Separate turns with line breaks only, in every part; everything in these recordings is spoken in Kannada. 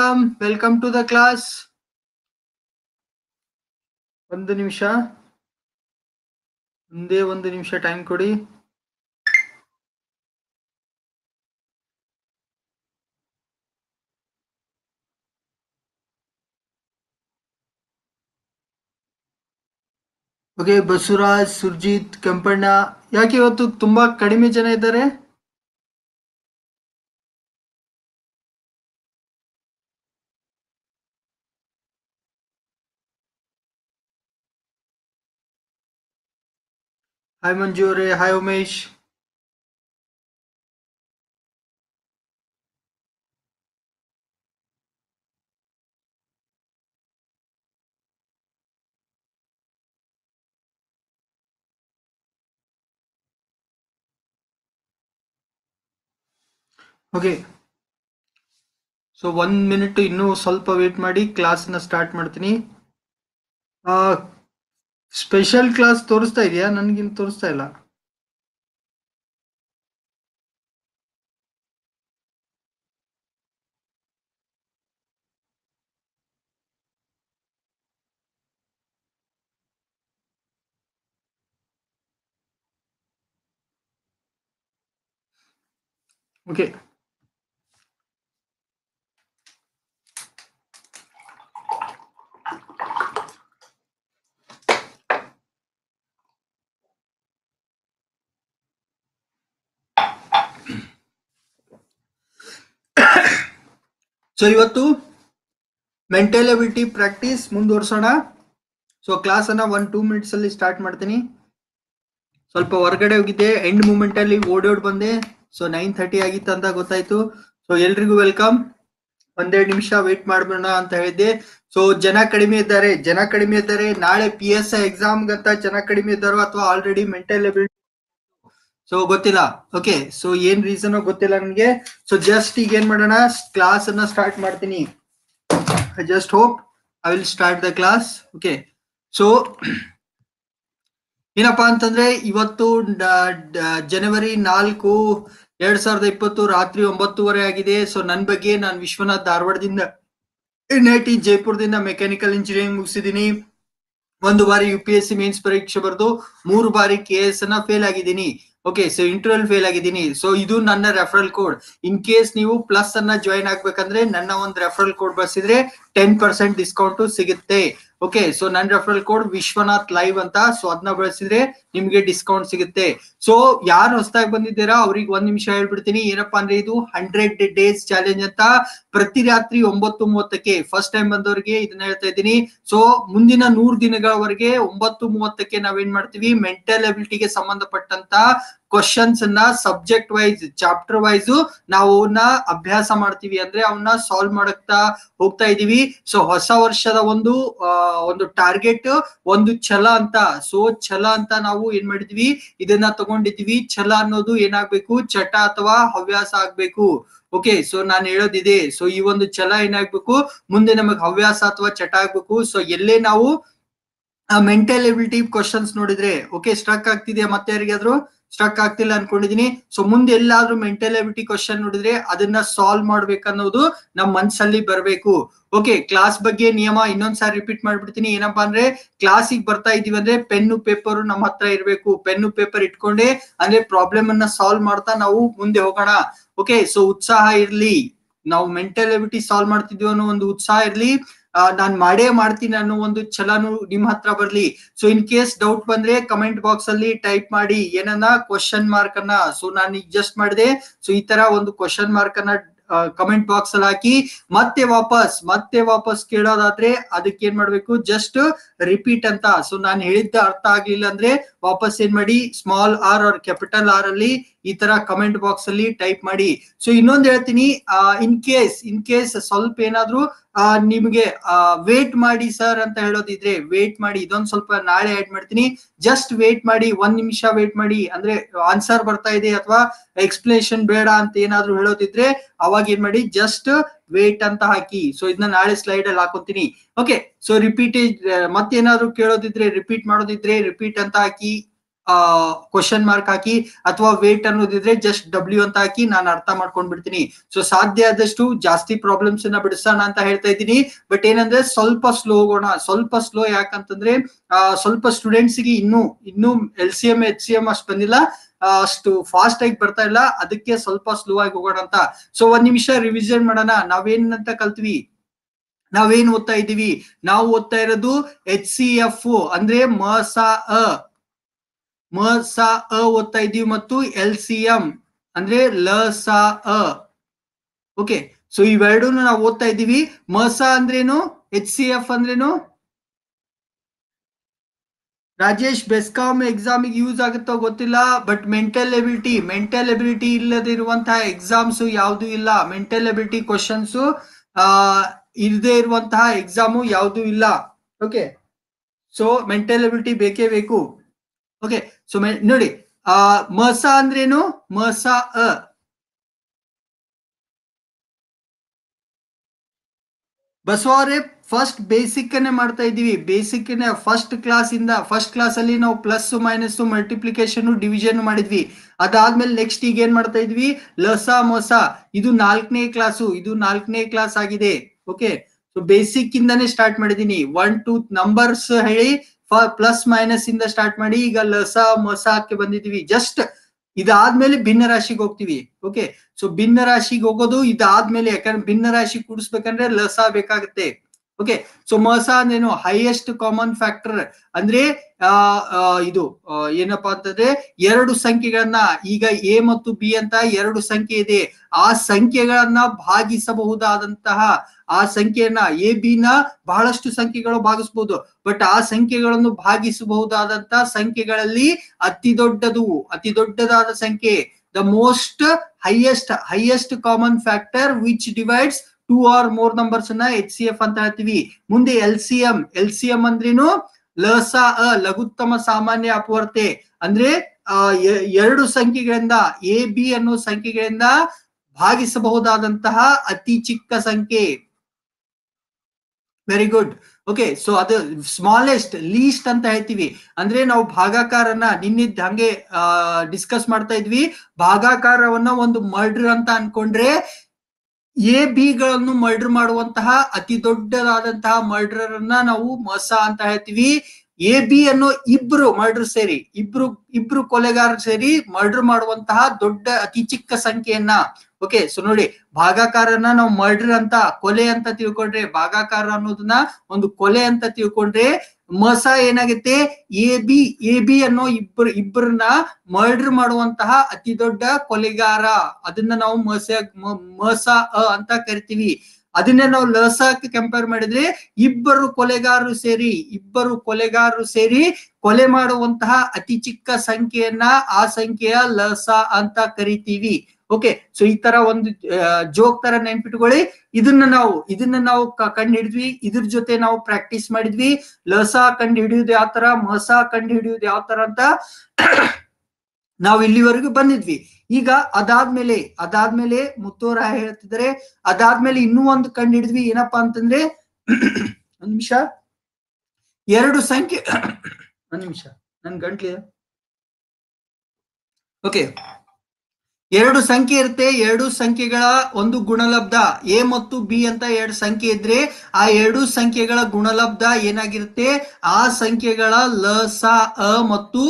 Welcome welcome to the class ಒಂದು ನಿಮಿಷ ಒಂದೇ ಒಂದು ನಿಮಿಷ ಟೈಮ್ ಕೊಡಿ ಓಕೆ ಬಸವರಾಜ್ ಸುರ್ಜಿತ್ ಕೆಂಪಣ್ಣ ಯಾಕೆ ಇವತ್ತು ತುಂಬಾ ಕಡಿಮೆ ಜನ
ಇದ್ದಾರೆ Hi Manjure, hi Umesh.
Okay so ಒಂದು ಮಿನಿಟ್ ಇನ್ನೂ ಸ್ವಲ್ಪ ವೇಟ್ ಮಾಡಿ ಕ್ಲಾಸನ್ನ ಸ್ಟಾರ್ಟ್ ಮಾಡ್ತೀನಿ ಸ್ಪೆಷಲ್ ಕ್ಲಾಸ್ ತೋರಿಸ್ತಾ ಇದೆಯಾ ನನಗಿಲ್ಲಿ ತೋರಿಸ್ತಾ ಇಲ್ಲ ಓಕೆ ಸೊ ಇವತ್ತು ಮೆಂಟಲೆಬಿಲಿಟಿ ಪ್ರಾಕ್ಟೀಸ್ ಮುಂದುವರ್ಸೋಣ ಸೊ ಕ್ಲಾಸನ್ನು ಒನ್ ಟೂ ಅಲ್ಲಿ ಸ್ಟಾರ್ಟ್ ಮಾಡ್ತೀನಿ ಸ್ವಲ್ಪ ಹೊರಗಡೆ ಹೋಗಿದ್ದೆ ಎಂಡ್ ಮೂಮೆಂಟ್ ಅಲ್ಲಿ ಓಡೋಡ್ ಬಂದೆ ಸೊ ನೈನ್ ಥರ್ಟಿ ಆಗಿತ್ತು ಅಂತ ಗೊತ್ತಾಯ್ತು ಸೊ ಎಲ್ರಿಗೂ ವೆಲ್ಕಮ್ ಒಂದೆರಡು ನಿಮಿಷ ವೇಟ್ ಮಾಡ್ಬೋಣ ಅಂತ ಹೇಳಿದ್ದೆ ಸೊ ಜನ ಕಡಿಮೆ ಇದ್ದಾರೆ ಜನ ಕಡಿಮೆ ಇದ್ದಾರೆ ನಾಳೆ ಪಿ ಎಸ್ ಎಕ್ಸಾಮ್ ಅಂತ ಜನ ಕಡಿಮೆ ಇದ್ದಾರೋ ಅಥವಾ ಆಲ್ರೆಡಿ ಮೆಂಟಲ್ ಎಬಿಲಿಟಿ ಸೊ ಗೊತ್ತಿಲ್ಲ ಓಕೆ ಸೊ ಏನ್ ರೀಸನ್ ಗೊತ್ತಿಲ್ಲ ನನ್ಗೆ ಸೊ ಜಸ್ಟ್ ಈಗ ಏನ್ ಮಾಡೋಣ ಕ್ಲಾಸ್ ಅನ್ನ ಸ್ಟಾರ್ಟ್ ಮಾಡ್ತೀನಿ I just hope I will start the class okay so ಏನಪ್ಪಾ ಅಂತಂದ್ರೆ ಇವತ್ತು ಜನವರಿ ನಾಲ್ಕು ಎರಡ್ ಸಾವಿರದ ಇಪ್ಪತ್ತು ರಾತ್ರಿ ಒಂಬತ್ತುವರೆ ಆಗಿದೆ ಸೊ ನನ್ನ ಬಗ್ಗೆ ನಾನು ವಿಶ್ವನಾಥ್ ಧಾರವಾಡದಿಂದ ಎನ್ ಐ ಟಿ ಜೈಪುರದಿಂದ ಮೆಕ್ಯಾನಿಕಲ್ ಇಂಜಿನಿಯರಿಂಗ್ ಮುಗಿಸಿದೀನಿ ಒಂದು ಬಾರಿ U P S C mains ಪರೀಕ್ಷೆ ಬರೆದು ಮೂರು ಬಾರಿ ಕೆ ಎಸ್ ಅನ್ನ ಫೇಲ್ ಆಗಿದ್ದೀನಿ ಓಕೆ ಸೊ ಇಂಟರ್ವಲ್ ಫೇಲ್ ಆಗಿದ್ದೀನಿ ಸೊ ಇದು ನನ್ನ ರೆಫರಲ್ ಕೋಡ್ ಇನ್ ಕೇಸ್ ನೀವು ಪ್ಲಸ್ ಅನ್ನ ಜಾಯಿನ್ ಆಗ್ಬೇಕಂದ್ರೆ ನನ್ನ ಒಂದು ರೆಫರಲ್ ಕೋಡ್ ಬಳಸಿದ್ರೆ ಟೆನ್ ಪರ್ಸೆಂಟ್ ಡಿಸ್ಕೌಂಟ್ ಸಿಗುತ್ತೆ ಓಕೆ ಸೊ ನನ್ನ ರೆಫರಲ್ ಕೋಡ್ ವಿಶ್ವನಾಥ್ ಲೈವ್ ಅಂತ ಸೊ ಅದನ್ನ ಬಳಸಿದ್ರೆ ನಿಮ್ಗೆ ಡಿಸ್ಕೌಂಟ್ ಸಿಗುತ್ತೆ ಸೊ ಯಾರು ಹೊಸದಾಗಿ ಬಂದಿದ್ದೀರಾ ಅವ್ರಿಗೆ ಒಂದ್ ನಿಮಿಷ ಹೇಳ್ಬಿಡ್ತೀನಿ ಏನಪ್ಪಾ ಅಂದ್ರೆ ಇದು ಹಂಡ್ರೆಡ್ ಡೇಸ್ ಚಾಲೆಂಜ್ ಅಂತ ಪ್ರತಿ ರಾತ್ರಿ ಒಂಬತ್ತು ಮೂವತ್ತಕ್ಕೆ ಫಸ್ಟ್ ಟೈಮ್ ಬಂದವರಿಗೆ ಇದನ್ನ ಹೇಳ್ತಾ ಇದ್ದೀನಿ ಸೊ ಮುಂದಿನ ನೂರು ದಿನಗಳವರೆಗೆ ಒಂಬತ್ತು ಮೂವತ್ತಕ್ಕೆ ನಾವೇನ್ ಮಾಡ್ತೀವಿ ಮೆಂಟಲ್ ಅಬಿಲಿಟಿಗೆ ಸಂಬಂಧಪಟ್ಟಂತ ಕ್ವಶನ್ಸ್ ನ ಸಬ್ಜೆಕ್ಟ್ ವೈಸ್ ಚಾಪ್ಟರ್ ವೈಸ್ ನಾವು ಅವನ್ನ ಅಭ್ಯಾಸ ಮಾಡ್ತೀವಿ ಅಂದ್ರೆ ಅವನ್ನ ಸಾಲ್ವ್ ಮಾಡಕ್ತಾ ಹೋಗ್ತಾ ಇದೀವಿ ಸೊ ಹೊಸ ವರ್ಷದ ಒಂದು ಒಂದು ಟಾರ್ಗೆಟ್ ಒಂದು ಛಲ ಅಂತ ಸೊ ಛಲ ಅಂತ ನಾವು ಏನ್ ಮಾಡಿದ್ವಿ ಇದನ್ನ ತಗೊಂಡಿದ್ವಿ ಛಲ ಅನ್ನೋದು ಏನಾಗ್ಬೇಕು ಚಟ ಅಥವಾ ಹವ್ಯಾಸ ಆಗ್ಬೇಕು ಓಕೆ ಸೊ ನಾನು ಹೇಳೋದಿದೆ ಸೊ ಈ ಒಂದು ಛಲ ಏನಾಗ್ಬೇಕು ಮುಂದೆ ನಮಗ್ ಹವ್ಯಾಸ ಅಥವಾ ಚಟ ಆಗ್ಬೇಕು ಸೊ ಎಲ್ಲೇ ನಾವು ಮೆಂಟಲ್ ಎಬಿಲಿಟಿ ಕ್ವಶನ್ಸ್ ನೋಡಿದ್ರೆ ಓಕೆ ಸ್ಟ್ರಕ್ ಆಗ್ತಿದೆಯಾ ಮತ್ತೆ ಯಾರಿಗಾದ್ರು ಸ್ಟಕ್ ಆಗ್ತಿಲ್ಲ ಅನ್ಕೊಂಡಿದೀನಿ ಸೊ ಮುಂದೆ ಎಲ್ಲಾದ್ರೂ ಮೆಂಟಲಿಬಿಟಿ ಕ್ವಶನ್ ನೋಡಿದ್ರೆ ಅದನ್ನ ಸಾಲ್ವ್ ಮಾಡ್ಬೇಕನ್ನೋದು ನಮ್ ಮನ್ಸಲ್ಲಿ ಬರ್ಬೇಕು ಓಕೆ ಕ್ಲಾಸ್ ಬಗ್ಗೆ ನಿಯಮ ಇನ್ನೊಂದ್ಸಾರಿ ರಿಪೀಟ್ ಮಾಡ್ಬಿಡ್ತೀನಿ ಏನಪ್ಪಾ ಅಂದ್ರೆ ಕ್ಲಾಸಿಗೆ ಬರ್ತಾ ಇದೀವಿ ಅಂದ್ರೆ ಪೆನ್ನು ಪೇಪರ್ ನಮ್ಮ ಹತ್ರ ಇರ್ಬೇಕು ಪೆನ್ನು ಪೇಪರ್ ಇಟ್ಕೊಂಡೆ ಅಂದ್ರೆ ಪ್ರಾಬ್ಲಮ್ ಅನ್ನ ಸಾಲ್ವ್ ಮಾಡ್ತಾ ನಾವು ಮುಂದೆ ಹೋಗೋಣ ಓಕೆ ಸೊ ಉತ್ಸಾಹ ಇರ್ಲಿ ನಾವು ಮೆಂಟಲಿವಿಟಿ ಸಾಲ್ವ್ ಮಾಡ್ತಿದ್ವಿ ಅನ್ನೋ ಒಂದು ಉತ್ಸಾಹ ಇರ್ಲಿ ನಾನ್ ಮಾಡೇ ಮಾಡ್ತೀನಿ ಅನ್ನೋ ಒಂದು ಛಲನು ನಿಮ್ ಹತ್ರ ಬರ್ಲಿ ಸೊ ಇನ್ ಕೇಸ್ ಡೌಟ್ ಬಂದ್ರೆ ಕಮೆಂಟ್ ಬಾಕ್ಸ್ ಅಲ್ಲಿ ಟೈಪ್ ಮಾಡಿ ಏನನ್ನ ಕ್ವಶನ್ ಮಾರ್ಕ್ ಅನ್ನ ಸೊ ನಾನು ಈಗ ಜಸ್ಟ್ ಮಾಡಿದೆ ಸೊ ಈ ತರ ಒಂದು ಕ್ವಶನ್ ಮಾರ್ಕ್ ಅನ್ನ ಕಮೆಂಟ್ ಬಾಕ್ಸ್ ಅಲ್ಲಿ ಹಾಕಿ ಮತ್ತೆ ವಾಪಸ್ ಮತ್ತೆ ವಾಪಸ್ ಕೇಳೋದಾದ್ರೆ ಅದಕ್ಕೆ ಏನ್ ಮಾಡ್ಬೇಕು ಜಸ್ಟ್ ರಿಪೀಟ್ ಅಂತ ಸೊ ನಾನು ಹೇಳಿದ್ದ ಅರ್ಥ ಆಗ್ಲಿಲ್ಲ ಅಂದ್ರೆ ವಾಪಸ್ ಏನ್ ಮಾಡಿ small R R capital R ಅಲ್ಲಿ ಈ ತರ ಕಮೆಂಟ್ ಬಾಕ್ಸ್ ಅಲ್ಲಿ ಟೈಪ್ ಮಾಡಿ ಸೊ ಇನ್ನೊಂದು ಹೇಳ್ತೀನಿ ಇನ್ ಕೇಸ್ ಇನ್ ಕೇಸ್ ಸ್ವಲ್ಪ ಏನಾದ್ರೂ ನಿಮಗೆ ವೇಟ್ ಮಾಡಿ ಸರ್ ಅಂತ ಹೇಳೋದಿದ್ರೆ ವೇಟ್ ಮಾಡಿ ಇದೊಂದ್ ಸ್ವಲ್ಪ ನಾಳೆ ಆಡ್ ಮಾಡ್ತೀನಿ ಜಸ್ಟ್ ವೇಟ್ ಮಾಡಿ ಒಂದ್ ನಿಮಿಷ ವೇಟ್ ಮಾಡಿ ಅಂದ್ರೆ ಆನ್ಸರ್ ಬರ್ತಾ ಇದೆ ಅಥವಾ ಎಕ್ಸ್ಪ್ಲನೇಷನ್ ಬೇಡ ಅಂತ ಏನಾದ್ರು ಹೇಳೋದಿದ್ರೆ ಅವಾಗ ಏನ್ ಮಾಡಿ ಜಸ್ಟ್ ವೇಟ್ ಅಂತ ಹಾಕಿ ಸೊ ಇದನ್ನ ನಾಳೆ ಸ್ಲೈಡ್ ಅಲ್ಲಿ ಹಾಕೋತೀನಿ ಓಕೆ ಸೊ ರಿಪೀಟ್ ಮತ್ತೇನಾದ್ರು ಕೇಳೋದಿದ್ರೆ ರಿಪೀಟ್ ಮಾಡೋದಿದ್ರೆ ರಿಪೀಟ್ ಅಂತ ಹಾಕಿ ಕ್ವಶನ್ ಮಾರ್ಕ್ ಹಾಕಿ ಅಥವಾ ವೇಟ್ ಅನ್ನೋದಿದ್ರೆ ಜಸ್ಟ್ ಡಬ್ಲ್ಯೂ ಅಂತ ಹಾಕಿ ನಾನು ಅರ್ಥ ಮಾಡ್ಕೊಂಡ್ ಬಿಡ್ತೀನಿ ಸೊ ಸಾಧ್ಯ ಆದಷ್ಟು ಜಾಸ್ತಿ ಪ್ರಾಬ್ಲಮ್ಸ್ ಅನ್ನ ಬಿಡಿಸೋಣ ಅಂತ ಹೇಳ್ತಾ ಇದ್ದೀನಿ ಬಟ್ ಏನಂದ್ರೆ ಸ್ವಲ್ಪ ಸ್ಲೋ ಹೋಗೋಣ ಸ್ವಲ್ಪ ಸ್ಲೋ ಯಾಕಂತಂದ್ರೆ ಸ್ವಲ್ಪ ಸ್ಟೂಡೆಂಟ್ಸ್ ಗೆ ಇನ್ನೂ ಇನ್ನೂ L C M H C M ಅಷ್ಟು ಬಂದಿಲ್ಲ ಅಷ್ಟು ಫಾಸ್ಟ್ ಆಗಿ ಬರ್ತಾ ಇಲ್ಲ ಅದಕ್ಕೆ ಸ್ವಲ್ಪ ಸ್ಲೋ ಆಗಿ ಹೋಗೋಣ ಅಂತ ಸೊ ಒಂದ್ ನಿಮಿಷ ರಿವಿಷನ್ ಮಾಡೋಣ ನಾವೇನಂತ ಕಲ್ತ್ವಿ ನಾವೇನ್ ಓದ್ತಾ ಇದೀವಿ ನಾವು ಓದ್ತಾ ಇರೋದು ಎಚ್ ಸಿ ಎಫ್ ಅಂದ್ರೆ ಮ ಸ ಅ ಮ ಸ ಅ ಓದ್ತಾ ಇದೀವಿ ಮತ್ತು ಎಲ್ ಸಿ ಎಂ ಅಂದ್ರೆ ಲ ಸ ಅ ಓಕೆ ಸೊ ಇವೆರಡೂ ನಾವು ಓದ್ತಾ ಇದ್ದೀವಿ ಮಸ ಅಂದ್ರೇನು ಎಚ್ ಸಿ ಎಫ್ ಅಂದ್ರೇನು ರಾಜೇಶ್ ಬೆಸ್ಕಾಂ ಎಕ್ಸಾಮಿಗೆ ಯೂಸ್ ಆಗುತ್ತೋ ಗೊತ್ತಿಲ್ಲ but mental ability mental ability ಇಲ್ಲದಿರುವಂತಹ ಎಕ್ಸಾಮ್ಸ್ ಯಾವುದು ಇಲ್ಲ ಮೆಂಟಲ್ ಎಬಿಲಿಟಿ ಕ್ವಶನ್ಸ್ ಇಲ್ಲದೆ ಇರುವಂತಹ ಎಕ್ಸಾಮು ಯಾವುದು ಇಲ್ಲ ಓಕೆ ಸೊ ಮೆಂಟಲ್ ಎಬಿಲಿಟಿ ಬೇಕೇ ಬೇಕು ಓಕೆ ಸೊ ನೋಡಿ ಆ ಮಸ ಅಂದ್ರೇನು ಮಸ ಅ ಬಸವಾರೆ ಫಸ್ಟ್ ಬೇಸಿಕ್ ಅನ್ನೇ ಮಾಡ್ತಾ ಇದೀವಿ ಬೇಸಿಕ್ ಫಸ್ಟ್ ಕ್ಲಾಸ್ ಇಂದ ಫಸ್ಟ್ ಕ್ಲಾಸ್ ಅಲ್ಲಿ ನಾವು ಪ್ಲಸ್ ಮೈನಸ್ ಮಲ್ಟಿಪ್ಲಿಕೇಶನ್ ಡಿವಿಷನ್ ಮಾಡಿದ್ವಿ ಅದಾದ್ಮೇಲೆ ನೆಕ್ಸ್ಟ್ ಈಗ ಏನ್ ಮಾಡ್ತಾ ಇದ್ವಿ ಲಸ ಮೊಸ ಇದು ನಾಲ್ಕನೇ ಕ್ಲಾಸು ಇದು ನಾಲ್ಕನೇ ಕ್ಲಾಸ್ ಆಗಿದೆ ಓಕೆ ಸೊ ಬೇಸಿಕ್ ಇಂದಾನೆ ಸ್ಟಾರ್ಟ್ ಮಾಡಿದೀನಿ ಒನ್ ಟೂ ನಂಬರ್ಸ್ ಹೇಳಿ ಪ್ಲಸ್ ಮೈನಸ್ ಇಂದ ಸ್ಟಾರ್ಟ್ ಮಾಡಿ ಈಗ ಲಸ ಮೊಸಕ್ಕೆ ಬಂದಿದೀವಿ ಜಸ್ಟ್ ಇದಾದ್ಮೇಲೆ ಭಿನ್ನ ರಾಶಿಗೆ ಹೋಗ್ತೀವಿ ಓಕೆ ಸೊ ಭಿನ್ನ ರಾಶಿಗೆ ಹೋಗೋದು ಇದಾದ್ಮೇಲೆ ಯಾಕಂದ್ರೆ ಭಿನ್ನ ರಾಶಿ ಕೂಡಿಸ್ಬೇಕಂದ್ರೆ ಲಸ ಬೇಕಾಗುತ್ತೆ ಓಕೆ ಸೊ ಮಸ ಅಂದ್ರೇನು ಹೈಯೆಸ್ಟ್ ಕಾಮನ್ ಫ್ಯಾಕ್ಟರ್ ಅಂದ್ರೆ ಆ ಇದು ಏನಪ್ಪಾ ಅಂತಂದ್ರೆ ಎರಡು ಸಂಖ್ಯೆಗಳನ್ನ ಈಗ ಎ ಮತ್ತು ಬಿ ಅಂತ ಎರಡು ಸಂಖ್ಯೆ ಇದೆ ಆ ಸಂಖ್ಯೆಗಳನ್ನ ಭಾಗಿಸಬಹುದಾದಂತಹ ಆ ಸಂಖ್ಯೆಯನ್ನ ಎ ಬಿ ನ ಬಹಳಷ್ಟು ಸಂಖ್ಯೆಗಳು ಭಾಗಿಸಬಹುದು ಬಟ್ ಆ ಸಂಖ್ಯೆಗಳನ್ನು ಭಾಗಿಸಬಹುದಾದಂತ ಸಂಖ್ಯೆಗಳಲ್ಲಿ ಅತಿ ದೊಡ್ಡದು ಅತಿ ದೊಡ್ಡದಾದ ಸಂಖ್ಯೆ the most highest highest common factor which divides two or more numbers ಅನ್ನ ಎಚ್ ಸಿ ಎಫ್ ಅಂತ ಹೇಳ್ತೀವಿ ಮುಂದೆ L C M L C M ಅಂದ್ರೇನು ಲಸ ಅ ಲಘುತ್ತಮ ಸಾಮಾನ್ಯ ಅಪವರ್ತೆ ಅಂದ್ರೆ ಎರಡು ಸಂಖ್ಯೆಗಳಿಂದ ಎ ಬಿ ಅನ್ನೋ ಸಂಖ್ಯೆಗಳಿಂದ ಭಾಗಿಸಬಹುದಾದಂತಹ ಅತಿ ಚಿಕ್ಕ ಸಂಖ್ಯೆ ವೆರಿ ಗುಡ್ ಓಕೆ ಸೊ ಅದು ಸ್ಮಾಲೆಸ್ಟ್ ಲೀಸ್ಟ್ ಅಂತ ಹೇಳ್ತೀವಿ ಅಂದ್ರೆ ನಾವು ಭಾಗಾಕಾರನ ನಿನ್ನಿದ್ದ ಹಂಗೆ ಡಿಸ್ಕಸ್ ಮಾಡ್ತಾ ಇದ್ವಿ ಭಾಗಾಕಾರವನ್ನ ಒಂದು ಮರ್ಡರ್ ಅಂತ ಅನ್ಕೊಂಡ್ರೆ ಎ ಗಳನ್ನು ಮರ್ಡರ್ ಮಾಡುವಂತಹ ಅತಿ ದೊಡ್ಡದಾದಂತಹ ಮರ್ಡರ್ ಅನ್ನ ನಾವು ಮಸ ಅಂತ ಹೇಳ್ತೀವಿ ಎ ಬಿ ಅನ್ನೋ ಇಬ್ರು ಮರ್ಡರ್ ಸೇರಿ ಇಬ್ರು ಇಬ್ರು ಕೊಲೆಗಾರರು ಸೇರಿ ಮರ್ಡರ್ ಮಾಡುವಂತಹ ದೊಡ್ಡ ಅತಿ ಚಿಕ್ಕ ಸಂಖ್ಯೆಯನ್ನ ಓಕೆ ಸೊ ನೋಡಿ ಭಾಗಾಕಾರನ ನಾವು ಮರ್ಡರ್ ಅಂತ ಕೊಲೆ ಅಂತ ತಿಳ್ಕೊಂಡ್ರೆ ಭಾಗಾಕಾರ ಅನ್ನೋದನ್ನ ಒಂದು ಕೊಲೆ ಅಂತ ತಿಳ್ಕೊಂಡ್ರೆ ಮಸ ಏನಾಗುತ್ತೆ ಎ ಬಿ ಎ ಬಿ ಅನ್ನೋ ಇಬ್ಬರು ಇಬ್ಬರನ್ನ ಮರ್ಡರ್ ಮಾಡುವಂತಹ ಅತಿ ದೊಡ್ಡ ಕೊಲೆಗಾರ ಅದನ್ನ ನಾವು ಮಸ ಮಸ ಅ ಅಂತ ಕರಿತೀವಿ ಅದನ್ನೇ ನಾವು ಲಸಾಕ್ ಕಂಪೇರ್ ಮಾಡಿದ್ರೆ ಇಬ್ಬರು ಕೊಲೆಗಾರರು ಸೇರಿ ಇಬ್ಬರು ಕೊಲೆಗಾರರು ಸೇರಿ ಕೊಲೆ ಮಾಡುವಂತಹ ಅತಿ ಚಿಕ್ಕ ಸಂಖ್ಯೆಯನ್ನ ಆ ಸಂಖ್ಯೆಯ ಲಸಾ ಅಂತ ಕರಿತೀವಿ ಓಕೆ ಸೊ ಈ ತರ ಒಂದು ಜೋಕ್ ತರ ನೆನ್ಪಿಟ್ಕೊಳ್ಳಿ ಇದನ್ನ ನಾವು ಇದನ್ನ ನಾವು ಕಂಡು ಹಿಡಿದ್ವಿ ಇದ್ರ ಜೊತೆ ನಾವು ಪ್ರಾಕ್ಟೀಸ್ ಮಾಡಿದ್ವಿ ಲಸಾ ಕಂಡು ಹಿಡಿಯೋದು ಯಾವ ತರ ಮಸಾ ಕಂಡು ಹಿಡಿಯೋದು ಯಾವ ತರ ಅಂತ ನಾವು ಇಲ್ಲಿವರೆಗೂ ಬಂದಿದ್ವಿ ಈಗ ಅದಾದ್ಮೇಲೆ ಅದಾದ್ಮೇಲೆ ಮುತ್ತೋರಾಯ ಹೇಳ್ತಿದ್ರೆ ಅದಾದ್ಮೇಲೆ ಇನ್ನೂ ಒಂದು ಕಂಡು ಹಿಡಿದ್ವಿ ಏನಪ್ಪಾ ಅಂತಂದ್ರೆ ಒಂದ್ ನಿಮಿಷ ಎರಡು ಸಂಖ್ಯೆ ಒಂದ್ ನಿಮಿಷ ನನ್ ಗಂಟ್ಲಿ ಓಕೆ ಎರಡು ಸಂಖ್ಯೆ ಇರುತ್ತೆ ಎರಡು ಸಂಖ್ಯೆಗಳ ಒಂದು ಗುಣಲಬ್ಧ ಎ ಮತ್ತು ಬಿ ಅಂತ ಎರಡು ಸಂಖ್ಯೆ ಇದ್ರೆ ಆ ಎರಡು ಸಂಖ್ಯೆಗಳ ಗುಣಲಬ್ಧ ಏನಾಗಿರುತ್ತೆ ಆ ಸಂಖ್ಯೆಗಳ ಲ ಸ ಅ ಮತ್ತು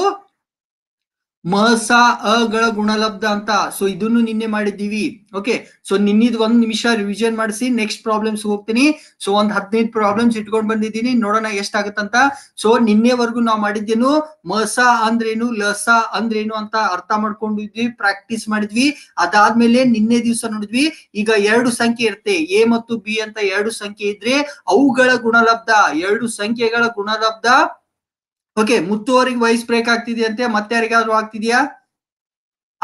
ಮಸ ಅಗಳ ಗುಣಲಬ್ಧ ಅಂತ ಸೊ ಇದನ್ನು ನಿನ್ನೆ ಮಾಡಿದ್ದೀವಿ ಓಕೆ ಸೊ ನಿನ್ನಿದ್ ಒಂದ್ ನಿಮಿಷ ರಿವಿಷನ್ ಮಾಡಿಸಿ ನೆಕ್ಸ್ಟ್ ಪ್ರಾಬ್ಲಮ್ಸ್ ಹೋಗ್ತೀನಿ ಸೊ ಒಂದ್ ಹದಿನೈದು ಪ್ರಾಬ್ಲಮ್ಸ್ ಇಟ್ಕೊಂಡ್ ಬಂದಿದ್ದೀನಿ ನೋಡೋಣ ಎಷ್ಟಾಗತ್ತಂತ ಸೊ ನಿನ್ನೆವರೆಗೂ ನಾವು ಮಾಡಿದ್ದೇನು ಮಸ ಅಂದ್ರೇನು ಲಸ ಅಂದ್ರೇನು ಅಂತ ಅರ್ಥ ಮಾಡ್ಕೊಂಡಿದ್ವಿ ಪ್ರಾಕ್ಟೀಸ್ ಮಾಡಿದ್ವಿ ಅದಾದ್ಮೇಲೆ ನಿನ್ನೆ ದಿವಸ ನೋಡಿದ್ವಿ ಈಗ ಎರಡು ಸಂಖ್ಯೆ ಇರುತ್ತೆ ಎ ಮತ್ತು ಬಿ ಅಂತ ಎರಡು ಸಂಖ್ಯೆ ಇದ್ರೆ ಅವುಗಳ ಗುಣಲಬ್ಧ ಎರಡು ಸಂಖ್ಯೆಗಳ ಗುಣಲಬ್ಧ ಓಕೆ ಅವರಿಗೆ ವಯಸ್ ಬ್ರೇಕ್ ಆಗ್ತಿದೆಯಂತೆ ಮತ್ತೆ ಯಾರಿಗಾದ್ರೂ ಆಗ್ತಿದ್ಯಾ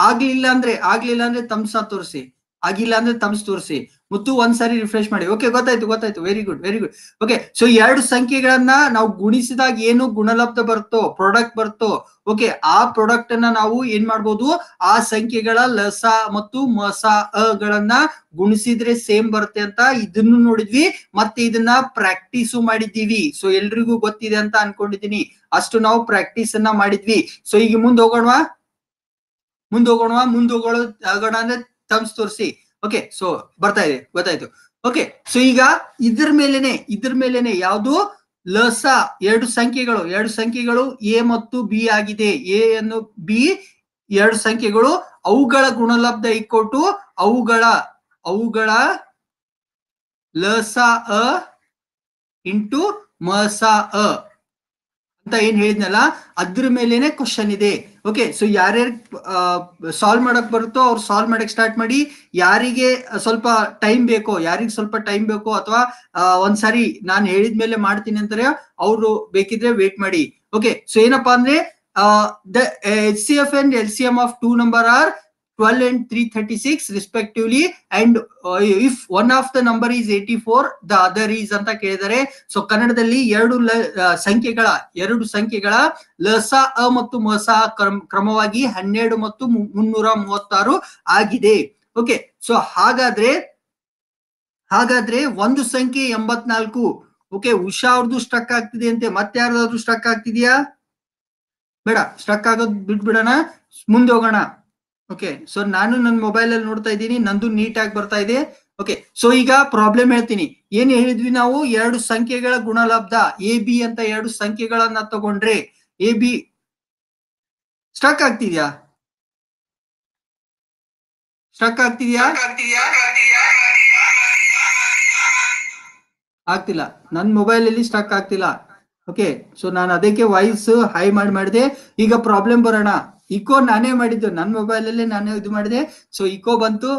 ಆಗ್ಲಿಲ್ಲ ಅಂದ್ರೆ ಆಗ್ಲಿಲ್ಲ ಅಂದ್ರೆ ತಮ್ಸ ತೋರಿಸಿ ಆಗಿಲ್ಲ ಅಂದ್ರೆ ತಮ್ಸ್ ತೋರಿಸಿ ಮುತ್ತು ಒಂದ್ಸರಿ ರಿಫ್ರೆಶ್ ಮಾಡಿ ಓಕೆ ಗೊತ್ತಾಯ್ತು ಗೊತ್ತಾಯ್ತು very good very good okay so ಎರಡು ಸಂಖ್ಯೆಗಳನ್ನ ನಾವು ಗುಣಿಸಿದಾಗ ಏನು ಗುಣಲಬ್ಧ ಬರುತ್ತೋ ಪ್ರಾಡಕ್ಟ್ ಬರ್ತೋ ಓಕೆ ಆ ಪ್ರಾಡಕ್ಟ್ ಅನ್ನ ನಾವು ಏನ್ ಮಾಡ್ಬೋದು ಆ ಸಂಖ್ಯೆಗಳ ಲಸ ಮತ್ತು ಮಸ ಗಳನ್ನ ಗುಣಿಸಿದ್ರೆ ಸೇಮ್ ಬರುತ್ತೆ ಅಂತ ಇದನ್ನು ನೋಡಿದ್ವಿ ಮತ್ತೆ ಇದನ್ನ ಪ್ರಾಕ್ಟೀಸು ಮಾಡಿದ್ದೀವಿ ಸೊ ಎಲ್ರಿಗೂ ಗೊತ್ತಿದೆ ಅಂತ ಅನ್ಕೊಂಡಿದೀನಿ ಅಷ್ಟು ನಾವು ಪ್ರಾಕ್ಟೀಸ್ ಅನ್ನ ಮಾಡಿದ್ವಿ ಸೊ ಈಗ ಮುಂದೆ ಹೋಗೋಣವಾ ಮುಂದೆ ಹೋಗೋಣವಾ ಮುಂದೆ ಹೋಗೋಣ ಆಗೋಣ ಅಂದ್ರೆ ತಮ್ಸ್ ತೋರಿಸಿ ಓಕೆ ಸೊ ಬರ್ತಾ ಇದೆ ಗೊತ್ತಾಯ್ತು ಓಕೆ ಸೊ ಈಗ ಇದ್ರ ಮೇಲೆನೆ ಇದ್ರ ಮೇಲೆನೆ ಯಾವುದು ಲಸ ಎರಡು ಸಂಖ್ಯೆಗಳು ಎರಡು ಸಂಖ್ಯೆಗಳು ಎ ಮತ್ತು ಬಿ ಆಗಿದೆ ಎ ಅನ್ನು ಬಿ ಎರಡು ಸಂಖ್ಯೆಗಳು ಅವುಗಳ ಗುಣಲಬ್ಧ ಇಕ್ಕೊಟ್ಟು ಅವುಗಳ ಅವುಗಳ ಲಸ ಅ ಇಂಟು ಮಸ ಅ ಅಂತ ಏನ್ ಹೇಳಿದ್ನಲ್ಲ ಅದ್ರ ಮೇಲೇನೆ ಕ್ವಶನ್ ಇದೆ ಓಕೆ ಸೊ ಯಾರ್ಯಾರ ಸಾಲ್ವ್ ಮಾಡಕ್ ಬರುತ್ತೋ ಅವ್ರು ಸಾಲ್ವ್ ಮಾಡಕ್ ಸ್ಟಾರ್ಟ್ ಮಾಡಿ ಯಾರಿಗೆ ಸ್ವಲ್ಪ ಟೈಮ್ ಬೇಕೋ ಯಾರಿಗೆ ಸ್ವಲ್ಪ ಟೈಮ್ ಬೇಕೋ ಅಥವಾ ಒಂದ್ಸಾರಿ ನಾನು ಹೇಳಿದ ಮೇಲೆ ಮಾಡ್ತೀನಿ ಅಂತಾರೆ ಅವರು ಬೇಕಿದ್ರೆ ವೇಟ್ ಮಾಡಿ ಓಕೆ ಸೊ ಏನಪ್ಪಾ ಅಂದ್ರೆ the H C F and L C M of two number are 12 thirty 336 respectively and if one of the number is is 84 the other is ಅಂತ ಕೇಳಿದರೆ ಸೊ ಕನ್ನಡದಲ್ಲಿ ಎರಡು ಸಂಖ್ಯೆಗಳ ಎರಡು ಸಂಖ್ಯೆಗಳ ಲಸ ಅ ಮತ್ತು ಮಸ ಕ್ರಮವಾಗಿ ಹನ್ನೆರಡು ಮತ್ತು ಮುನ್ನೂರ ಮೂವತ್ತಾರು ಆಗಿದೆ ಓಕೆ ಸೊ ಹಾಗಾದ್ರೆ ಹಾಗಾದ್ರೆ ಒಂದು ಸಂಖ್ಯೆ ಎಂಬತ್ನಾಲ್ಕು ಓಕೆ ಉಷಾ ಅವ್ರದ್ದು ಸ್ಟ್ರಕ್ ಆಗ್ತಿದೆ ಅಂತೆ ಮತ್ತೆ ಸ್ಟ್ರಕ್ ಆಗ್ತಿದೆಯಾ ಬೇಡ ಸ್ಟ್ರಕ್ ಆಗೋದು ಬಿಟ್ಬಿಡೋಣ ಮುಂದೆ ಹೋಗೋಣ ಓಕೆ ಸೊ ನಾನು ನನ್ನ ಮೊಬೈಲ್ ಅಲ್ಲಿ ನೋಡ್ತಾ ಇದ್ದೀನಿ ನಂದು ನೀಟ್ ಆಗಿ ಬರ್ತಾ ಇದೆ ಓಕೆ ಸೊ ಈಗ ಪ್ರಾಬ್ಲಮ್ ಹೇಳ್ತೀನಿ ಏನ್ ಹೇಳಿದ್ವಿ ನಾವು ಎರಡು ಸಂಖ್ಯೆಗಳ ಗುಣಲಬ್ಧ ಎ ಬಿ ಅಂತ ಎರಡು ಸಂಖ್ಯೆಗಳನ್ನ ತಗೊಂಡ್ರೆ ಎ ಬಿ ಸ್ಟಕ್ ಆಗ್ತಿದ್ಯಾ ಸ್ಟಕ್ ಆಗ್ತಿದ್ಯಾ ಆಗ್ತಿಲ್ಲ ನನ್ನ ಮೊಬೈಲ್ ಅಲ್ಲಿ ಸ್ಟಕ್ ಆಗ್ತಿಲ್ಲ ಓಕೆ ಸೊ ನಾನು ಅದಕ್ಕೆ ವಾಯ್ಸ್ ಹೈ ಮಾಡಿ ಮಾಡಿದೆ ಈಗ ಪ್ರಾಬ್ಲಮ್ ಬರೋಣ ಇಕೋ ನಾನೇ ಮಾಡಿದ್ದು ನನ್ನ ಮೊಬೈಲ್ ಅಲ್ಲೇ ನಾನು ಇದು ಮಾಡಿದೆ ಸೊ ಇಕೋ ಬಂತು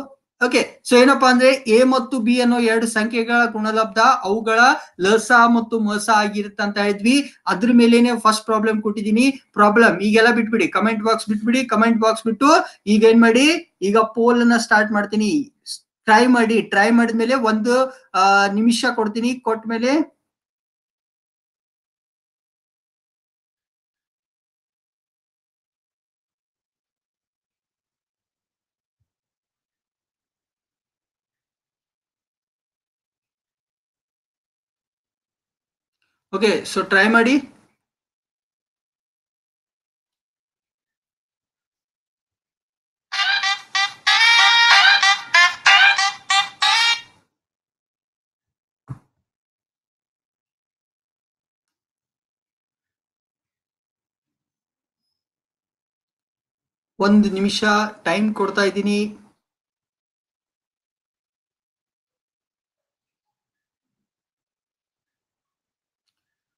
ಓಕೆ ಸೊ ಏನಪ್ಪಾ ಅಂದ್ರೆ ಎ ಮತ್ತು ಬಿ ಅನ್ನೋ ಎರಡು ಸಂಖ್ಯೆಗಳ ಗುಣಲಬ್ಧ ಅವುಗಳ ಲಸ ಮತ್ತು ಮಸ ಆಗಿರುತ್ತೆ ಅಂತ ಹೇಳಿದ್ವಿ ಅದ್ರ ಮೇಲೇನೆ ಫಸ್ಟ್ ಪ್ರಾಬ್ಲಮ್ ಕೊಟ್ಟಿದ್ದೀನಿ ಪ್ರಾಬ್ಲಮ್ ಈಗೆಲ್ಲ ಬಿಟ್ಬಿಡಿ ಕಮೆಂಟ್ ಬಾಕ್ಸ್ ಬಿಟ್ಬಿಡಿ ಕಮೆಂಟ್ ಬಾಕ್ಸ್ ಬಿಟ್ಟು ಈಗ ಏನ್ ಮಾಡಿ ಈಗ ಪೋಲ್ ಅನ್ನ ಸ್ಟಾರ್ಟ್ ಮಾಡ್ತೀನಿ ಟ್ರೈ ಮಾಡಿ ಟ್ರೈ ಮಾಡಿದ್ಮೇಲೆ ಒಂದು ನಿಮಿಷ ಕೊಡ್ತೀನಿ ಕೊಟ್ಟ ಮೇಲೆ
ಓಕೆ ಸೊ ಟ್ರೈ ಮಾಡಿ ಒಂದು ನಿಮಿಷ ಟೈಮ್ ಕೊಡ್ತಾ ಇದ್ದೀನಿ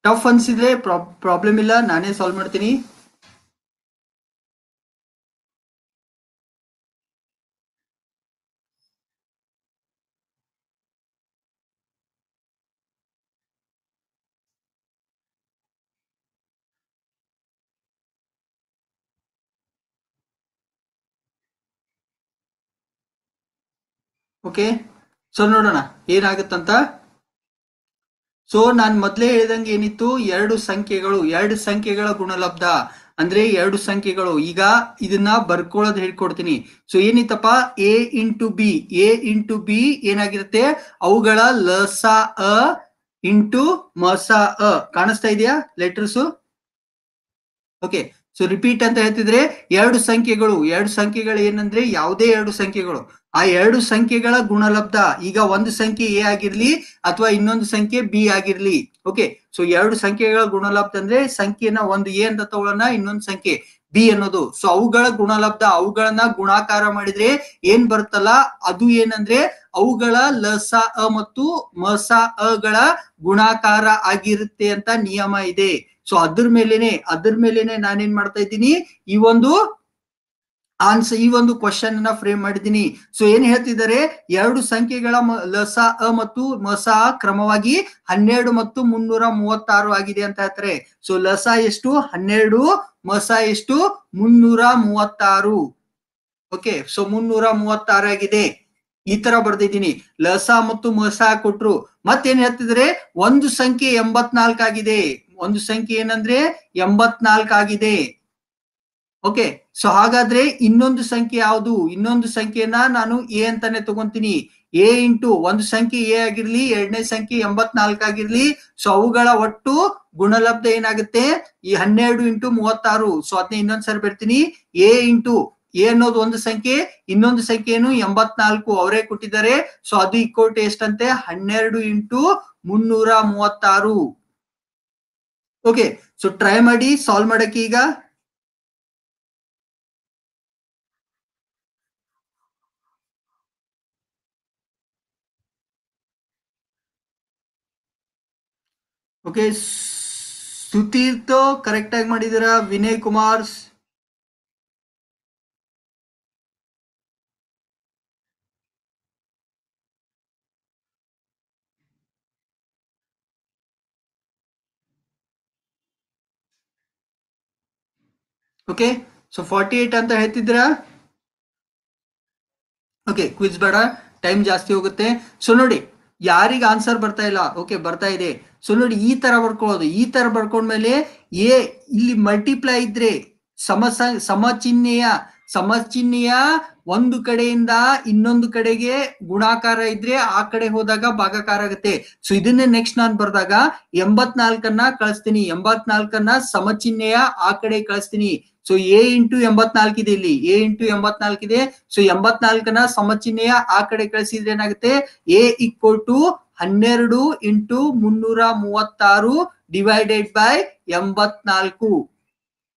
ಟಫ್ ಅನ್ಸಿದ್ರೆ ಪ್ರಾಬ್ಲಮ್ ಇಲ್ಲ ನಾನೇ ಸಾಲ್ವ್ ಮಾಡ್ತೀನಿ
ಓಕೆ ಸೊ ನೋಡೋಣ ಏನಾಗುತ್ತಂತ ಸೊ ನಾನ್ ಮೊದ್ಲೇ ಹೇಳ್ದಂಗೆ ಏನಿತ್ತು ಎರಡು ಸಂಖ್ಯೆಗಳು ಎರಡು ಸಂಖ್ಯೆಗಳ ಗುಣಲಬ್ಧ ಅಂದ್ರೆ ಎರಡು ಸಂಖ್ಯೆಗಳು ಈಗ ಇದನ್ನ ಬರ್ಕೊಳ್ಳೋದು ಹೇಳ್ಕೊಡ್ತೀನಿ ಸೊ ಏನಿತ್ತಪ್ಪ A into B A into B ಏನಾಗಿರುತ್ತೆ ಅವುಗಳ ಲಸ ಅ ಇಂಟು ಮಸ ಅ ಕಾಣಿಸ್ತಾ ಇದೆಯಾ ಲೆಟರ್ಸು ಓಕೆ ಸೊ ರಿಪೀಟ್ ಅಂತ ಹೇಳ್ತಿದ್ರೆ ಎರಡು ಸಂಖ್ಯೆಗಳು ಎರಡು ಸಂಖ್ಯೆಗಳು ಏನಂದ್ರೆ ಯಾವುದೇ ಎರಡು ಸಂಖ್ಯೆಗಳು ಆ ಎರಡು ಸಂಖ್ಯೆಗಳ ಗುಣಲಬ್ಧ ಈಗ ಒಂದು ಸಂಖ್ಯೆ ಎ ಆಗಿರ್ಲಿ ಅಥವಾ ಇನ್ನೊಂದು ಸಂಖ್ಯೆ ಬಿ ಆಗಿರ್ಲಿ ಓಕೆ ಸೊ ಎರಡು ಸಂಖ್ಯೆಗಳ ಗುಣಲಬ್ಧ ಅಂದ್ರೆ ಸಂಖ್ಯೆನ ಒಂದು ಎ ಅಂತ ತಗೊಳ್ಳೋಣ ಇನ್ನೊಂದು ಸಂಖ್ಯೆ ಬಿ ಅನ್ನೋದು ಸೊ ಅವುಗಳ ಗುಣಲಬ್ಧ ಅವುಗಳನ್ನ ಗುಣಾಕಾರ ಮಾಡಿದ್ರೆ ಏನ್ ಬರುತ್ತಲ್ಲ ಅದು ಏನಂದ್ರೆ ಅವುಗಳ ಲಸ ಅ ಮತ್ತು ಮಸ ಅಗಳ ಗುಣಾಕಾರ ಆಗಿರುತ್ತೆ ಅಂತ ನಿಯಮ ಇದೆ ಸೊ ಅದ್ರ ಮೇಲೇನೆ ಅದ್ರ ಮೇಲೇನೆ ನಾನೇನ್ ಮಾಡ್ತಾ ಇದ್ದೀನಿ ಈ ಒಂದು ಆನ್ಸರ್ ಈ ಒಂದು ಕ್ವಶನ್ ನ ಫ್ರೇಮ್ ಮಾಡಿದ್ದೀನಿ ಸೊ ಏನ್ ಹೇಳ್ತಿದ್ದಾರೆ ಎರಡು ಸಂಖ್ಯೆಗಳ ಲಸ ಅ ಮತ್ತು ಮಸ ಕ್ರಮವಾಗಿ ಹನ್ನೆರಡು ಮತ್ತು ಮುನ್ನೂರ ಮೂವತ್ತಾರು ಆಗಿದೆ ಅಂತ ಹೇಳ್ತಾರೆ ಸೊ ಲಸ ಎಷ್ಟು ಹನ್ನೆರಡು ಮಸ ಎಷ್ಟು ಮುನ್ನೂರ ಮೂವತ್ತಾರು ಓಕೆ ಸೊ ಮುನ್ನೂರ ಮೂವತ್ತಾರು ಆಗಿದೆ ಈ ತರ ಬರ್ದಿದ್ದೀನಿ ಲಸ ಮತ್ತು ಮಸ ಕೊಟ್ರು ಮತ್ತೇನ್ ಹೇಳ್ತಿದ್ರೆ ಒಂದು ಸಂಖ್ಯೆ ಎಂಬತ್ನಾಲ್ಕಾಗಿದೆ ಒಂದು ಸಂಖ್ಯೆ ಏನಂದ್ರೆ ಎಂಬತ್ನಾಲ್ಕಾಗಿದೆ ಆಗಿದೆ ಓಕೆ ಸೊ ಹಾಗಾದ್ರೆ ಇನ್ನೊಂದು ಸಂಖ್ಯೆ ಯಾವುದು ಇನ್ನೊಂದು ಸಂಖ್ಯೆನ ನಾನು ಎ ಅಂತಾನೆ ತಗೊಂತೀನಿ ಎ ಇಂಟು ಒಂದು ಸಂಖ್ಯೆ ಎ ಆಗಿರ್ಲಿ ಎರಡನೇ ಸಂಖ್ಯೆ ಎಂಬತ್ನಾಲ್ಕು ಆಗಿರ್ಲಿ ಸೊ ಅವುಗಳ ಒಟ್ಟು ಗುಣಲಬ್ಧ ಏನಾಗುತ್ತೆ ಈ ಹನ್ನೆರಡು ಇಂಟು ಮೂವತ್ತಾರು ಸೊ ಅದನ್ನ ಇನ್ನೊಂದ್ಸರಿ ಬರ್ತೀನಿ ಎ ಇಂಟು ಎ ಅನ್ನೋದು ಒಂದು ಸಂಖ್ಯೆ ಇನ್ನೊಂದು ಸಂಖ್ಯೆನು ಎಂಬತ್ನಾಲ್ಕು ಅವರೇ ಕೊಟ್ಟಿದ್ದಾರೆ ಸೊ ಅದು ಇಕ್ಕೋಟೆ ಎಷ್ಟಂತೆ ಹನ್ನೆರಡು ಇಂಟು ಮುನ್ನೂರ ಮೂವತ್ತಾರು ಓಕೆ ಸೊ ಟ್ರೈ ಮಾಡಿ ಸಾಲ್ವ್ ಮಾಡಕ್ಕೆ ಈಗ
ಓಕೆ ಸುತೀರ್ಥ ಕರೆಕ್ಟ್ ಆಗಿ ಮಾಡಿದಿರ Vinay Kumar
okay so forty eight ಅಂತ ಹೇಳ್ತಿದ್ರ ಓಕೆ ಕ್ವಿಜ್ ಬೇಡ ಟೈಮ್ ಜಾಸ್ತಿ ಹೋಗುತ್ತೆ ಸೊ ನೋಡಿ ಯಾರಿಗೆ ಆನ್ಸರ್ ಬರ್ತಾ ಇಲ್ಲ ಓಕೆ ಬರ್ತಾ ಇದೆ ಸೊ ನೋಡಿ ಈ ತರ ಬರ್ಕೊಳ್ಳೋದು ಈ ತರ ಬರ್ಕೊಂಡ್ಮೇಲೆ ಎ ಇಲ್ಲಿ ಮಲ್ಟಿಪ್ಲೈ ಇದ್ರೆ ಸಮ ಚಿಹ್ನೆಯ ಸಮ ಚಿಹ್ನೆಯ ಒಂದು ಕಡೆಯಿಂದ ಇನ್ನೊಂದು ಕಡೆಗೆ ಗುಣಾಕಾರ ಇದ್ರೆ ಆ ಕಡೆ ಹೋದಾಗ ಭಾಗಾಕಾರ ಆಗುತ್ತೆ ಸೊ ಇದನ್ನೇ ನೆಕ್ಸ್ಟ್ ನಾನು ಬರ್ದಾಗ ಎಂಬತ್ನಾಲ್ಕನ್ನ ಕಳಿಸ್ತೀನಿ ಎಂಬತ್ನಾಲ್ಕನ್ನ ಸಮ ಚಿಹ್ನೆಯ ಆ ಕಡೆ ಕಳಿಸ್ತೀನಿ ಸೊ ಎ ಇಂಟು ಎಂಬತ್ನಾಲ್ಕಿದೆ ಇಲ್ಲಿ ಎ ಇಂಟು ಎಂಬತ್ನಾಲ್ಕಿದೆ ಸೊ ಎಂಬತ್ನಾಲ್ಕನ ಸಮ ಚಿಹ್ನೆಯ ಆ ಕಡೆ ಕಳಿಸಿದ್ರೆ ಏನಾಗುತ್ತೆ ಎ ಈಕ್ವಲ್ ಟು ಹನ್ನೆರಡು ಇಂಟು ಮುನ್ನೂರ ಮೂವತ್ತಾರು ಡಿವೈಡೆಡ್ ಬೈ ಎಂಬತ್ನಾಲ್ಕು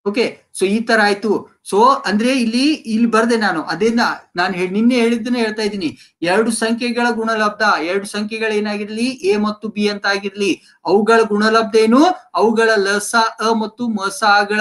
ಓಕೆ ಸೊ ಈ ತರ ಆಯ್ತು ಸೊ ಅಂದ್ರೆ ಇಲ್ಲಿ ಇಲ್ಲಿ ಬರ್ದೆ ನಾನು ಅದೇನ ನಾನು ನಿನ್ನೆ ಹೇಳಿದ್ದನ್ನ ಹೇಳ್ತಾ ಇದ್ದೀನಿ ಎರಡು ಸಂಖ್ಯೆಗಳ ಗುಣಲಬ್ಧ ಎರಡು ಸಂಖ್ಯೆಗಳ ಏನಾಗಿರ್ಲಿ ಎ ಮತ್ತು ಬಿ ಅಂತ ಆಗಿರ್ಲಿ ಅವುಗಳ ಗುಣಲಬ್ಧ ಏನು ಅವುಗಳ ಲಸ ಅ ಮತ್ತು ಮಸಾಗಳ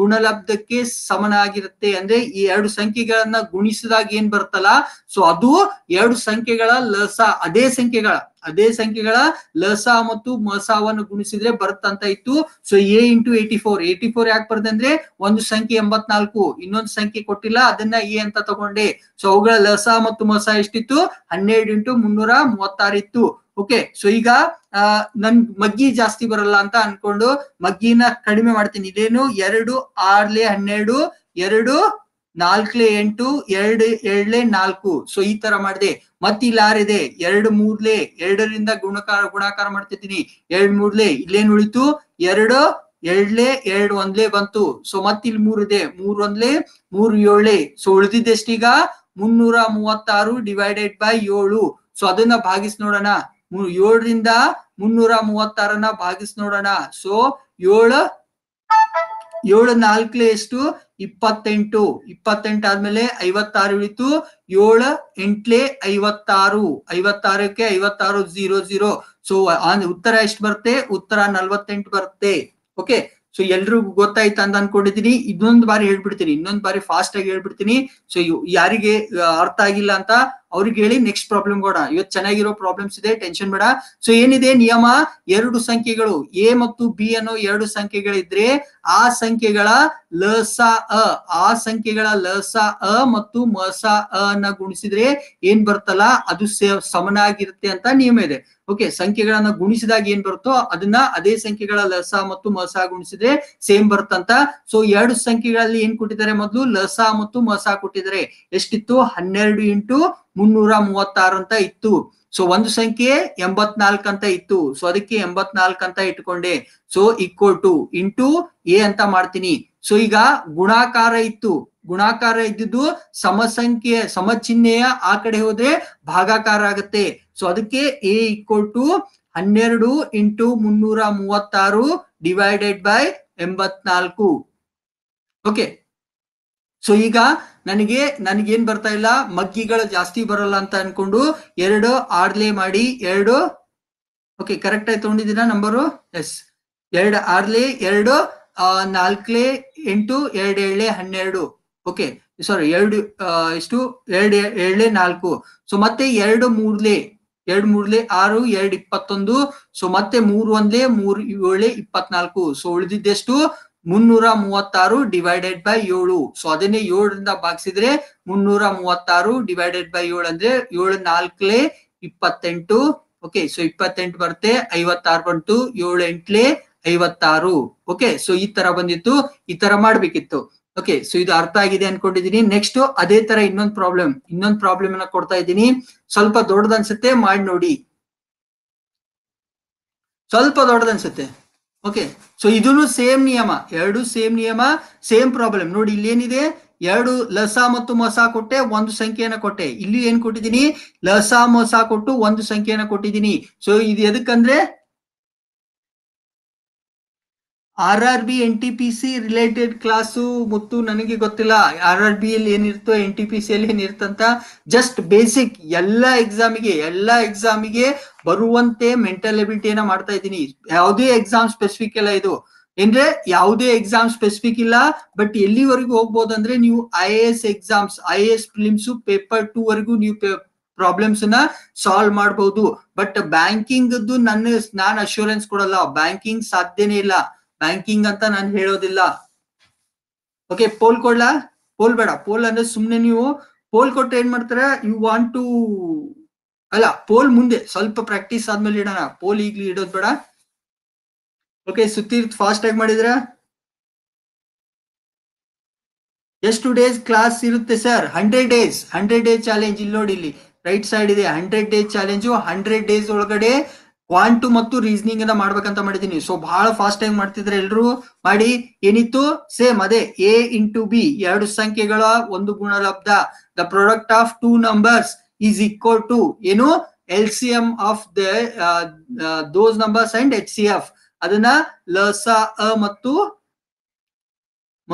ಗುಣಲಬ್ಧಕ್ಕೆ ಸಮನಾಗಿರುತ್ತೆ ಅಂದ್ರೆ ಈ ಎರಡು ಸಂಖ್ಯೆಗಳನ್ನ ಗುಣಿಸಿದಾಗ ಏನ್ ಬರ್ತಲ್ಲ ಸೊ ಅದು ಎರಡು ಸಂಖ್ಯೆಗಳ ಲಸ ಅದೇ ಸಂಖ್ಯೆಗಳ ಅದೇ ಸಂಖ್ಯೆಗಳ ಲಸ ಮತ್ತು ಮಸವನ್ನು ಗುಣಿಸಿದ್ರೆ ಬರ್ತಂತ ಇತ್ತು so A into eighty four eighty four ಯಾಕೆ ಬರ್ತಂದ್ರೆ ಒಂದು ಸಂಖ್ಯೆ ಎಂಬತ್ನಾಲ್ಕು ಇನ್ನೊಂದು ಸಂಖ್ಯೆ ಕೊಟ್ಟಿಲ್ಲ ಅದನ್ನ ಇ ಅಂತ ತಗೊಂಡೆ ಸೊ ಅವುಗಳ ಲಸ ಮತ್ತು ಮೊಸ ಎಷ್ಟಿತ್ತು ಹನ್ನೆರಡು ಇಂಟು ಮುನ್ನೂರ ಮೂವತ್ತಾರಿತ್ತು ಓಕೆ ಸೊ ಈಗ ನನ್ ಮಗ್ಗಿ ಜಾಸ್ತಿ ಬರಲ್ಲ ಅಂತ ಅನ್ಕೊಂಡು ಮಗ್ಗಿನ ಕಡಿಮೆ ಮಾಡ್ತೀನಿ ಇದೇನು ಎರಡು ಆರ್ಲೆ ಹನ್ನೆರಡು ಎರಡು ನಾಲ್ಕಲೆ ಎಂಟು ಎರಡು ಎರಡ್ಲೆ ನಾಲ್ಕು ಸೊ ಈ ತರ ಮಾಡಿದೆ ಮತ್ತಿ ಇಲ್ಲಿ ಎರಡು ಮೂರ್ಲೆ ಎರಡರಿಂದ ಗುಣಕಾರ ಗುಣಾಕಾರ ಮಾಡ್ತಿದ್ದೀನಿ ಎರಡ್ ಮೂರ್ಲೆ ಇಲ್ಲೇನು ಉಳಿತು ಎರಡು ಎರಡ್ಲೆ ಎರಡು ಒಂದ್ಲೆ ಬಂತು ಸೊ ಮತ್ ಇಲ್ಲಿ ಇದೆ ಮೂರ್ ಒಂದ್ಲೆ ಮೂರ್ ಏಳೇ ಸೊ ಉಳಿದಿದ್ದೆಷ್ಟೀಗ ಮುನ್ನೂರ ಮೂವತ್ತಾರು ಡಿವೈಡೆಡ್ ಬೈ ಏಳು ಸೊ ಅದನ್ನ ಭಾಗಿಸ್ ನೋಡೋಣ ಏಳರಿಂದ ಮುನ್ನೂರ ಮೂವತ್ತಾರನ್ನ ಭಾಗಿಸ್ ನೋಡೋಣ ಸೊ ಏಳು ಏಳು ನಾಲ್ಕಲೆ ಎಷ್ಟು ಇಪ್ಪತ್ತೆಂಟು ಇಪ್ಪತ್ತೆಂಟು ಆದ್ಮೇಲೆ ಐವತ್ತಾರು ಇಳಿತು ಏಳು ಎಂಟ್ಲೆ ಐವತ್ತಾರು ಐವತ್ತಾರಕ್ಕೆ ಐವತ್ತಾರು ಜೀರೋ ಜೀರೋ ಸೊ ಉತ್ತರ ಎಷ್ಟು ಬರುತ್ತೆ ಉತ್ತರ ನಲ್ವತ್ತೆಂಟು ಬರುತ್ತೆ ಓಕೆ ಸೊ ಎಲ್ರಿಗೂ ಗೊತ್ತಾಯ್ತು ಅಂತ ಅನ್ಕೊಂಡಿದೀನಿ ಇನ್ನೊಂದ್ ಬಾರಿ ಹೇಳ್ಬಿಡ್ತೀನಿ ಇನ್ನೊಂದ್ ಬಾರಿ ಫಾಸ್ಟ್ ಆಗಿ ಹೇಳ್ಬಿಡ್ತೀನಿ ಸೊ ಯಾರಿಗೆ ಅರ್ಥ ಆಗಿಲ್ಲ ಅಂತ ಅವ್ರಿಗೆ ಹೇಳಿ ನೆಕ್ಸ್ಟ್ ಪ್ರಾಬ್ಲಮ್ ಕೊಡ ಇವತ್ತು ಚೆನ್ನಾಗಿರೋ ಪ್ರಾಬ್ಲಮ್ಸ್ ಇದೆ ಟೆನ್ಷನ್ ಬೇಡ ಸೊ ಏನಿದೆ ನಿಯಮ ಎರಡು ಸಂಖ್ಯೆಗಳು ಎ ಮತ್ತು ಬಿ ಅನ್ನೋ ಎರಡು ಸಂಖ್ಯೆಗಳಿದ್ರೆ ಆ ಸಂಖ್ಯೆಗಳ ಲಸ ಅ ಆ ಸಂಖ್ಯೆಗಳ ಲಸ ಅ ಮತ್ತು ಅ ಅನ್ನ ಗುಣಿಸಿದ್ರೆ ಏನ್ ಬರ್ತಲ್ಲ ಅದು ಸಮನಾಗಿರುತ್ತೆ ಅಂತ ನಿಯಮ ಇದೆ ಓಕೆ ಸಂಖ್ಯೆಗಳನ್ನ ಗುಣಿಸಿದಾಗ ಏನ್ ಬರುತ್ತೋ ಅದನ್ನ ಅದೇ ಸಂಖ್ಯೆಗಳ ಲಸ ಮತ್ತು ಮಸ ಗುಣಿಸಿದ್ರೆ ಸೇಮ್ ಬರ್ತಂತ ಸೊ ಎರಡು ಸಂಖ್ಯೆಗಳಲ್ಲಿ ಏನ್ ಕೊಟ್ಟಿದ್ದಾರೆ ಮೊದಲು ಲಸ ಮತ್ತು ಮಸ ಕೊಟ್ಟಿದ್ದಾರೆ ಎಷ್ಟಿತ್ತು ಹನ್ನೆರಡು ಇಂಟು ಮುನ್ನೂರ ಮೂವತ್ತಾರು ಅಂತ ಇತ್ತು ಸೊ ಒಂದು ಸಂಖ್ಯೆ ಎಂಬತ್ನಾಲ್ಕ ಅಂತ ಇತ್ತು ಸೊ ಅದಕ್ಕೆ ಎಂಬತ್ನಾಲ್ಕಂತ ಅಂತ ಇಟ್ಕೊಂಡೆ so equal to into A ಅಂತ ಮಾಡ್ತೀನಿ ಸೊ ಈಗ ಗುಣಾಕಾರ ಇತ್ತು ಗುಣಾಕಾರ ಇದ್ದಿದ್ದು ಸಮಸಂಖ್ಯೆ ಸಮಚಿಹ್ನೆಯ ಆ ಕಡೆ ಹೋದ್ರೆ ಭಾಗಾಕಾರ ಆಗತ್ತೆ ಸೊ ಅದಕ್ಕೆ ಎ ಇಕ್ವಲ್ ಟು ಹನ್ನೆರಡು ಇಂಟು ಮುನ್ನೂರ ಮೂವತ್ತಾರು ಡಿವೈಡೆಡ್ ಬೈ ಎಂಬತ್ನಾಲ್ಕು ಓಕೆ ಸೊ ಈಗ ನನಗೆ ನನಗೇನ್ ಬರ್ತಾ ಇಲ್ಲ ಮಗ್ಗಿಗಳು ಜಾಸ್ತಿ ಬರಲ್ಲ ಅಂತ ಅನ್ಕೊಂಡು ಎರಡು ಆರ್ಲೆ ಮಾಡಿ ಎರಡು ಓಕೆ ಕರೆಕ್ಟ್ ಆಗಿ ತಗೊಂಡಿದ್ದೀರಾ ನಂಬರು ಎಸ್ ಎರಡು ಆರ್ಲೆ ಎರಡು ನಾಲ್ಕಲೆ ಎಂಟು ಎರಡು ಏಳೆ ಹನ್ನೆರಡು ಓಕೆ ಸಾರಿ ಎರಡು ಎಷ್ಟು ಎರಡು ಏಳೆ ನಾಲ್ಕು ಸೊ ಮತ್ತೆ ಎರಡು ಮೂರ್ಲೆ ಎರಡು ಮೂರ್ಲೆ ಆರು ಎರಡು ಇಪ್ಪತ್ತೊಂದು ಸೊ ಮತ್ತೆ ಮೂರು ಒಂದ್ಲೆ ಮೂರು ಏಳೆ ಇಪ್ಪತ್ನಾಲ್ಕು ಸೊ ಉಳಿದಿದ್ದೆಷ್ಟು ಮುನ್ನೂರ ಮೂವತ್ತಾರು ಡಿವೈಡೆಡ್ ಬೈ ಏಳು ಸೊ ಅದನ್ನೇ ಏಳರಿಂದ ಭಾಗಿಸಿದ್ರೆ ಮುನ್ನೂರ ಮೂವತ್ತಾರು ಡಿವೈಡೆಡ್ ಬೈ ಏಳು ಅಂದ್ರೆ ಏಳು ನಾಲ್ಕಲೆ ಇಪ್ಪತ್ತೆಂಟು ಓಕೆ ಸೊ ಇಪ್ಪತ್ತೆಂಟು ಬರುತ್ತೆ ಐವತ್ತಾರು ಬಂತು ಏಳು ಎಂಟ್ಲೆ ಐವತ್ತಾರು ಓಕೆ ಸೊ ಈ ತರ ಬಂದಿತ್ತು ಈ ತರ ಮಾಡ್ಬೇಕಿತ್ತು ಓಕೆ ಸೊ ಇದು ಅರ್ಥ ಆಗಿದೆ ಅನ್ಕೊಂಡಿದೀನಿ ನೆಕ್ಸ್ಟ್ ಅದೇ ತರ ಇನ್ನೊಂದು ಪ್ರಾಬ್ಲಮ್ ಇನ್ನೊಂದು ಪ್ರಾಬ್ಲಮ್ ಅನ್ನ ಕೊಡ್ತಾ ಇದ್ದೀನಿ ಸ್ವಲ್ಪ ದೊಡ್ಡದನ್ಸುತ್ತೆ ಮಾಡಿ ನೋಡಿ ಸ್ವಲ್ಪ ದೊಡ್ಡದನ್ಸುತ್ತೆ ಓಕೆ ಸೊ ಇದನ್ನು ಸೇಮ್ ನಿಯಮ ಎರಡು ಸೇಮ್ ನಿಯಮ ಸೇಮ್ ಪ್ರಾಬ್ಲಮ್ ನೋಡಿ ಇಲ್ಲಿ ಏನಿದೆ ಎರಡು ಲಸ ಮತ್ತು ಮೊಸ ಕೊಟ್ಟೆ ಒಂದು ಸಂಖ್ಯೆಯನ್ನ ಕೊಟ್ಟೆ ಇಲ್ಲಿ ಏನ್ ಕೊಟ್ಟಿದ್ದೀನಿ ಲಸ ಮೊಸಾ ಕೊಟ್ಟು ಒಂದು ಸಂಖ್ಯೆಯನ್ನ ಕೊಟ್ಟಿದ್ದೀನಿ ಸೊ ಇದು ಎದಕ್ಕಂದ್ರೆ R R B N T P C related class ಮತ್ತು ನನಗೆ ಗೊತ್ತಿಲ್ಲ ಆರ್ ಆರ್ ಬಿ ಅಲ್ಲಿ ಏನಿರ್ತೋ ಎನ್ ಟಿ ಪಿ ಸಿ ಅಲ್ಲಿ ಏನಿರ್ತಂತ ಜಸ್ಟ್ ಬೇಸಿಕ್ ಎಲ್ಲ ಎಕ್ಸಾಮಿಗೆ ಎಲ್ಲ ಎಕ್ಸಾಮಿಗೆ ಬರುವಂತೆ ಮೆಂಟಲ್ ಎಬಿಲಿಟಿಯನ್ನ ಮಾಡ್ತಾ ಇದ್ದೀನಿ ಯಾವುದೇ ಎಕ್ಸಾಮ್ ಸ್ಪೆಸಿಫಿಕ್ ಎಲ್ಲ ಇದು ಅಂದ್ರೆ ಯಾವುದೇ ಎಕ್ಸಾಮ್ ಸ್ಪೆಸಿಫಿಕ್ ಇಲ್ಲ ಬಟ್ ಎಲ್ಲಿವರೆಗೂ ಹೋಗ್ಬೋದು ಅಂದ್ರೆ ನೀವು I A S exams I A S prelims paper two ವರೆಗೂ ನೀವು ಪ್ರಾಬ್ಲಮ್ಸ್ ನ ಸಾಲ್ವ್ ಮಾಡಬಹುದು ಬಟ್ ಬ್ಯಾಂಕಿಂಗ್ ನನ್ನ ನಾನು ಅಶ್ಯೂರೆನ್ಸ್ ಕೊಡಲ್ಲ ಬ್ಯಾಂಕಿಂಗ್ ಸಾಧ್ಯನೇ ಇಲ್ಲ ಬ್ಯಾಂಕಿಂಗ್ ಅಂತ ನಾನು ಹೇಳೋದಿಲ್ಲ ಓಕೆ ಪೋಲ್ ಕೊಡ್ಲ ಪೋಲ್ ಬೇಡ ಪೋಲ್ ಅಂದ್ರೆ ಸುಮ್ನೆ ನೀವು ಪೋಲ್ ಕೊಟ್ಟು ಏನ್ ಮಾಡ್ತಾರೆ ಯು ವಾಂಟ್ ಟು ಅಲ್ಲ ಪೋಲ್ ಮುಂದೆ ಸ್ವಲ್ಪ ಪ್ರಾಕ್ಟೀಸ್ ಆದ್ಮೇಲೆ ಇಡೋಣ ಪೋಲ್ ಈಗ್ಲಿ ಇಡೋದ್ ಬೇಡ ಓಕೆ ಸುತ್ತೀರ್ತ್ ಫಾಸ್ಟ್ ಆಗಿ ಮಾಡಿದ್ರ ಎಷ್ಟು ಡೇಸ್ ಕ್ಲಾಸ್ ಇರುತ್ತೆ sir hundred days hundred day challenge ಇಲ್ಲಿ ನೋಡಿ ಇಲ್ಲಿ ರೈಟ್ ಸೈಡ್ ಇದೆ hundred day challenge hundred days ಒಳಗಡೆ ಕ್ವಾಂಟು ಮತ್ತು ರೀಸನಿಂಗ್ ಅನ್ನ ಮಾಡ್ಬೇಕಂತ ಮಾಡಿದೀನಿ ಸೊ ಬಹಳ ಫಾಸ್ಟ್ ಆಗಿ ಮಾಡ್ತಿದ್ರೆ ಎಲ್ರು ಮಾಡಿ ಏನಿತ್ತು ಸೇಮ್ ಅದೇ ಎ ಇಂಟು ಬಿ ಎರಡು ಸಂಖ್ಯೆಗಳ ಒಂದು ಗುಣಲಬ್ಧ the product of two numbers is equal to ಏನು L C M of those numbers and H C F ಅದನ್ನ ಲಸ ಅ ಮತ್ತು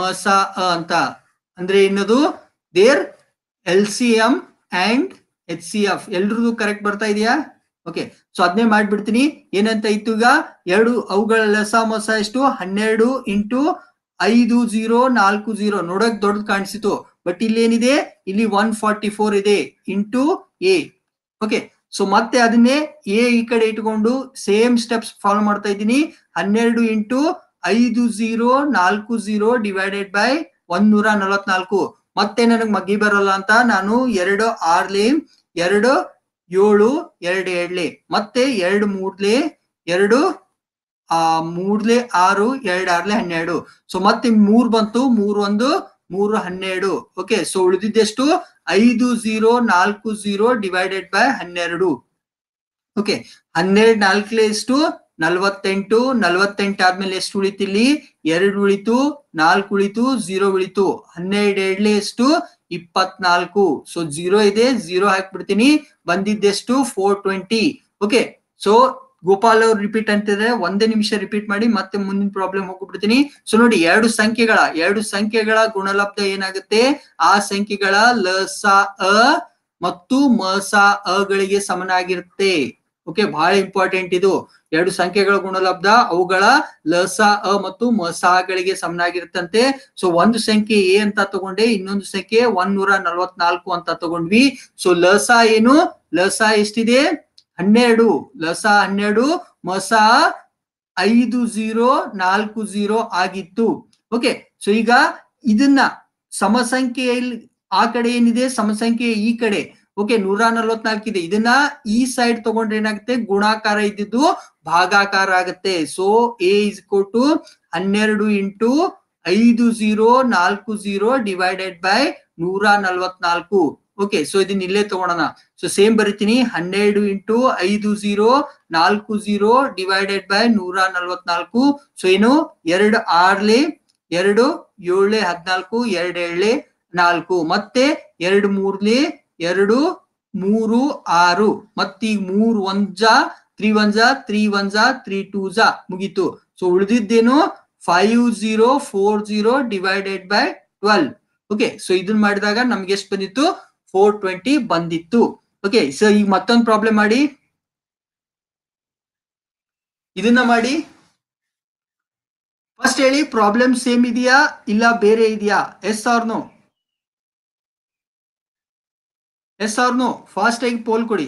ಮಸ ಅ ಅಂತ ಅಂದ್ರೆ ಇನ್ನದು their L C M and H C F ಎಲ್ರದು ಕರೆಕ್ಟ್ ಬರ್ತಾ ಇದೆಯಾ ಓಕೆ ಸೊ ಅದನ್ನೇ ಮಾಡ್ಬಿಡ್ತೀನಿ ಏನಂತ ಇತ್ತು ಈಗ ಎರಡು ಅವುಗಳ ಲಸ ಮೊಸ ಎಷ್ಟು ಹನ್ನೆರಡು ಇಂಟು ಐದು ಜೀರೋ ನಾಲ್ಕು ಜೀರೋ ನೋಡಕ್ ದೊಡ್ಡದು ಕಾಣಿಸಿತು ಬಟ್ ಇಲ್ಲಿ ಏನಿದೆ ಇಲ್ಲಿ ಒನ್ ಫಾರ್ಟಿ ಫೋರ್ ಇದೆ ಇಂಟು ಎ ಓಕೆ ಸೊ ಮತ್ತೆ ಅದನ್ನೇ ಎ ಈ ಕಡೆ ಇಟ್ಕೊಂಡು ಸೇಮ್ ಸ್ಟೆಪ್ಸ್ ಫಾಲೋ ಮಾಡ್ತಾ ಇದ್ದೀನಿ ಹನ್ನೆರಡು ಇಂಟು ಐದು ಜೀರೋ ನಾಲ್ಕು ಜೀರೋ ಡಿವೈಡೆಡ್ ಬೈ ಒಂದೂರ ನಲವತ್ನಾಲ್ಕು ಮತ್ತೆ ನನಗೆ ಮಗ್ಗಿ ಬರಲ್ಲ ಅಂತ ನಾನು ಎರಡು ಆರ್ಲಿ ಎರಡು ಏಳು ಎರಡು ಎರಡ್ಲಿ ಮತ್ತೆ ಎರಡು ಮೂರ್ಲಿ ಎರಡು ಆ ಮೂರ್ಲಿ ಆರು ಎರಡು ಆರ್ಲಿ ಹನ್ನೆರಡು ಸೊ ಮತ್ತೆ ಮೂರ್ ಬಂತು ಮೂರ್ ಒಂದು ಮೂರು ಹನ್ನೆರಡು ಓಕೆ ಸೊ ಉಳಿದಿದ್ದೆಷ್ಟು ಐದು ಝೀರೋ ನಾಲ್ಕು ಝೀರೋ ಡಿವೈಡೆಡ್ ಬೈ ಹನ್ನೆರಡು ಓಕೆ ಹನ್ನೆರಡು ನಾಲ್ಕಲೇ ಎಷ್ಟು ನಲ್ವತ್ತೆಂಟು ನಲ್ವತ್ತೆಂಟು ಆದ್ಮೇಲೆ ಎಷ್ಟು ಉಳಿತಿಲ್ಲಿ ಎರಡು ಉಳಿತು ನಾಲ್ಕು ಉಳಿತು ಜೀರೋ ಉಳಿತು ಹನ್ನೆರಡು ಎರಡ್ಲಿ ಎಷ್ಟು ಇಪ್ಪತ್ನಾಲ್ಕು ಸೊ ಜೀರೋ ಇದೆ ಜೀರೋ ಹಾಕ್ಬಿಡ್ತೀನಿ ಬಂದಿದ್ದೆಷ್ಟು four twenty okay so Gopal ಅವ್ರು ರಿಪೀಟ್ ಅಂತಿದ್ರೆ ಒಂದೇ ನಿಮಿಷ ರಿಪೀಟ್ ಮಾಡಿ ಮತ್ತೆ ಮುಂದಿನ ಪ್ರಾಬ್ಲಮ್ ಹೋಗ್ಬಿಡ್ತೀನಿ ಸೊ ನೋಡಿ ಎರಡು ಸಂಖ್ಯೆಗಳ ಎರಡು ಸಂಖ್ಯೆಗಳ ಗುಣಲಬ್ಧ ಏನಾಗುತ್ತೆ ಆ ಸಂಖ್ಯೆಗಳ ಲಸ ಅ ಮತ್ತು ಮಸ ಅಗಳಿಗೆ ಸಮನಾಗಿರುತ್ತೆ ಓಕೆ ಬಹಳ ಇಂಪಾರ್ಟೆಂಟ್ ಇದು ಎರಡು ಸಂಖ್ಯೆಗಳ ಗುಣಲಬ್ಧ ಅವುಗಳ ಲಸ ಅ ಮತ್ತು ಮಸಗಳಿಗೆ ಸಮನಾಗಿರುತ್ತಂತೆ ಸೊ ಒಂದು ಸಂಖ್ಯೆ ಎ ಅಂತ ತಗೊಂಡೆ ಇನ್ನೊಂದು ಸಂಖ್ಯೆ ಒಂದ್ನೂರ ನಲ್ವತ್ನಾಲ್ಕು ಅಂತ ತಗೊಂಡ್ವಿ ಸೊ ಲಸ ಏನು ಲಸ ಎಷ್ಟಿದೆ ಹನ್ನೆರಡು ಲಸ ಹನ್ನೆರಡು ಮಸ ಐದು ಝೀರೋ ನಾಲ್ಕು ಝೀರೋ ಆಗಿತ್ತು ಓಕೆ ಸೊ ಈಗ ಇದನ್ನ ಸಮಸಂಖ್ಯೆಯಲ್ಲಿ ಆ ಕಡೆ ಏನಿದೆ ಸಮಸಂಖ್ಯೆ ಈ ಕಡೆ ಓಕೆ ನೂರ ನಲ್ವತ್ನಾಲ್ಕು ಇದೆ ಇದನ್ನ ಈ ಸೈಡ್ ತಗೊಂಡ್ರೆ ಏನಾಗುತ್ತೆ ಗುಣಾಕಾರ ಇದ್ದಿದ್ದು ಭಾಗಾಕಾರ ಆಗುತ್ತೆ ಸೊ ಎ ಇಸ್ ಹನ್ನೆರಡು ಇಂಟು ಐದು ಝೀರೋ ನಾಲ್ಕು ಝೀರೋ ಡಿವೈಡೆಡ್ ಬೈ ನೂರ ನಲ್ವತ್ನಾಲ್ಕು ಓಕೆ ಸೊ ಇದನ್ನ ಇಲ್ಲೇ ತಗೊಳೋಣ ಸೊ ಸೇಮ್ ಬರಿತೀನಿ ಹನ್ನೆರಡು ಇಂಟು ಐದು ಝೀರೋ ನಾಲ್ಕು ಝೀರೋ ಡಿವೈಡೆಡ್ ಬೈ ನೂರ ನಲ್ವತ್ನಾಲ್ಕು ಸೊ ಏನು ಎರಡು ಆರ್ಲಿ ಎರಡು ಏಳು ಹದಿನಾಲ್ಕು ಎರಡು ಏಳು ನಾಲ್ಕು ಮತ್ತೆ ಎರಡು ಮೂರ್ಲಿ ಎರಡು ಮೂರು ಆರು ಮತ್ತೀಗ ಮೂರು ಒಂದ್ ಜಾ ತ್ರೀ ಒನ್ ಜಾ ತ್ರೀ ಒನ್ ತ್ರೀ ಟೂ ಜಾ ಮುಗೀತು ಸೊ ಉಳಿದಿದ್ದೇನು five zero four zero divided by twelve okay so ಇದನ್ನ ಮಾಡಿದಾಗ ನಮ್ಗೆ ಎಷ್ಟು ಬಂದಿತ್ತು ಫೋರ್ ಟ್ವೆಂಟಿ ಬಂದಿತ್ತು ಓಕೆ ಸೊ ಈಗ ಮತ್ತೊಂದು ಪ್ರಾಬ್ಲಮ್ ಮಾಡಿ ಇದನ್ನ ಮಾಡಿ ಫಸ್ಟ್ ಹೇಳಿ ಪ್ರಾಬ್ಲಮ್ ಸೇಮ್ ಇದೆಯಾ ಇಲ್ಲ ಬೇರೆ ಇದೆಯಾ yes or yes or no fast ಆಗಿ ಪೋಲ್ ಕೊಡಿ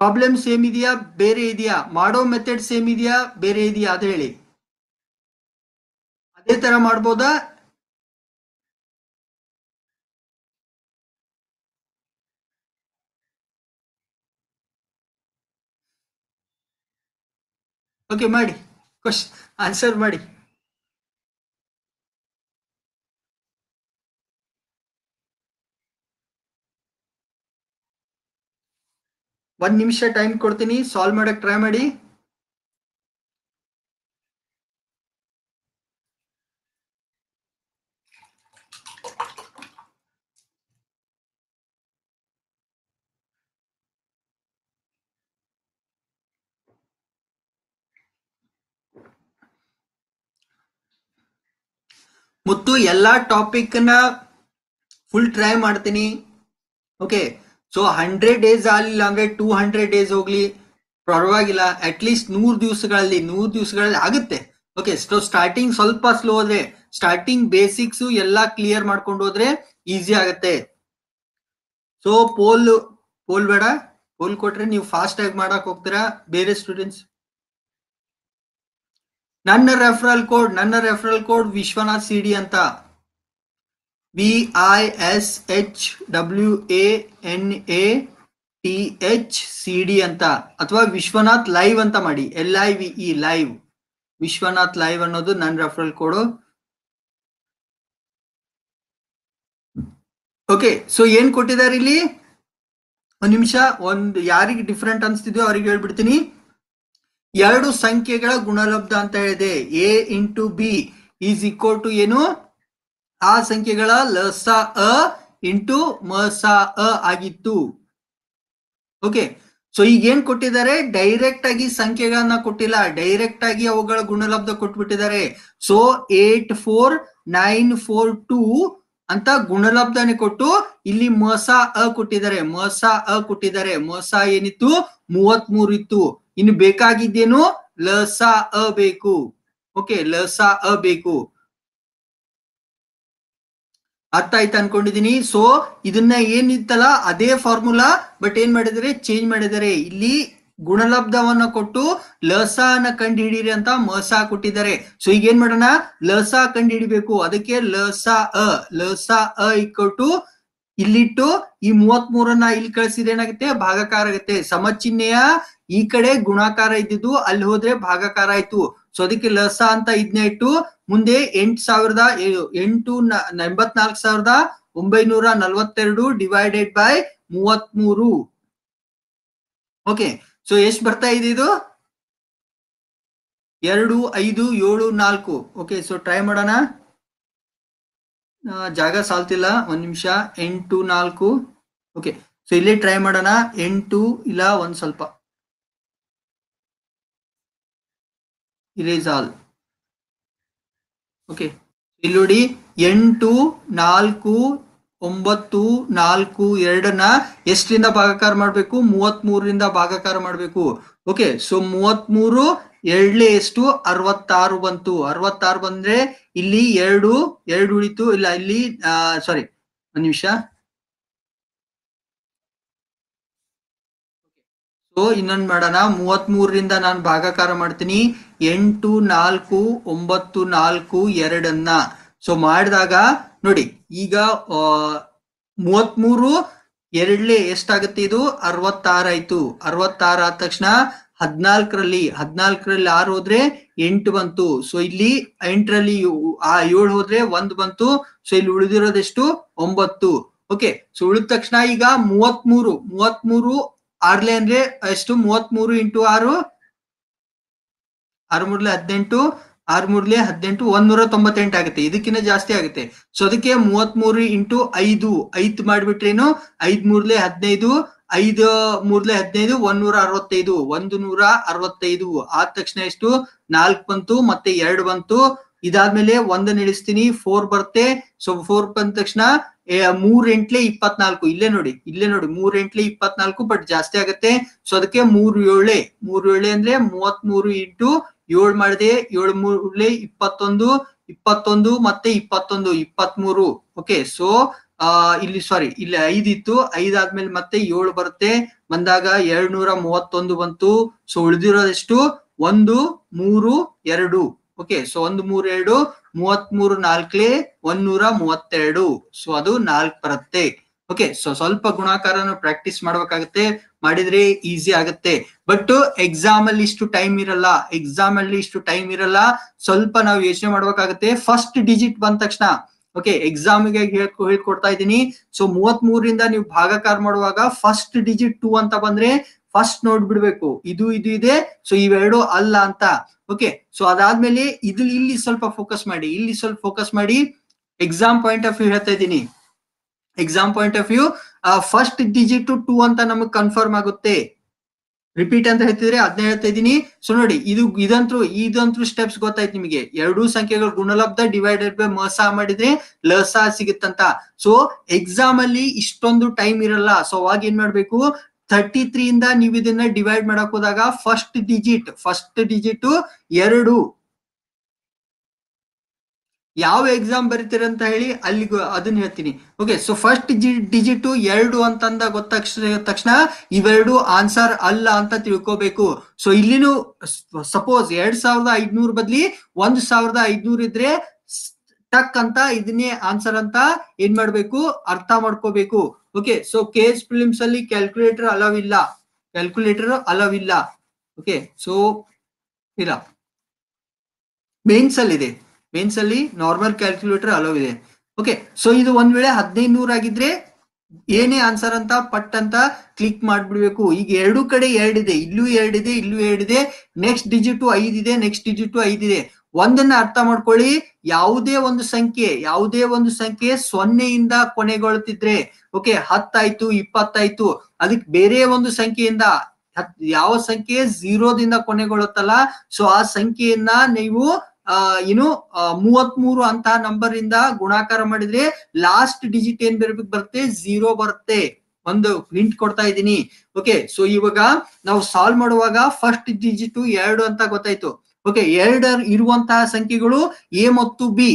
ಪ್ರಾಬ್ಲಮ್ ಸೇಮ್ ಇದೆಯಾ ಬೇರೆ ಇದೆಯಾ ಮಾಡೋ ಮೆಥಡ್ ಸೇಮ್ ಇದೆಯಾ ಬೇರೆ ಇದೆಯಾ ಅದು ಹೇಳಿ ಅದೇ ತರ
ಮಾಡ್ಬೋದಾ ಓಕೆ ಮಾಡಿ ಕ್ವಶ್ ಆನ್ಸರ್ ಮಾಡಿ ಒಂದ್ ನಿಮಿಷ ಟೈಮ್ ಕೊಡ್ತೀನಿ ಸಾಲ್ವ್ ಮಾಡಕ್ ಟ್ರೈ ಮಾಡಿ
ಮುತ್ತು ಎಲ್ಲಾ ಟಾಪಿಕ್ ನ ಫುಲ್ ಟ್ರೈ ಮಾಡ್ತೀನಿ ಓಕೆ ಸೊ ಹಂಡ್ರೆಡ್ ಡೇಸ್ ಆಗಲಿಲ್ಲ ಅಂದ್ರೆ ಟೂ ಹಂಡ್ರೆಡ್ ಡೇಸ್ ಹೋಗ್ಲಿ ಪರವಾಗಿಲ್ಲ ಅಟ್ ಲೀಸ್ಟ್ ನೂರ್ ದಿವಸಗಳಲ್ಲಿ ನೂರ್ ದಿವಸಗಳಲ್ಲಿ ಆಗುತ್ತೆ ಓಕೆ ಸೊ ಸ್ಟಾರ್ಟಿಂಗ್ ಸ್ವಲ್ಪ ಸ್ಲೋ ಆದ್ರೆ ಸ್ಟಾರ್ಟಿಂಗ್ ಬೇಸಿಕ್ಸ್ ಎಲ್ಲ ಕ್ಲಿಯರ್ ಮಾಡ್ಕೊಂಡು ಹೋದ್ರೆ ಈಸಿ ಆಗುತ್ತೆ ಸೊ ಪೋಲ್ ಪೋಲ್ ಬೇಡ ಪೋಲ್ ಕೊಟ್ರೆ ನೀವು ಫಾಸ್ಟ್ ಆಗಿ ಮಾಡಕ್ ಹೋಗ್ತೀರಾ ಬೇರೆ ಸ್ಟೂಡೆಂಟ್ಸ್ ನನ್ನ ರೆಫರಲ್ ಕೋಡ್ ನನ್ನ ರೆಫರಲ್ ಕೋಡ್ ವಿಶ್ವನಾಥ್ ಸಿಡಿ ಅಂತ B I S H W A N A T H C D ಅಂತ ಅಥವಾ ವಿಶ್ವನಾಥ್ ಲೈವ್ ಅಂತ ಮಾಡಿ L I V E live Vishwanath live ಅನ್ನೋದು ನನ್ನ ರೆಫರಲ್ ಕೊಡು ಓಕೆ ಸೊ ಏನ್ ಕೊಟ್ಟಿದ್ದಾರೆ ಇಲ್ಲಿ ಒಂದ್ ನಿಮಿಷ ಒಂದು ಯಾರಿಗೆ ಡಿಫ್ರೆಂಟ್ ಅನ್ಸ್ತಿದ್ಯೋ ಅವ್ರಿಗೆ ಹೇಳ್ಬಿಡ್ತೀನಿ ಎರಡು ಸಂಖ್ಯೆಗಳ ಗುಣಲಬ್ಧ ಅಂತ ಹೇಳಿದೆ A into B is equal to ಏನು ಆ ಸಂಖ್ಯೆಗಳ ಲಸ ಅ ಇಂಟು ಮಸ ಅ ಆಗಿತ್ತು ಓಕೆ ಸೊ ಈಗ ಏನ್ ಕೊಟ್ಟಿದ್ದಾರೆ ಡೈರೆಕ್ಟ್ ಆಗಿ ಸಂಖ್ಯೆಗಳನ್ನ ಕೊಟ್ಟಿಲ್ಲ ಡೈರೆಕ್ಟ್ ಆಗಿ ಅವುಗಳ ಗುಣಲಬ್ಧ ಕೊಟ್ಬಿಟ್ಟಿದ್ದಾರೆ so eight four nine four two ಅಂತ ಗುಣಲಬ್ಧನೆ ಕೊಟ್ಟು ಇಲ್ಲಿ ಮಸ ಅ ಕೊಟ್ಟಿದ್ದಾರೆ ಮಸ ಅ ಕೊಟ್ಟಿದ್ದಾರೆ ಮಸ ಏನಿತ್ತು ಮೂವತ್ ಮೂರು ಇತ್ತು ಇನ್ನು ಬೇಕಾಗಿದ್ದೇನು ಲಸ ಅ ಬೇಕು ಓಕೆ ಲಸಾ ಅ ಬೇಕು ಅರ್ಥ ಆಯ್ತಾ ಅನ್ಕೊಂಡಿದೀನಿ ಸೊ ಇದನ್ನ ಏನಿತ್ತಲ್ಲ ಅದೇ ಫಾರ್ಮುಲಾ ಬಟ್ ಏನ್ ಮಾಡಿದರೆ ಚೇಂಜ್ ಮಾಡಿದರೆ ಇಲ್ಲಿ ಗುಣಲಬ್ಧವನ್ನ ಕೊಟ್ಟು ಲಸಾನ ಕಂಡು ಹಿಡೀರಿ ಅಂತ ಮಸ ಕೊಟ್ಟಿದ್ದಾರೆ ಸೊ ಈಗ ಏನ್ ಮಾಡೋಣ ಲಸ ಕಂಡು ಹಿಡಿಬೇಕು ಅದಕ್ಕೆ ಲಸ ಅ ಲಸ ಅ ಇಲ್ಲಿಟ್ಟು ಈ ಮೂವತ್ ಮೂರನ್ನ ಇಲ್ಲಿ ಕಳಿಸಿದ್ರೆ ಏನಾಗುತ್ತೆ ಭಾಗಾಕಾರ ಆಗುತ್ತೆ ಸಮಚಿಹ್ನೆಯ ಈ ಕಡೆ ಗುಣಾಕಾರ ಇದ್ದಿದ್ದು ಅಲ್ಲಿ ಹೋದ್ರೆ ಭಾಗಾಕಾರ ಆಯ್ತು ಸೊ ಅದಕ್ಕೆ ಲಸ ಅಂತ ಇದನ್ನ ಇಟ್ಟು ಮುಂದೆ ಎಂಟ್ ಸಾವಿರದ ಎಂಟು ಎಂಬತ್ನಾಲ್ಕು ಸಾವಿರದ ಒಂಬೈನೂರ ನಲ್ವತ್ತೆರಡು ಡಿವೈಡೆಡ್ ಬೈ ಮೂವತ್ಮೂರು ಓಕೆ ಸೊ ಎಷ್ಟ್ ಬರ್ತಾ ಇದೆ ಇದು ಎರಡು ಐದು ಏಳು ನಾಲ್ಕು ಓಕೆ ಸೊ ಟ್ರೈ ಮಾಡೋಣ ಜಾಗ ಸಾಲ್ತಿಲ್ಲ ಒಂದ್ ನಿಮಿಷ ಎಂಟು ನಾಲ್ಕು ಓಕೆ ಸೊ ಇಲ್ಲಿ ಟ್ರೈ ಮಾಡೋಣ ಎಂಟು ಇಲ್ಲ ಒಂದ್ ಸ್ವಲ್ಪ ಇರೇಸ್ ಆಲ್ ಓಕೆ ಇಲ್ಲಿ ನೋಡಿ ಎಂಟು ನಾಲ್ಕು ಒಂಬತ್ತು ನಾಲ್ಕು ಎರಡನ್ನ ಎಷ್ಟರಿಂದ ಭಾಗಕಾರ ಮಾಡಬೇಕು ಮೂವತ್ ಮೂರರಿಂದ ಭಾಗಾಕಾರ ಮಾಡಬೇಕು ಓಕೆ ಸೊ ಮೂವತ್ಮೂರು ಮೂರು ಎರಡ್ಲೆ ಎಷ್ಟು ಅರವತ್ತಾರು ಬಂತು ಅರವತ್ತಾರು ಬಂದ್ರೆ ಇಲ್ಲಿ ಎರಡು ಎರಡು ಉಳಿತು ಇಲ್ಲ ಇಲ್ಲಿ ಸಾರಿ ಒಂದ್ ನಿಮಿಷ ಸೊ ಇನ್ನೊಂದ್ ಮಾಡೋಣ ಮೂವತ್ಮೂರರಿಂದ ಮೂರರಿಂದ ನಾನು ಭಾಗಾಕಾರ ಮಾಡ್ತೀನಿ ಎಂಟು ನಾಲ್ಕು ಒಂಬತ್ತು ನಾಲ್ಕು ಎರಡನ್ನ ಸೊ ಮಾಡಿದಾಗ ನೋಡಿ ಈಗ ಮೂವತ್ಮೂರು ಎರಡ್ಲೆ ಎಷ್ಟಾಗುತ್ತೆ ಇದು ಅರವತ್ತಾರಾಯ್ತು ಅರವತ್ತಾರ ಆದ ತಕ್ಷಣ ಹದ್ನಾಲ್ಕರಲ್ಲಿ ಹದಿನಾಲ್ಕರಲ್ಲಿ ಆರು ಹೋದ್ರೆ ಎಂಟು ಬಂತು ಸೊ ಇಲ್ಲಿ ಎಂಟರಲ್ಲಿ ಆ ಏಳು ಹೋದ್ರೆ ಒಂದ್ ಬಂತು ಸೊ ಇಲ್ಲಿ ಉಳಿದಿರೋದೆಷ್ಟು ಒಂಬತ್ತು ಓಕೆ ಸೊ ಉಳಿದ ತಕ್ಷಣ ಈಗ ಮೂವತ್ಮೂರು ಮೂವತ್ಮೂರು ಆರ್ಲೆ ಅಂದ್ರೆ ಎಷ್ಟು ಮೂವತ್ಮೂರು ಇಂಟು ಆರು ಆರ್ಮೂರ್ಲೆ ಹದಿನೆಂಟು ಆರ್ಮೂರ್ಲೆ ಹದಿನೆಂಟು ಒಂದ್ನೂರ ತೊಂಬತ್ತೆಂಟು ಆಗುತ್ತೆ ಇದಕ್ಕಿಂತ ಜಾಸ್ತಿ ಆಗುತ್ತೆ ಸೊ ಅದಕ್ಕೆ ಮೂವತ್ ಮೂರು ಇಂಟು ಐದು ಐದು ಮಾಡ್ಬಿಟ್ರೇನು ಐದ್ ಮೂರ್ಲೆ ಹದಿನೈದು ಐದು ಮೂರ್ಲೆ ಹದಿನೈದು ಒಂದ್ ಅರವತ್ತೈದು ಒಂದು ನೂರ ಅರವತ್ತೈದು ಆದ ತಕ್ಷಣ ಎಷ್ಟು ನಾಲ್ಕು ಬಂತು ಮತ್ತೆ ಎರಡು ಬಂತು ಇದಾದ್ಮೇಲೆ ಒಂದನ್ನ ಇಳಿಸ್ತೀನಿ ಫೋರ್ ಬರುತ್ತೆ ಸೊ ಫೋರ್ ಬಂದ ತಕ್ಷಣ ಮೂರ್ ಎಂಟ್ಲೆ ಇಪ್ಪತ್ನಾಲ್ಕು ಇಲ್ಲೇ ನೋಡಿ ಇಲ್ಲೇ ನೋಡಿ ಮೂರ್ ಎಂಟ್ಲೆ ಇಪ್ಪತ್ನಾಲ್ಕು ಬಟ್ ಜಾಸ್ತಿ ಆಗುತ್ತೆ ಸೊ ಅದಕ್ಕೆ ಮೂರು ಏಳೆ ಮೂರ್ ಏಳೆ ಅಂದ್ರೆ ಮೂವತ್ ಮೂರು ಇಂಟು ಏಳ್ ಮಾಡಿದೆ ಏಳ್ ಮೂರ್ಲೆ ಇಪ್ಪತ್ತೊಂದು ಇಪ್ಪತ್ತೊಂದು ಮತ್ತೆ ಇಪ್ಪತ್ತೊಂದು ಇಪ್ಪತ್ಮೂರು ಓಕೆ ಸೊ ಆ ಇಲ್ಲಿ ಸಾರಿ ಇಲ್ಲಿ ಐದ್ ಐದಿತ್ತು ಆದ್ಮೇಲೆ ಮತ್ತೆ ಏಳು ಬರುತ್ತೆ ಬಂದಾಗ ಎರಡ್ ನೂರ ಮೂವತ್ತೊಂದು ಬಂತು ಸೊ ಉಳಿದಿರೋದೆಷ್ಟು ಒಂದು ಮೂರು ಎರಡು ಓಕೆ ಸೊ ಒಂದು ಮೂರು ಎರಡು ಮೂವತ್ ಮೂರು ನಾಲ್ಕಲೇ ಒಂದೂರ ಮೂವತ್ತೆರಡು ಸೊ ಅದು ನಾಲ್ಕ್ ಬರುತ್ತೆ ಓಕೆ ಸೊ ಸ್ವಲ್ಪ ಗುಣಾಕಾರನ ಪ್ರಾಕ್ಟೀಸ್ ಮಾಡ್ಬೇಕಾಗತ್ತೆ ಮಾಡಿದ್ರೆ ಈಸಿ ಆಗುತ್ತೆ ಬಟ್ ಎಕ್ಸಾಮ್ ಅಲ್ಲಿ ಇಷ್ಟು ಟೈಮ್ ಇರಲ್ಲ ಎಕ್ಸಾಮ್ ಅಲ್ಲಿ ಇಷ್ಟು ಟೈಮ್ ಇರಲ್ಲ ಸ್ವಲ್ಪ ನಾವು ಯೋಚನೆ ಮಾಡ್ಬೇಕಾಗತ್ತೆ ಫಸ್ಟ್ ಡಿಜಿಟ್ ಬಂದ ತಕ್ಷಣ ಓಕೆ ಗೆ ಹೇಳ್ಕೊಡ್ತಾ ಇದ್ದೀನಿ ಸೊ ಮೂವತ್ ಮೂರಿಂದ ನೀವು ಭಾಗಾಕಾರ ಮಾಡುವಾಗ ಫಸ್ಟ್ ಡಿಜಿಟ್ ಟೂ ಅಂತ ಬಂದ್ರೆ ಫಸ್ಟ್ ನೋಡ್ಬಿಡ್ಬೇಕು ಇದು ಇದು ಇದೆ ಸೊ ಇವೆರಡು ಅಲ್ಲ ಅಂತ ಓಕೆ ಸೊ ಅದಾದ್ಮೇಲೆ ಇದು ಇಲ್ಲಿ ಸ್ವಲ್ಪ ಫೋಕಸ್ ಮಾಡಿ ಇಲ್ಲಿ ಸ್ವಲ್ಪ ಫೋಕಸ್ ಮಾಡಿ ಎಕ್ಸಾಮ್ ಪಾಯಿಂಟ್ ಆಫ್ ವ್ಯೂ ಹೇಳ್ತಾ ಇದ್ದೀನಿ exam point of view first digit two ಅಂತ ನಮಗ್ ಕನ್ಫರ್ಮ್ ಆಗುತ್ತೆ ರಿಪೀಟ್ ಅಂತ ಹೇಳ್ತಿದ್ರೆ ಅದನ್ನ ಹೇಳ್ತಾ ಇದೀನಿ ಸೊ ನೋಡಿ ಇದು ಇದಂತ್ರು ಇದಂತೂ ಸ್ಟೆಪ್ಸ್ ಗೊತ್ತಾಯ್ತು ನಿಮಗೆ ಎರಡು ಸಂಖ್ಯೆಗಳ ಗುಣಲಬ್ಧ ಡಿವೈಡೆಡ್ ಬೈ ಮಸ ಮಾಡಿದ್ರೆ ಲಸ ಸಿಗುತ್ತಂತ ಸೊ ಎಕ್ಸಾಮ್ ಅಲ್ಲಿ ಇಷ್ಟೊಂದು ಟೈಮ್ ಇರಲ್ಲ ಸೊ ಅವಾಗ ಏನ್ ಮಾಡ್ಬೇಕು ಥರ್ಟಿ ತ್ರೀ ಇಂದ ನೀವು ಇದನ್ನ ಡಿವೈಡ್ ಮಾಡಕ್ ಹೋದಾಗ ಫಸ್ಟ್ ಡಿಜಿಟ್ ಫಸ್ಟ್ ಡಿಜಿಟ್ ಎರಡು ಯಾವ ಎಕ್ಸಾಮ್ ಅಂತ ಹೇಳಿ ಅಲ್ಲಿ ಅದನ್ನ ಹೇಳ್ತೀನಿ ಓಕೆ ಸೊ ಫಸ್ಟ್ ಡಿಜಿಟು ಎರಡು ಅಂತಂದ ಗೊತ್ತ ತಕ್ಷಣ ಇವೆರಡು ಆನ್ಸರ್ ಅಲ್ಲ ಅಂತ ತಿಳ್ಕೋಬೇಕು ಸೊ ಇಲ್ಲಿನೂ ಸಪೋಸ್ ಎರಡ್ ಸಾವಿರದ ಐದ್ನೂರ್ ಬದ್ಲಿ ಒಂದ್ ಸಾವಿರದ ಐದ್ನೂರ್ ಇದ್ರೆ ಟಕ್ ಅಂತ ಇದನ್ನೇ ಆನ್ಸರ್ ಅಂತ ಏನ್ ಮಾಡ್ಬೇಕು ಅರ್ಥ ಮಾಡ್ಕೋಬೇಕು okay so K S prelims ಅಲ್ಲಿ ಕ್ಯಾಲ್ಕುಲೇಟರ್ ಅಲವ್ ಇಲ್ಲ ಕ್ಯಾಲ್ಕುಲೇಟರ್ ಅಲವ್ ಇಲ್ಲ ಓಕೆ ಸೊ ಇಲ್ಲ ಮೇನ್ಸ್ ಅಲ್ಲಿ ಇದೆ ಮೇನ್ಸ್ ಅಲ್ಲಿ ನಾರ್ಮಲ್ ಕ್ಯಾಲ್ಕುಲೇಟರ್ ಅಲೋ ಇದೆ ಓಕೆ ಸೊ ಇದು ಒಂದ್ ವೇಳೆ ಹದಿನೈದು ನೂರ ಆಗಿದ್ರೆ ಏನೇ ಆನ್ಸರ್ ಅಂತ ಪಟ್ ಅಂತ ಕ್ಲಿಕ್ ಮಾಡ್ಬಿಡ್ಬೇಕು ಈಗ ಎರಡು ಕಡೆ ಎರಡಿದೆ ಇಲ್ಲೂ ಎರಡಿದೆ ಇಲ್ಲೂ ಎರಡಿದೆ ನೆಕ್ಸ್ಟ್ ಡಿಜಿಟು ಐದಿದೆ ನೆಕ್ಸ್ಟ್ ಡಿಜಿಟು ಐದಿದೆ ಒಂದನ್ನ ಅರ್ಥ ಮಾಡ್ಕೊಳ್ಳಿ ಯಾವುದೇ ಒಂದು ಸಂಖ್ಯೆ ಯಾವುದೇ ಒಂದು ಸಂಖ್ಯೆ ಸೊನ್ನೆಯಿಂದ ಕೊನೆಗೊಳ್ತಿದ್ರೆ ಓಕೆ ಹತ್ತಾಯ್ತು ಇಪ್ಪತ್ತಾಯ್ತು ಅದಕ್ಕೆ ಬೇರೆ ಒಂದು ಸಂಖ್ಯೆಯಿಂದ ಯಾವ ಸಂಖ್ಯೆ ಝೀರೋದಿಂದ ಕೊನೆಗೊಳ್ಳುತ್ತಲ್ಲ ಸೊ ಆ ಸಂಖ್ಯೆಯನ್ನ ನೀವು ಏನು ಮೂವತ್ ಮೂರು ಅಂತ ನಂಬರ್ ಇಂದ ಗುಣಾಕಾರ ಮಾಡಿದ್ರೆ ಲಾಸ್ಟ್ ಡಿಜಿಟ್ ಏನ್ ಬರ್ಬೇಕು ಬರುತ್ತೆ ಝೀರೋ ಬರುತ್ತೆ ಒಂದು ಪ್ರಿಂಟ್ ಕೊಡ್ತಾ ಇದ್ದೀನಿ ಓಕೆ ಸೊ ಇವಾಗ ನಾವು ಸಾಲ್ವ್ ಮಾಡುವಾಗ ಫಸ್ಟ್ ಡಿಜಿಟ್ ಎರಡು ಅಂತ ಗೊತ್ತಾಯ್ತು ಓಕೆ ಎರಡರ್ ಇರುವಂತಹ ಸಂಖ್ಯೆಗಳು ಎ ಮತ್ತು ಬಿ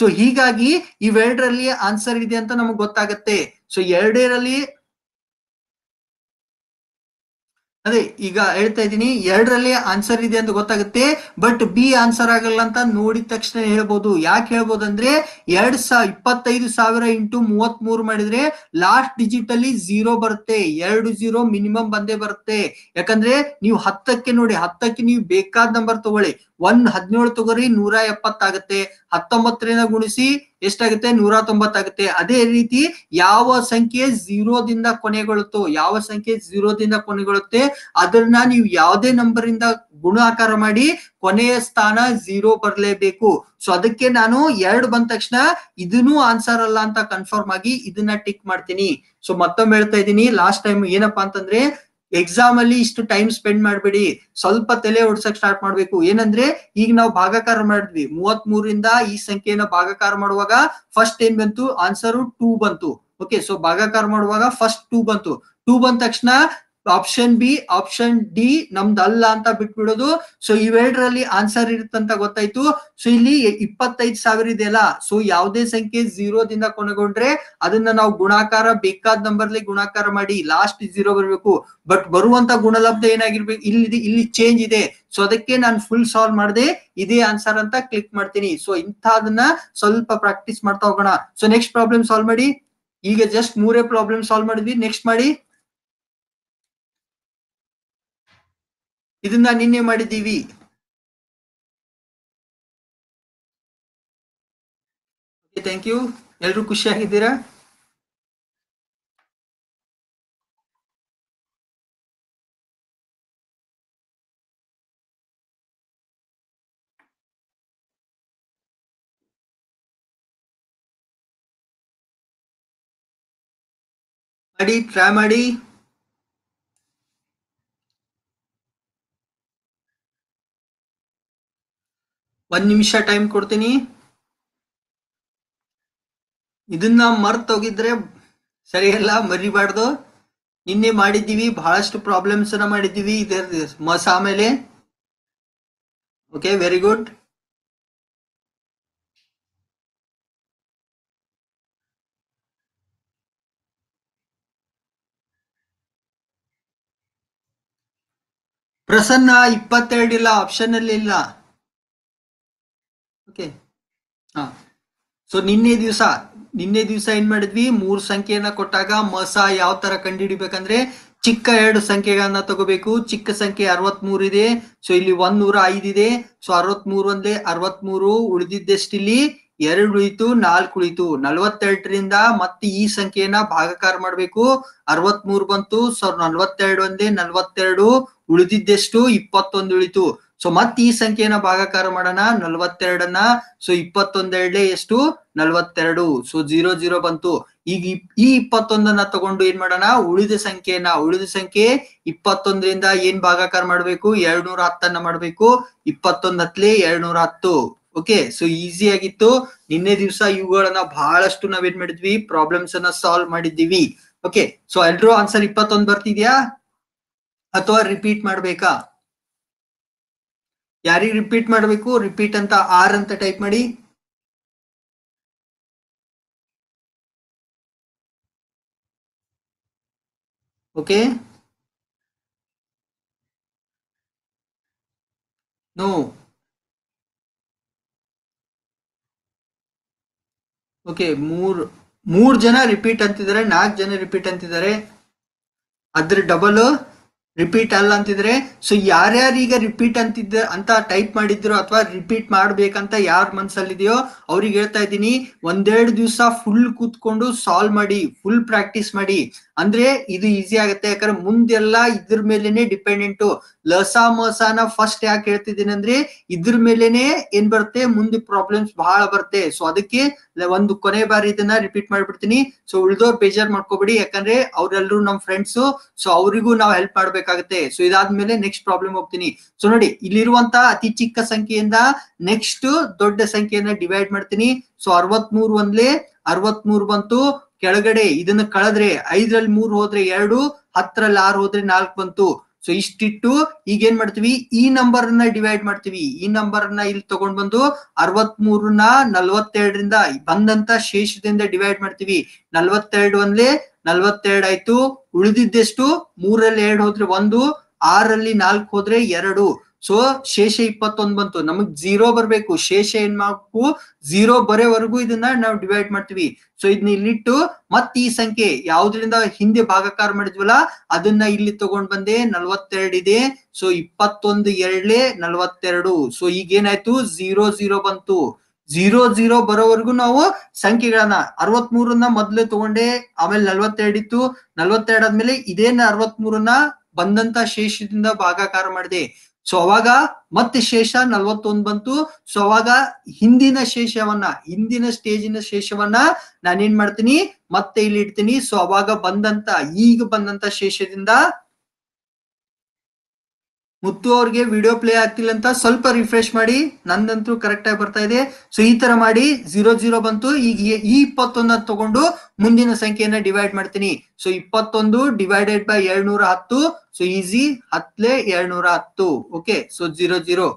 ಸೊ ಹೀಗಾಗಿ ಇವೆರಡರಲ್ಲಿ ಆನ್ಸರ್ ಇದೆ ಅಂತ ನಮಗ್ ಗೊತ್ತಾಗತ್ತೆ ಸೊ ಎರಡರಲ್ಲಿ ಅದೇ ಈಗ ಹೇಳ್ತಾ ಇದ್ದೀನಿ ಎರಡರಲ್ಲಿ ಆನ್ಸರ್ ಇದೆ ಅಂತ ಗೊತ್ತಾಗುತ್ತೆ ಬಟ್ ಬಿ ಆನ್ಸರ್ ಆಗಲ್ಲ ಅಂತ ನೋಡಿದ ತಕ್ಷಣ ಹೇಳ್ಬೋದು ಯಾಕೆ ಹೇಳ್ಬೋದು ಅಂದ್ರೆ ಎರಡ್ ಸಾ ಇಪ್ಪತ್ತೈದು ಸಾವಿರ ಇಂಟು ಮೂವತ್ ಮೂರು ಮಾಡಿದ್ರೆ ಲಾಸ್ಟ್ ಡಿಜಿಟ್ ಅಲ್ಲಿ ಜೀರೋ ಬರುತ್ತೆ ಎರಡು ಜೀರೋ ಮಿನಿಮಮ್ ಬಂದೇ ಬರುತ್ತೆ ಯಾಕಂದ್ರೆ ನೀವು ಹತ್ತಕ್ಕೆ ನೋಡಿ ಹತ್ತಕ್ಕೆ ನೀವು ಬೇಕಾದ ನಂಬರ್ ತಗೊಳ್ಳಿ ಒಂದ್ ಹದಿನೇಳು ತೊಗರಿ ನೂರ ಎಪ್ಪತ್ತಾಗತ್ತೆ ಹತ್ತೊಂಬತ್ತರಿಂದ ಗುಣಿಸಿ ಎಷ್ಟಾಗುತ್ತೆ ನೂರ ತೊಂಬತ್ತಾಗುತ್ತೆ ಅದೇ ರೀತಿ ಯಾವ ಸಂಖ್ಯೆ ಝೀರೋದಿಂದ ಕೊನೆಗೊಳ್ಳುತ್ತೋ ಯಾವ ಸಂಖ್ಯೆ ಝೀರೋದಿಂದ ಕೊನೆಗೊಳ್ಳುತ್ತೆ ಅದನ್ನ ನೀವು ಯಾವುದೇ ನಂಬರ್ ಇಂದ ಗುಣಾಕಾರ ಮಾಡಿ ಕೊನೆಯ ಸ್ಥಾನ ಜೀರೋ ಬರಲೇಬೇಕು ಸೊ ಅದಕ್ಕೆ ನಾನು ಎರಡು ಬಂದ ತಕ್ಷಣ ಇದನ್ನೂ ಆನ್ಸರ್ ಅಲ್ಲ ಅಂತ ಕನ್ಫರ್ಮ್ ಆಗಿ ಇದನ್ನ ಟಿಕ್ ಮಾಡ್ತೀನಿ ಸೊ ಮತ್ತೊಮ್ಮೆ ಹೇಳ್ತಾ ಇದ್ದೀನಿ ಲಾಸ್ಟ್ ಟೈಮ್ ಏನಪ್ಪಾ ಅಂತಂದ್ರೆ ಎಕ್ಸಾಮ್ ಅಲ್ಲಿ ಇಷ್ಟು ಟೈಮ್ ಸ್ಪೆಂಡ್ ಮಾಡಬೇಡಿ ಸ್ವಲ್ಪ ತಲೆ ಓಡ್ಸಕ್ ಸ್ಟಾರ್ಟ್ ಮಾಡ್ಬೇಕು ಏನಂದ್ರೆ ಈಗ ನಾವು ಭಾಗಾಕಾರ ಮಾಡಿದ್ವಿ ಮೂವತ್ ಮೂರಿಂದ ಈ ಸಂಖ್ಯೆಯನ್ನ ಭಾಗಾಕಾರ ಮಾಡುವಾಗ ಫಸ್ಟ್ ಏನ್ ಬಂತು ಆನ್ಸರ್ ಟೂ ಬಂತು ಓಕೆ ಸೊ ಭಾಗಾಕಾರ ಮಾಡುವಾಗ ಫಸ್ಟ್ ಟೂ ಬಂತು ಟೂ ಬಂದ ತಕ್ಷಣ ಆಪ್ಷನ್ ಬಿ ಆಪ್ಷನ್ ಡಿ ನಮ್ದು ಅಲ್ಲ ಅಂತ ಬಿಟ್ಬಿಡೋದು ಸೊ ಇವೆರಡರಲ್ಲಿ ಆನ್ಸರ್ ಇರುತ್ತಂತ ಗೊತ್ತಾಯ್ತು ಸೊ ಇಲ್ಲಿ ಇಪ್ಪತ್ತೈದು ಸಾವಿರ ಇದೆ ಅಲ್ಲ ಸೊ ಯಾವುದೇ ಸಂಖ್ಯೆ ಜೀರೋದಿಂದ ಕೊನೆಗೊಂಡ್ರೆ ಅದನ್ನ ನಾವು ಗುಣಾಕಾರ ಬೇಕಾದ ನಂಬರ್ಲಿ ಗುಣಾಕಾರ ಮಾಡಿ ಲಾಸ್ಟ್ ಜೀರೋ ಬರಬೇಕು ಬಟ್ ಬರುವಂತ ಗುಣಲಬ್ಧ ಏನಾಗಿರ್ಬೇಕು ಇಲ್ಲಿ ಇಲ್ಲಿ ಚೇಂಜ್ ಇದೆ ಸೊ ಅದಕ್ಕೆ ನಾನು ಫುಲ್ ಸಾಲ್ವ್ ಮಾಡಿದೆ ಇದೇ ಆನ್ಸರ್ ಅಂತ ಕ್ಲಿಕ್ ಮಾಡ್ತೀನಿ ಸೊ ಇಂಥದನ್ನ ಸ್ವಲ್ಪ ಪ್ರಾಕ್ಟೀಸ್ ಮಾಡ್ತಾ ಹೋಗೋಣ ಸೊ ನೆಕ್ಸ್ಟ್ ಪ್ರಾಬ್ಲಮ್ ಸಾಲ್ವ್ ಮಾಡಿ ಈಗ ಜಸ್ಟ್ ಮೂರೇ ಪ್ರಾಬ್ಲಮ್ ಸಾಲ್ವ್ ಮಾಡಿದ್ವಿ ನೆಕ್ಸ್ಟ್ ಮಾಡಿ ಇದನ್ನ ನಿನ್ನೆ
ಮಾಡಿದ್ದೀವಿ ಥ್ಯಾಂಕ್ ಯು ಎಲ್ರೂ ಖುಷಿಯಾಗಿದ್ದೀರಾ ಮಾಡಿ ಟ್ರೈ ಮಾಡಿ
ಒಂದ್ ನಿಮಿಷ ಟೈಮ್ ಕೊಡ್ತೀನಿ ಇದನ್ನ ಮರ್ತೋಗಿದ್ರೆ ಸರಿಯಲ್ಲ ಮರಿಬಾರ್ದು ನಿನ್ನೆ ಮಾಡಿದ್ದೀವಿ ಬಹಳಷ್ಟು ಪ್ರಾಬ್ಲಮ್ಸ್ ಅನ್ನ ಮಾಡಿದ್ದೀವಿ ಇದರ ಮಸ ಆಮೇಲೆ ಓಕೆ ವೆರಿ ಗುಡ್ ಪ್ರಸನ್ನ ಇಪ್ಪತ್ತೆರಡು ಇಲ್ಲ ಆಪ್ಷನ್ ಅಲ್ಲಿ ಇಲ್ಲ ಓಕೆ ಹಾ ಸೊ ನಿನ್ನೆ ದಿವಸ ನಿನ್ನೆ ದಿವಸ ಏನ್ ಮಾಡಿದ್ವಿ ಮೂರ್ ಸಂಖ್ಯೆಯನ್ನ ಕೊಟ್ಟಾಗ ಮಸ ಯಾವ ತರ ಕಂಡುಹಿಡಿಬೇಕಂದ್ರೆ ಚಿಕ್ಕ ಎರಡು ಸಂಖ್ಯೆಗಳನ್ನ ತಗೋಬೇಕು ಚಿಕ್ಕ ಸಂಖ್ಯೆ ಅರವತ್ ಇದೆ ಸೊ ಇಲ್ಲಿ ಒಂದ್ ನೂರ ಐದಿದೆ ಸೊ ಅರವತ್ ಮೂರು ಒಂದೇ ಅರವತ್ ಮೂರು ಇಲ್ಲಿ ಎರಡು ಉಳಿತು ನಾಲ್ಕು ಉಳಿತು ನಲ್ವತ್ತೆರಡರಿಂದ ಮತ್ತೆ ಈ ಸಂಖ್ಯೆಯನ್ನ ಭಾಗಕಾರ ಮಾಡ್ಬೇಕು ಅರವತ್ ಮೂರು ಬಂತು ಸೊ ನಲ್ವತ್ತೆರಡು ಒಂದೇ ನಲ್ವತ್ತೆರಡು ಉಳಿದಿದ್ದೆಷ್ಟು ಇಪ್ಪತ್ತೊಂದು ಉಳಿತು ಸೊ ಮತ್ ಈ ಸಂಖ್ಯೆಯನ್ನ ಭಾಗಾಕಾರ ಮಾಡೋಣ ನಲ್ವತ್ತೆರಡನ್ನ ಸೊ ಇಪ್ಪತ್ತೊಂದೆರಡ್ಲೆ ಎಷ್ಟು ನಲ್ವತ್ತೆರಡು ಸೊ ಜೀರೋ ಜೀರೋ ಬಂತು ಈಗ ಈ ಇಪ್ಪತ್ತೊಂದನ್ನ ತಗೊಂಡು ಏನ್ ಮಾಡೋಣ ಉಳಿದ ಸಂಖ್ಯೆನ ಉಳಿದ ಸಂಖ್ಯೆ ಇಪ್ಪತ್ತೊಂದರಿಂದ ಏನ್ ಭಾಗಾಕಾರ ಮಾಡ್ಬೇಕು ಎರಡ್ನೂರ ಹತ್ತನ್ನ ಮಾಡ್ಬೇಕು ಇಪ್ಪತ್ತೊಂದ್ ಹತ್ಲೆ ಎರಡ್ ಹತ್ತು ಓಕೆ ಸೊ ಈಸಿ ಆಗಿತ್ತು ನಿನ್ನೆ ದಿವ್ಸ ಇವುಗಳನ್ನ ಬಹಳಷ್ಟು ನಾವೇನ್ ಮಾಡಿದ್ವಿ ಪ್ರಾಬ್ಲಮ್ಸ್ ಅನ್ನ ಸಾಲ್ವ್ ಮಾಡಿದ್ದೀವಿ ಓಕೆ ಸೊ ಎಲ್ರು ಆನ್ಸರ್ ಇಪ್ಪತ್ತೊಂದ್ ಬರ್ತಿದ್ಯಾ ಅಥವಾ ರಿಪೀಟ್ ಮಾಡ್ಬೇಕಾ ಯಾರಿಗೆ ರಿಪೀಟ್ ಮಾಡಬೇಕು ರಿಪೀಟ್ ಅಂತ ಆರ್ ಅಂತ ಟೈಪ್ ಮಾಡಿ ಓಕೆ ನೋ ಓಕೆ ಮೂರ್ ಮೂರ್ ಜನ ರಿಪೀಟ್ ಅಂತಿದ್ದಾರೆ ನಾಲ್ಕು ಜನ ರಿಪೀಟ್ ಅಂತಿದ್ದಾರೆ ಅದ್ರ ಡಬಲ್ ರಿಪೀಟ್ ಅಲ್ಲ ಅಂತಿದ್ರೆ ಸೊ ಯಾರ್ಯಾರೀಗ ರಿಪೀಟ್ ಅಂತಿದ್ದ ಅಂತ ಟೈಪ್ ಮಾಡಿದ್ರು ಅಥವಾ ರಿಪೀಟ್ ಮಾಡ್ಬೇಕಂತ ಯಾರ ಮನ್ಸಲ್ಲಿದೆಯೋ ಅವ್ರಿಗೆ ಹೇಳ್ತಾ ಇದ್ದೀನಿ ಒಂದೆರಡು ದಿವಸ ಫುಲ್ ಕೂತ್ಕೊಂಡು ಸಾಲ್ವ್ ಮಾಡಿ ಫುಲ್ ಪ್ರಾಕ್ಟೀಸ್ ಮಾಡಿ ಅಂದ್ರೆ ಇದು ಈಸಿ ಆಗುತ್ತೆ ಯಾಕಂದ್ರೆ ಮುಂದೆಲ್ಲ ಇದ್ರ ಮೇಲೆನೆ ಡಿಪೆಂಡೆಂಟು ಲಸಾಮಸಾನ ಫಸ್ಟ್ ಯಾಕೆ ಹೇಳ್ತಿದ್ದೀನಿ ಅಂದ್ರೆ ಇದ್ರ ಮೇಲೆನೆ ಏನ್ ಬರುತ್ತೆ ಮುಂದೆ ಪ್ರಾಬ್ಲಮ್ಸ್ ಬಹಳ ಬರುತ್ತೆ ಸೊ ಅದಕ್ಕೆ ಒಂದು ಕೊನೆ ಬಾರಿ ಇದನ್ನ ರಿಪೀಟ್ ಮಾಡ್ಬಿಡ್ತೀನಿ ಸೊ ಉಳಿದೋರ್ ಬೇಜಾರ್ ಮಾಡ್ಕೋಬೇಡಿ ಯಾಕಂದ್ರೆ ಅವರೆಲ್ಲರೂ ನಮ್ ಫ್ರೆಂಡ್ಸ್ ಸೊ ಅವರಿಗೂ ನಾವು ಹೆಲ್ಪ್ ಮಾಡ್ಬೇಕಾಗುತ್ತೆ ಸೊ ಇದಾದ್ಮೇಲೆ ನೆಕ್ಸ್ಟ್ ಪ್ರಾಬ್ಲಮ್ ಹೋಗ್ತೀನಿ ಸೊ ನೋಡಿ ಇಲ್ಲಿರುವಂತ ಅತಿ ಚಿಕ್ಕ ಸಂಖ್ಯೆಯಿಂದ ನೆಕ್ಸ್ಟ್ ದೊಡ್ಡ ಸಂಖ್ಯೆಯನ್ನ ಡಿವೈಡ್ ಮಾಡ್ತೀನಿ ಸೊ ಅರವತ್ ಮೂರ್ ಒಂದ್ಲೆ ಅರವತ್ ಬಂತು ಕೆಳಗಡೆ ಇದನ್ನ ಕಳೆದ್ರೆ ಐದ್ರಲ್ಲಿ ಮೂರ್ ಹೋದ್ರೆ ಎರಡು ಹತ್ತರಲ್ಲಿ ಆರು ಹೋದ್ರೆ ನಾಲ್ಕು ಬಂತು ಸೊ ಇಷ್ಟಿಟ್ಟು ಈಗ ಏನ್ ಮಾಡ್ತೀವಿ ಈ ನಂಬರ್ ನ ಡಿವೈಡ್ ಮಾಡ್ತೀವಿ ಈ ನಂಬರ್ ನ ಇಲ್ಲಿ ತಗೊಂಡ್ ಬಂದು ಅರವತ್ ಮೂರನ್ನ ನಲ್ವತ್ತೆರಡರಿಂದ ಬಂದಂತ ಶೇಷದಿಂದ ಡಿವೈಡ್ ಮಾಡ್ತೀವಿ ನಲ್ವತ್ತೆರಡು ಒಂದ್ಲೆ ನಲ್ವತ್ತೆರಡು ಆಯ್ತು ಉಳಿದಿದ್ದೆಷ್ಟು ಮೂರಲ್ಲಿ ಎರಡು ಹೋದ್ರೆ ಒಂದು ಆರಲ್ಲಿ ನಾಲ್ಕು ಹೋದ್ರೆ ಎರಡು ಸೊ ಶೇಷ ಇಪ್ಪತ್ತೊಂದು ಬಂತು ನಮಗ್ ಜೀರೋ ಬರ್ಬೇಕು ಶೇಷ ಏನ್ ಮಾಡ್ಬೇಕು ಜೀರೋ ಬರೋವರೆಗೂ ಇದನ್ನ ನಾವು ಡಿವೈಡ್ ಮಾಡ್ತೀವಿ ಸೊ ಇದನ್ನ ಇಲ್ಲಿಟ್ಟು ಮತ್ ಈ ಸಂಖ್ಯೆ ಯಾವ್ದ್ರಿಂದ ಹಿಂದೆ ಭಾಗಕಾರ ಮಾಡಿದ್ವಲ್ಲ ಅದನ್ನ ಇಲ್ಲಿ ತಗೊಂಡ್ ಬಂದೆ ನಲ್ವತ್ತೆರಡು ಇದೆ ಸೊ ಇಪ್ಪತ್ತೊಂದು ಎರಡ್ಲೆ ನಲ್ವತ್ತೆರಡು ಸೊ ಈಗ ಏನಾಯ್ತು ಜೀರೋ ಜೀರೋ ಬಂತು ಜೀರೋ ಜೀರೋ ಬರೋವರೆಗೂ ನಾವು ಸಂಖ್ಯೆಗಳನ್ನ ಅರವತ್ ಮೂರನ್ನ ಮೊದ್ಲು ತಗೊಂಡೆ ಆಮೇಲೆ ನಲ್ವತ್ತೆರಡು ಇತ್ತು ನಲ್ವತ್ತೆರಡು ಆದ್ಮೇಲೆ ಇದೇನ ಅರವತ್ ಮೂರನ್ನ ಬಂದಂತ ಶೇಷದಿಂದ ಭಾಗಾಕಾರ ಮಾಡಿದೆ ಸೊ ಅವಾಗ ಮತ್ತೆ ಶೇಷ ನಲ್ವತ್ತೊಂದು ಬಂತು ಸೊ ಅವಾಗ ಹಿಂದಿನ ಶೇಷವನ್ನ ಹಿಂದಿನ ಸ್ಟೇಜಿನ ಶೇಷವನ್ನ ನಾನೇನ್ ಮಾಡ್ತೀನಿ ಮತ್ತೆ ಇಲ್ಲಿ ಇಡ್ತೀನಿ ಸೊ ಅವಾಗ ಬಂದಂತ ಈಗ ಬಂದಂತ ಶೇಷದಿಂದ ಮುತ್ತು ಅವ್ರಿಗೆ ವಿಡಿಯೋ ಪ್ಲೇ ಆಗ್ತಿಲ್ಲ ಅಂತ ಸ್ವಲ್ಪ ರಿಫ್ರೆಶ್ ಮಾಡಿ ನಂದಂತೂ ಕರೆಕ್ಟ್ ಆಗಿ ಬರ್ತಾ ಇದೆ ಸೊ ಈ ತರ ಮಾಡಿ ಜೀರೋ ಜೀರೋ ಬಂತು ಈಗ ಈ ಇಪ್ಪತ್ತೊಂದ ತಗೊಂಡು ಮುಂದಿನ ಸಂಖ್ಯೆಯನ್ನ ಡಿವೈಡ್ ಮಾಡ್ತೀನಿ ಸೊ ಇಪ್ಪತ್ತೊಂದು ಡಿವೈಡೆಡ್ ಬೈ ಏಳ್ನೂರ ಹತ್ತು ಸೊ ಈಸಿ ಹತ್ಲೆ ನೂರ ಹತ್ತು okay so zero zero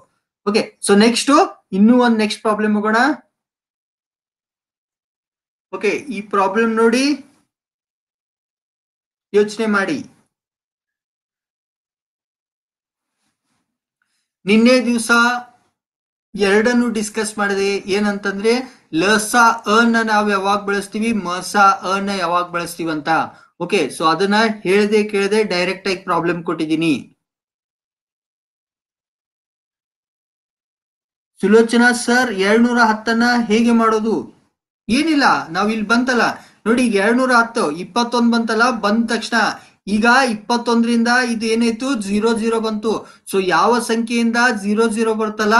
okay so next ಇನ್ನೂ ಒಂದ್ ನೆಕ್ಸ್ಟ್ ಪ್ರಾಬ್ಲಮ್ ಹೋಗೋಣ ಓಕೆ ಈ ಪ್ರಾಬ್ಲಮ್ ನೋಡಿ ಯೋಚನೆ ಮಾಡಿ ನಿನ್ನೆ ದಿವಸ ಎರಡನ್ನು ಡಿಸ್ಕಸ್ ಮಾಡಿದೆ ಏನಂತಂದ್ರೆ ಲಸ ಅ ನಾವು ಯಾವಾಗ ಬಳಸ್ತೀವಿ ಮಸ ಅನ್ನ ಯಾವಾಗ ಬಳಸ್ತೀವಿ ಅಂತ ಓಕೆ ಸೊ ಅದನ್ನ ಹೇಳದೆ ಕೇಳದೆ ಡೈರೆಕ್ಟ್ ಆಗಿ ಪ್ರಾಬ್ಲಮ್ ಕೊಟ್ಟಿದ್ದೀನಿ ಸುಲೋಚನಾ ಸರ್ ಎರಡ್ನೂರ ಹತ್ತನ್ನ ಹೇಗೆ ಮಾಡೋದು ಏನಿಲ್ಲ ನಾವ್ ಇಲ್ಲಿ ಬಂತಲ್ಲ ನೋಡಿ ಎರಡ್ನೂರ ಹತ್ತು ಇಪ್ಪತ್ತೊಂದು ಬಂತಲ್ಲ ಬಂದ ತಕ್ಷಣ ಈಗ ಇಪ್ಪತ್ತೊಂದರಿಂದ ಇದು ಏನಾಯ್ತು ಜೀರೋ ಜೀರೋ ಬಂತು ಸೊ ಯಾವ ಸಂಖ್ಯೆಯಿಂದ ಜೀರೋ ಜೀರೋ ಬರ್ತಲ್ಲ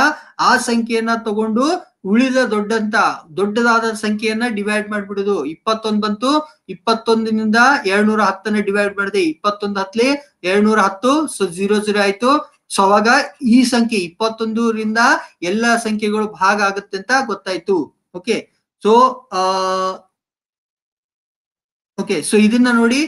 ಆ ಸಂಖ್ಯೆಯನ್ನ ತಗೊಂಡು ಉಳಿದ ದೊಡ್ಡಂತ ದೊಡ್ಡದಾದ ಸಂಖ್ಯೆಯನ್ನ ಡಿವೈಡ್ ಮಾಡ್ಬಿಡುದು ಇಪ್ಪತ್ತೊಂದು ಬಂತು ಇಪ್ಪತ್ತೊಂದಿನಿಂದ ಏಳ್ನೂರ ಹತ್ತನ್ನ ಡಿವೈಡ್ ಮಾಡಿದೆ ಇಪ್ಪತ್ತೊಂದು ಹತ್ಲಿ ಏಳ್ನೂರ ಹತ್ತು ಸೊ ಜೀರೋ ಜೀರೋ ಆಯ್ತು ಸೊ ಅವಾಗ ಈ ಸಂಖ್ಯೆ ಇಪ್ಪತ್ತೊಂದರಿಂದ ಎಲ್ಲಾ ಸಂಖ್ಯೆಗಳು ಭಾಗ ಆಗುತ್ತೆ ಅಂತ ಗೊತ್ತಾಯ್ತು ಓಕೆ ಸೊ ಓಕೆ ಸೊ ಇದನ್ನ ನೋಡಿ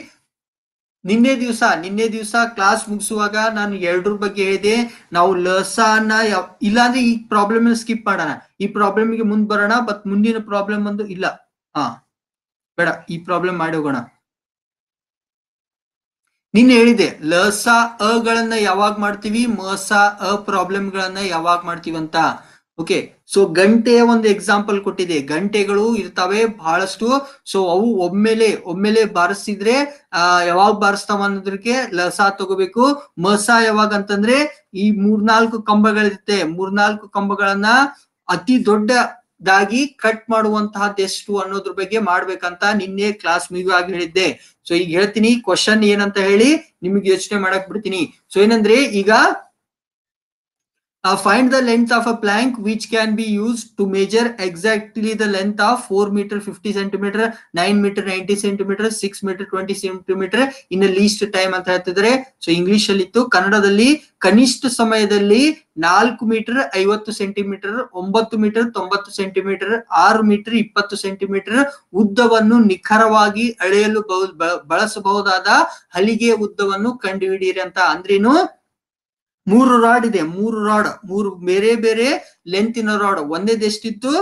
ನಿನ್ನೆ ದಿವಸ ನಿನ್ನೆ ದಿವಸ ಕ್ಲಾಸ್ ಮುಗಿಸುವಾಗ ನಾನು ಎರಡ್ರ ಬಗ್ಗೆ ಹೇಳಿದೆ ನಾವು ಲಸಾನ ಯಾವ ಇಲ್ಲಾಂದ್ರೆ ಈ ಪ್ರಾಬ್ಲಮ್ ಸ್ಕಿಪ್ ಮಾಡೋಣ ಈ ಪ್ರಾಬ್ಲಮ್ ಗೆ ಮುಂದ್ ಬರೋಣ ಬಟ್ ಮುಂದಿನ ಪ್ರಾಬ್ಲಮ್ ಒಂದು ಇಲ್ಲ ಹಾ ಬೇಡ ಈ ಪ್ರಾಬ್ಲಮ್ ಮಾಡಿ ಹೋಗೋಣ ನಿನ್ನೆ ಹೇಳಿದೆ ಲಸ ಅಗಳನ್ನ ಯಾವಾಗ ಮಾಡ್ತೀವಿ ಮಸ ಅ ಪ್ರಾಬ್ಲಮ್ಗಳನ್ನ ಯಾವಾಗ ಮಾಡ್ತೀವಿ ಅಂತ ಓಕೆ ಸೊ ಗಂಟೆಯ ಒಂದು ಎಕ್ಸಾಂಪಲ್ ಕೊಟ್ಟಿದೆ ಗಂಟೆಗಳು ಇರ್ತವೆ ಬಹಳಷ್ಟು ಸೊ ಅವು ಒಮ್ಮೆಲೆ ಒಮ್ಮೆಲೆ ಬಾರಿಸಿದ್ರೆ ಆ ಯಾವಾಗ ಬಾರಿಸ್ತಾವ ಅನ್ನೋದಕ್ಕೆ ಲಸ ತಗೋಬೇಕು ಮಸ ಯಾವಾಗ ಅಂತಂದ್ರೆ ಈ ಮೂರ್ನಾಲ್ಕು ಕಂಬಗಳಿರುತ್ತೆ ಮೂರ್ನಾಲ್ಕು ಕಂಬಗಳನ್ನ ಅತಿ ದೊಡ್ಡದಾಗಿ ಕಟ್ ಮಾಡುವಂತಹ ಎಷ್ಟು ಅನ್ನೋದ್ರ ಬಗ್ಗೆ ಮಾಡ್ಬೇಕಂತ ನಿನ್ನೆ ಕ್ಲಾಸ್ ಆಗಿ ಹೇಳಿದ್ದೆ ಸೊ ಈಗ ಹೇಳ್ತೀನಿ ಕ್ವಶನ್ ಏನಂತ ಹೇಳಿ ನಿಮಗೆ ಯೋಚನೆ ಮಾಡಕ್ ಬಿಡ್ತೀನಿ ಸೊ ಏನಂದ್ರೆ ಈಗ ಆ find the length of a plank which can be used to measure exactly the length of 4 metre 50 centimetre 9 metre 90 centimetre 6 metre 20 centimetre in least time ಅಂತ ಹೇಳ್ತಿದ್ರೆ ಸೊ ಇಂಗ್ಲಿಷ್ ಅಲ್ಲಿ ಇತ್ತು ಕನ್ನಡದಲ್ಲಿ ಕನಿಷ್ಠ ಸಮಯದಲ್ಲಿ ನಾಲ್ಕು ಮೀಟರ್ ಐವತ್ತು ಸೆಂಟಿಮೀಟರ್ ಒಂಬತ್ತು ಮೀಟರ್ ತೊಂಬತ್ತು ಸೆಂಟಿಮೀಟರ್ ಆರು ಮೀಟರ್ ಇಪ್ಪತ್ತು ಸೆಂಟಿಮೀಟರ್ ಉದ್ದವನ್ನು ನಿಖರವಾಗಿ ಅಳೆಯಲು ಬಳಸಬಹುದಾದ ಹಲಿಗೆ ಉದ್ದವನ್ನು ಕಂಡುಹಿಡಿಯಿರಿ ಅಂತ ಅಂದ್ರೇನು ಮೂರು ರಾಡ್ ಇದೆ ಮೂರು ರಾಡ್ ಮೂರು ಬೇರೆ ಬೇರೆ ಲೆಂತಿನ ರಾಡ್ ಒಂದೇದ್ ಎಷ್ಟಿತ್ತು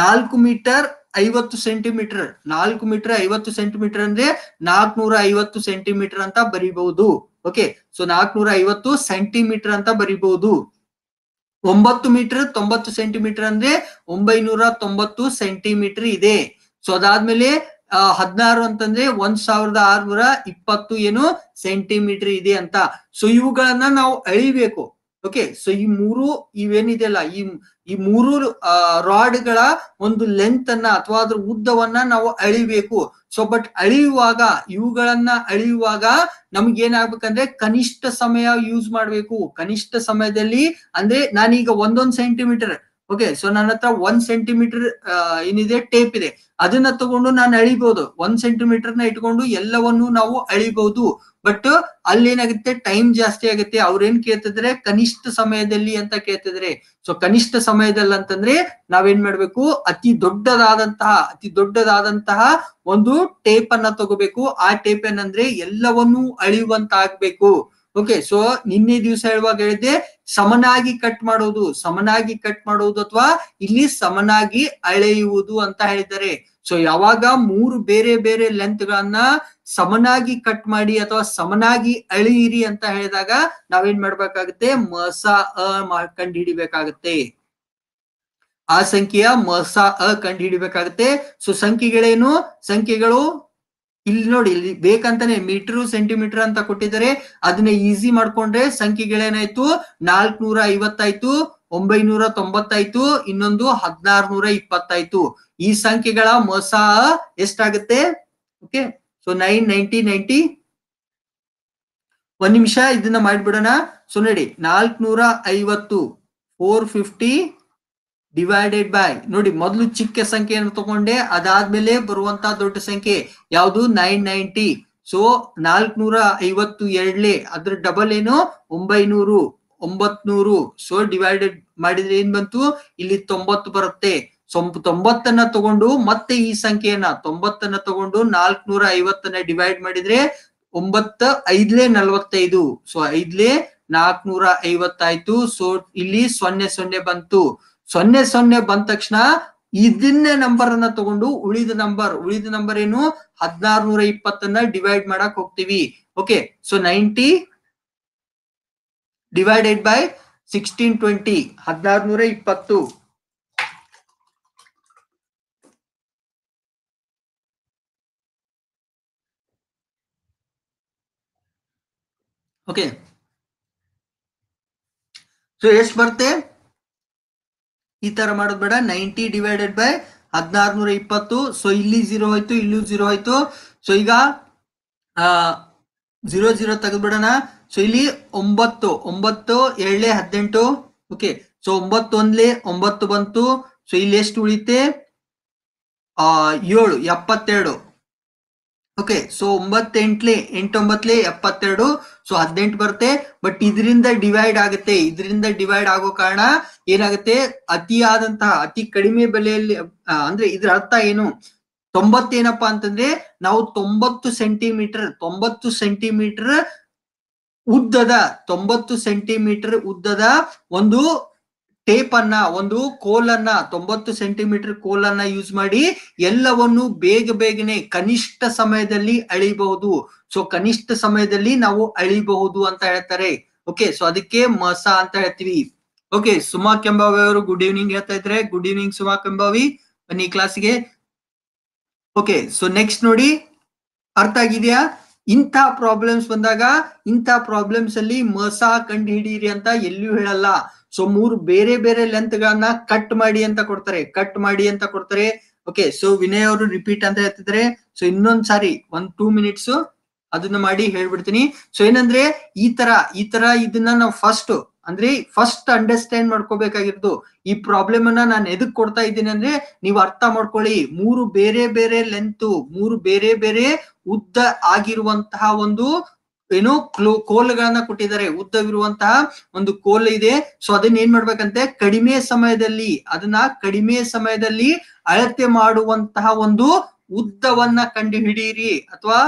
ನಾಲ್ಕು ಮೀಟರ್ ಐವತ್ತು ಸೆಂಟಿಮೀಟರ್ ನಾಲ್ಕು ಮೀಟರ್ ಐವತ್ತು ಸೆಂಟಿಮೀಟರ್ ಅಂದ್ರೆ ನಾಲ್ಕನೂರ ಐವತ್ತು ಸೆಂಟಿಮೀಟರ್ ಅಂತ ಬರಿಬಹುದು ಓಕೆ ಸೊ ನಾಲ್ಕನೂರ ಐವತ್ತು ಸೆಂಟಿಮೀಟರ್ ಅಂತ ಬರಿಬಹುದು ಒಂಬತ್ತು ಮೀಟರ್ ತೊಂಬತ್ತು ಸೆಂಟಿಮೀಟರ್ ಅಂದ್ರೆ ಒಂಬೈನೂರ ತೊಂಬತ್ತು ಸೆಂಟಿಮೀಟರ್ ಇದೆ ಸೊ ಅದಾದ್ಮೇಲೆ ಹದಿನಾರು ಅಂತಂದ್ರೆ ಒಂದ್ ಸಾವಿರದ ಆರ್ನೂರ ಇಪ್ಪತ್ತು ಏನು ಸೆಂಟಿಮೀಟರ್ ಇದೆ ಅಂತ ಸೊ ಇವುಗಳನ್ನ ನಾವು ಅಳಿಬೇಕು ಓಕೆ ಸೊ ಈ ಮೂರು ಇವೇನಿದೆಯಲ್ಲ ಈ ಈ ಮೂರು ರಾಡ್ಗಳ ಒಂದು ಲೆಂತ್ ಅನ್ನ ಅಥವಾ ಅದ್ರ ಉದ್ದವನ್ನ ನಾವು ಅಳಿಬೇಕು ಸೊ ಬಟ್ ಅಳಿಯುವಾಗ ಇವುಗಳನ್ನ ಅಳಿಯುವಾಗ ನಮ್ಗೆ ಏನಾಗ್ಬೇಕಂದ್ರೆ ಕನಿಷ್ಠ ಸಮಯ ಯೂಸ್ ಮಾಡ್ಬೇಕು ಕನಿಷ್ಠ ಸಮಯದಲ್ಲಿ ಅಂದ್ರೆ ನಾನೀಗ ಒಂದೊಂದ್ ಸೆಂಟಿಮೀಟರ್ ಓಕೆ ಸೊ ನನ್ನ ಹತ್ರ ಒಂದ್ ಸೆಂಟಿಮೀಟರ್ uh, ಏನಿದೆ ಟೇಪ್ ಇದೆ ಅದನ್ನ ತಗೊಂಡು ನಾನು ಅಳಿಬಹುದು ಒಂದ್ ಸೆಂಟಿಮೀಟರ್ ನ ಇಟ್ಕೊಂಡು ಎಲ್ಲವನ್ನು ನಾವು ಅಳಿಬಹುದು ಬಟ್ ಅಲ್ಲಿ ಏನಾಗುತ್ತೆ ಟೈಮ್ ಜಾಸ್ತಿ ಆಗುತ್ತೆ ಅವ್ರೇನ್ ಕೇಳ್ತಿದ್ರೆ ಕನಿಷ್ಠ ಸಮಯದಲ್ಲಿ ಅಂತ ಕೇಳ್ತಿದ್ರೆ ಸೊ ಕನಿಷ್ಠ ಸಮಯದಲ್ಲಿ ಅಂತಂದ್ರೆ ನಾವೇನ್ ಮಾಡ್ಬೇಕು ಅತಿ ದೊಡ್ಡದಾದಂತಹ ಅತಿ ದೊಡ್ಡದಾದಂತಹ ಒಂದು ಟೇಪ್ ಅನ್ನ ತಗೋಬೇಕು ಆ ಟೇಪ್ ಏನಂದ್ರೆ ಎಲ್ಲವನ್ನೂ ಅಳಿಯುವಂತ ಆಗ್ಬೇಕು ಓಕೆ ಸೊ ನಿನ್ನೆ ದಿವಸ ಹೇಳುವಾಗ ಹೇಳಿದ್ದೆ ಸಮನಾಗಿ ಕಟ್ ಮಾಡೋದು ಸಮನಾಗಿ ಕಟ್ ಮಾಡೋದು ಅಥವಾ ಇಲ್ಲಿ ಸಮನಾಗಿ ಅಳೆಯುವುದು ಅಂತ ಹೇಳಿದ್ದಾರೆ ಸೊ ಯಾವಾಗ ಮೂರು ಬೇರೆ ಬೇರೆ ಲೆಂತ್ ಗಳನ್ನ ಸಮನಾಗಿ ಕಟ್ ಮಾಡಿ ಅಥವಾ ಸಮನಾಗಿ ಅಳೆಯಿರಿ ಅಂತ ಹೇಳಿದಾಗ ನಾವೇನ್ ಮಾಡ್ಬೇಕಾಗತ್ತೆ ಮಸ ಅ ಕಂಡು ಹಿಡಿಬೇಕಾಗತ್ತೆ ಆ ಸಂಖ್ಯೆಯ ಮಸ ಅ ಕಂಡು ಹಿಡಿಬೇಕಾಗತ್ತೆ ಸೊ ಸಂಖ್ಯೆಗಳೇನು ಸಂಖ್ಯೆಗಳು ಇಲ್ಲಿ ನೋಡಿ ಇಲ್ಲಿ ಬೇಕಂತಾನೆ ಮೀಟರ್ ಸೆಂಟಿಮೀಟರ್ ಅಂತ ಕೊಟ್ಟಿದ್ದಾರೆ ಅದನ್ನ ಈಸಿ ಮಾಡ್ಕೊಂಡ್ರೆ ಸಂಖ್ಯೆಗಳೇನಾಯ್ತು ನಾಲ್ಕನೂರ ಐವತ್ತಾಯ್ತು ಒಂಬೈನೂರ ತೊಂಬತ್ತಾಯ್ತು ಇನ್ನೊಂದು ಹದಿನಾರು ನೂರ ಇಪ್ಪತ್ತಾಯ್ತು ಈ ಸಂಖ್ಯೆಗಳ ಮೊಸ ಎಷ್ಟಾಗುತ್ತೆ okay so nine ninety ninety ಒಂದ್ ನಿಮಿಷ ಇದನ್ನ ಮಾಡಿಬಿಡೋಣ ಸೊ ನೋಡಿ ನಾಲ್ಕನೂರ ಐವತ್ತು ಫೋರ್ ಫಿಫ್ಟಿ ಡಿವೈಡೆಡ್ ಬೈ ನೋಡಿ ಮೊದಲು ಚಿಕ್ಕ ಸಂಖ್ಯೆಯನ್ನು ತಗೊಂಡೆ ಅದಾದ್ಮೇಲೆ ಬರುವಂತ ದೊಡ್ಡ ಸಂಖ್ಯೆ ಯಾವುದು ನೈನ್ ನೈಂಟಿ ಸೊ ನಾಲ್ಕನೂರ ಐವತ್ತು ಎರಡ್ಲೆ ಅದ್ರ ಡಬಲ್ ಏನು ಒಂಬೈನೂರು ಒಂಬತ್ನೂರು ಸೊ ಡಿವೈಡೆಡ್ ಮಾಡಿದ್ರೆ ಏನ್ ಬಂತು ಇಲ್ಲಿ ತೊಂಬತ್ತು ಬರುತ್ತೆ ತೊಂಬತ್ತನ್ನ ತಗೊಂಡು ಮತ್ತೆ ಈ ಸಂಖ್ಯೆಯನ್ನ ತೊಂಬತ್ತನ್ನ ತಗೊಂಡು ನಾಲ್ಕನೂರ ಐವತ್ತನ್ನ ಡಿವೈಡ್ ಮಾಡಿದ್ರೆ ಒಂಬತ್ತ ಐದ್ಲೆ ನಲ್ವತ್ತೈದು ಸೊ ಐದ್ಲೆ ನಾಲ್ಕನೂರ ಐವತ್ತಾಯ್ತು ಸೊ ಇಲ್ಲಿ ಸೊನ್ನೆ ಸೊನ್ನೆ ಬಂತು ಸೊನ್ನೆ ಸೊನ್ನೆ ಬಂದ ತಕ್ಷಣ ಇದನ್ನೇ ನಂಬರ್ ಅನ್ನ ತಗೊಂಡು ಉಳಿದ ನಂಬರ್ ಉಳಿದ ನಂಬರ್ ಏನು ಹದಿನಾರು ನೂರ ಇಪ್ಪತ್ತನ್ನ ಡಿವೈಡ್ ಮಾಡಕ್ ಹೋಗ್ತೀವಿ okay so ninety divided by sixteen twenty ಹದಿನಾರು ನೂರ ಇಪ್ಪತ್ತು ಓಕೆ ಸೊ ಎಷ್ಟ್ ಬರುತ್ತೆ ಈ ತರ ಮಾಡೋದು ಬೇಡ ನೈಂಟಿ ಡಿವೈಡೆಡ್ ಬೈ ಹದಿನಾರ್ನೂರ ಇಪ್ಪತ್ತು ಸೊ ಇಲ್ಲಿ ಜೀರೋ ಆಯ್ತು ಇಲ್ಲೂ ಜೀರೋ ಆಯ್ತು ಸೊ ಈಗ ಜೀರೋ ಜೀರೋ ತೆಗೆದ್ಬಿಡೋಣ ಸೊ ಇಲ್ಲಿ ಒಂಬತ್ತು ಒಂಬತ್ತು ಏಳೇ ಹದಿನೆಂಟು ಓಕೆ ಸೊ ಒಂಬತ್ತು ಒಂದ್ಲೆ ಒಂಬತ್ತು ಬಂತು ಸೊ ಇಲ್ಲಿ ಎಷ್ಟು ಉಳಿತೆ ಏಳು ಎಪ್ಪತ್ತೆರಡು ಓಕೆ ಸೊ ಒಂಬತ್ತೆಂಟ್ಲೆ ಎಂಟೊಂಬತ್ಲೆ ಎಪ್ಪತ್ತೆರಡು ಸೊ ಹದಿನೆಂಟು ಬರುತ್ತೆ ಬಟ್ ಇದರಿಂದ ಡಿವೈಡ್ ಆಗುತ್ತೆ ಇದರಿಂದ ಡಿವೈಡ್ ಆಗೋ ಕಾರಣ ಏನಾಗುತ್ತೆ ಅತಿಯಾದಂತಹ ಅತಿ ಕಡಿಮೆ ಬೆಲೆಯಲ್ಲಿ ಅಂದ್ರೆ ಇದ್ರ ಅರ್ಥ ಏನು ತೊಂಬತ್ತೇನಪ್ಪ ಅಂತಂದ್ರೆ ನಾವು ತೊಂಬತ್ತು ಸೆಂಟಿಮೀಟರ್ ತೊಂಬತ್ತು ಸೆಂಟಿಮೀಟರ್ ಉದ್ದದ ತೊಂಬತ್ತು ಸೆಂಟಿಮೀಟರ್ ಉದ್ದದ ಒಂದು ಟೇಪ್ ಅನ್ನ ಒಂದು ಕೋಲನ್ನ ತೊಂಬತ್ತು ಸೆಂಟಿಮೀಟರ್ ಕೋಲನ್ನ ಯೂಸ್ ಮಾಡಿ ಎಲ್ಲವನ್ನು ಬೇಗ ಬೇಗನೆ ಕನಿಷ್ಠ ಸಮಯದಲ್ಲಿ ಅಳಿಬಹುದು ಸೊ ಕನಿಷ್ಠ ಸಮಯದಲ್ಲಿ ನಾವು ಅಳಿಬಹುದು ಅಂತ ಹೇಳ್ತಾರೆ ಓಕೆ ಸೊ ಅದಕ್ಕೆ ಮಸ ಅಂತ ಹೇಳ್ತೀವಿ ಓಕೆ ಸುಮಾ ಕೆಂಬಾವಿ ಅವರು ಗುಡ್ ಈವ್ನಿಂಗ್ ಹೇಳ್ತಾ ಇದ್ರೆ ಗುಡ್ ಈವ್ನಿಂಗ್ ಸುಮಾ ಕೆಂಬಾವಿ ಬನ್ನಿ ಕ್ಲಾಸ್ಗೆ ಓಕೆ ಸೊ ನೆಕ್ಸ್ಟ್ ನೋಡಿ ಅರ್ಥ ಆಗಿದೆಯಾ ಇಂಥ ಪ್ರಾಬ್ಲಮ್ಸ್ ಬಂದಾಗ ಇಂಥ ಪ್ರಾಬ್ಲಮ್ಸ್ ಅಲ್ಲಿ ಮಸ ಕಂಡು ಹಿಡೀರಿ ಅಂತ ಎಲ್ಲೂ ಹೇಳಲ್ಲ ಸೊ ಮೂರು ಬೇರೆ ಬೇರೆ ಲೆಂತ್ ಗಳನ್ನ ಕಟ್ ಮಾಡಿ ಅಂತ ಕೊಡ್ತಾರೆ ಕಟ್ ಮಾಡಿ ಅಂತ ಕೊಡ್ತಾರೆ ಓಕೆ ಸೊ ವಿನಯ್ ಅವರು ರಿಪೀಟ್ ಅಂತ ಹೇಳ್ತಿದ್ರೆ ಸೊ ಇನ್ನೊಂದ್ ಸಾರಿ ಒಂದ್ ಟೂ ಮಿನಿಟ್ಸ್ ಅದನ್ನ ಮಾಡಿ ಹೇಳ್ಬಿಡ್ತೀನಿ ಸೊ ಏನಂದ್ರೆ ಈ ತರ ಈ ತರ ಇದನ್ನ ನಾವು ಫಸ್ಟ್ ಅಂದ್ರೆ ಫಸ್ಟ್ ಅಂಡರ್ಸ್ಟ್ಯಾಂಡ್ ಮಾಡ್ಕೋಬೇಕಾಗಿರೋದು ಈ ಪ್ರಾಬ್ಲಮ್ ಅನ್ನ ನಾನು ಎದಕ್ ಕೊಡ್ತಾ ಇದ್ದೀನಿ ಅಂದ್ರೆ ನೀವು ಅರ್ಥ ಮಾಡ್ಕೊಳ್ಳಿ ಮೂರು ಬೇರೆ ಬೇರೆ ಲೆಂತ್ ಮೂರು ಬೇರೆ ಬೇರೆ ಉದ್ದ ಆಗಿರುವಂತಹ ಒಂದು ಏನು ಕ್ಲೋ ಕೋಲುಗಳನ್ನ ಕೊಟ್ಟಿದ್ದಾರೆ ಉದ್ದವಿರುವಂತಹ ಒಂದು ಕೋಲ್ ಇದೆ ಸೊ ಅದನ್ನ ಏನ್ ಮಾಡ್ಬೇಕಂತೆ ಕಡಿಮೆ ಸಮಯದಲ್ಲಿ ಅದನ್ನ ಕಡಿಮೆ ಸಮಯದಲ್ಲಿ ಅಳತೆ ಮಾಡುವಂತಹ ಒಂದು ಉದ್ದವನ್ನ ಕಂಡು ಹಿಡಿಯಿರಿ ಅಥವಾ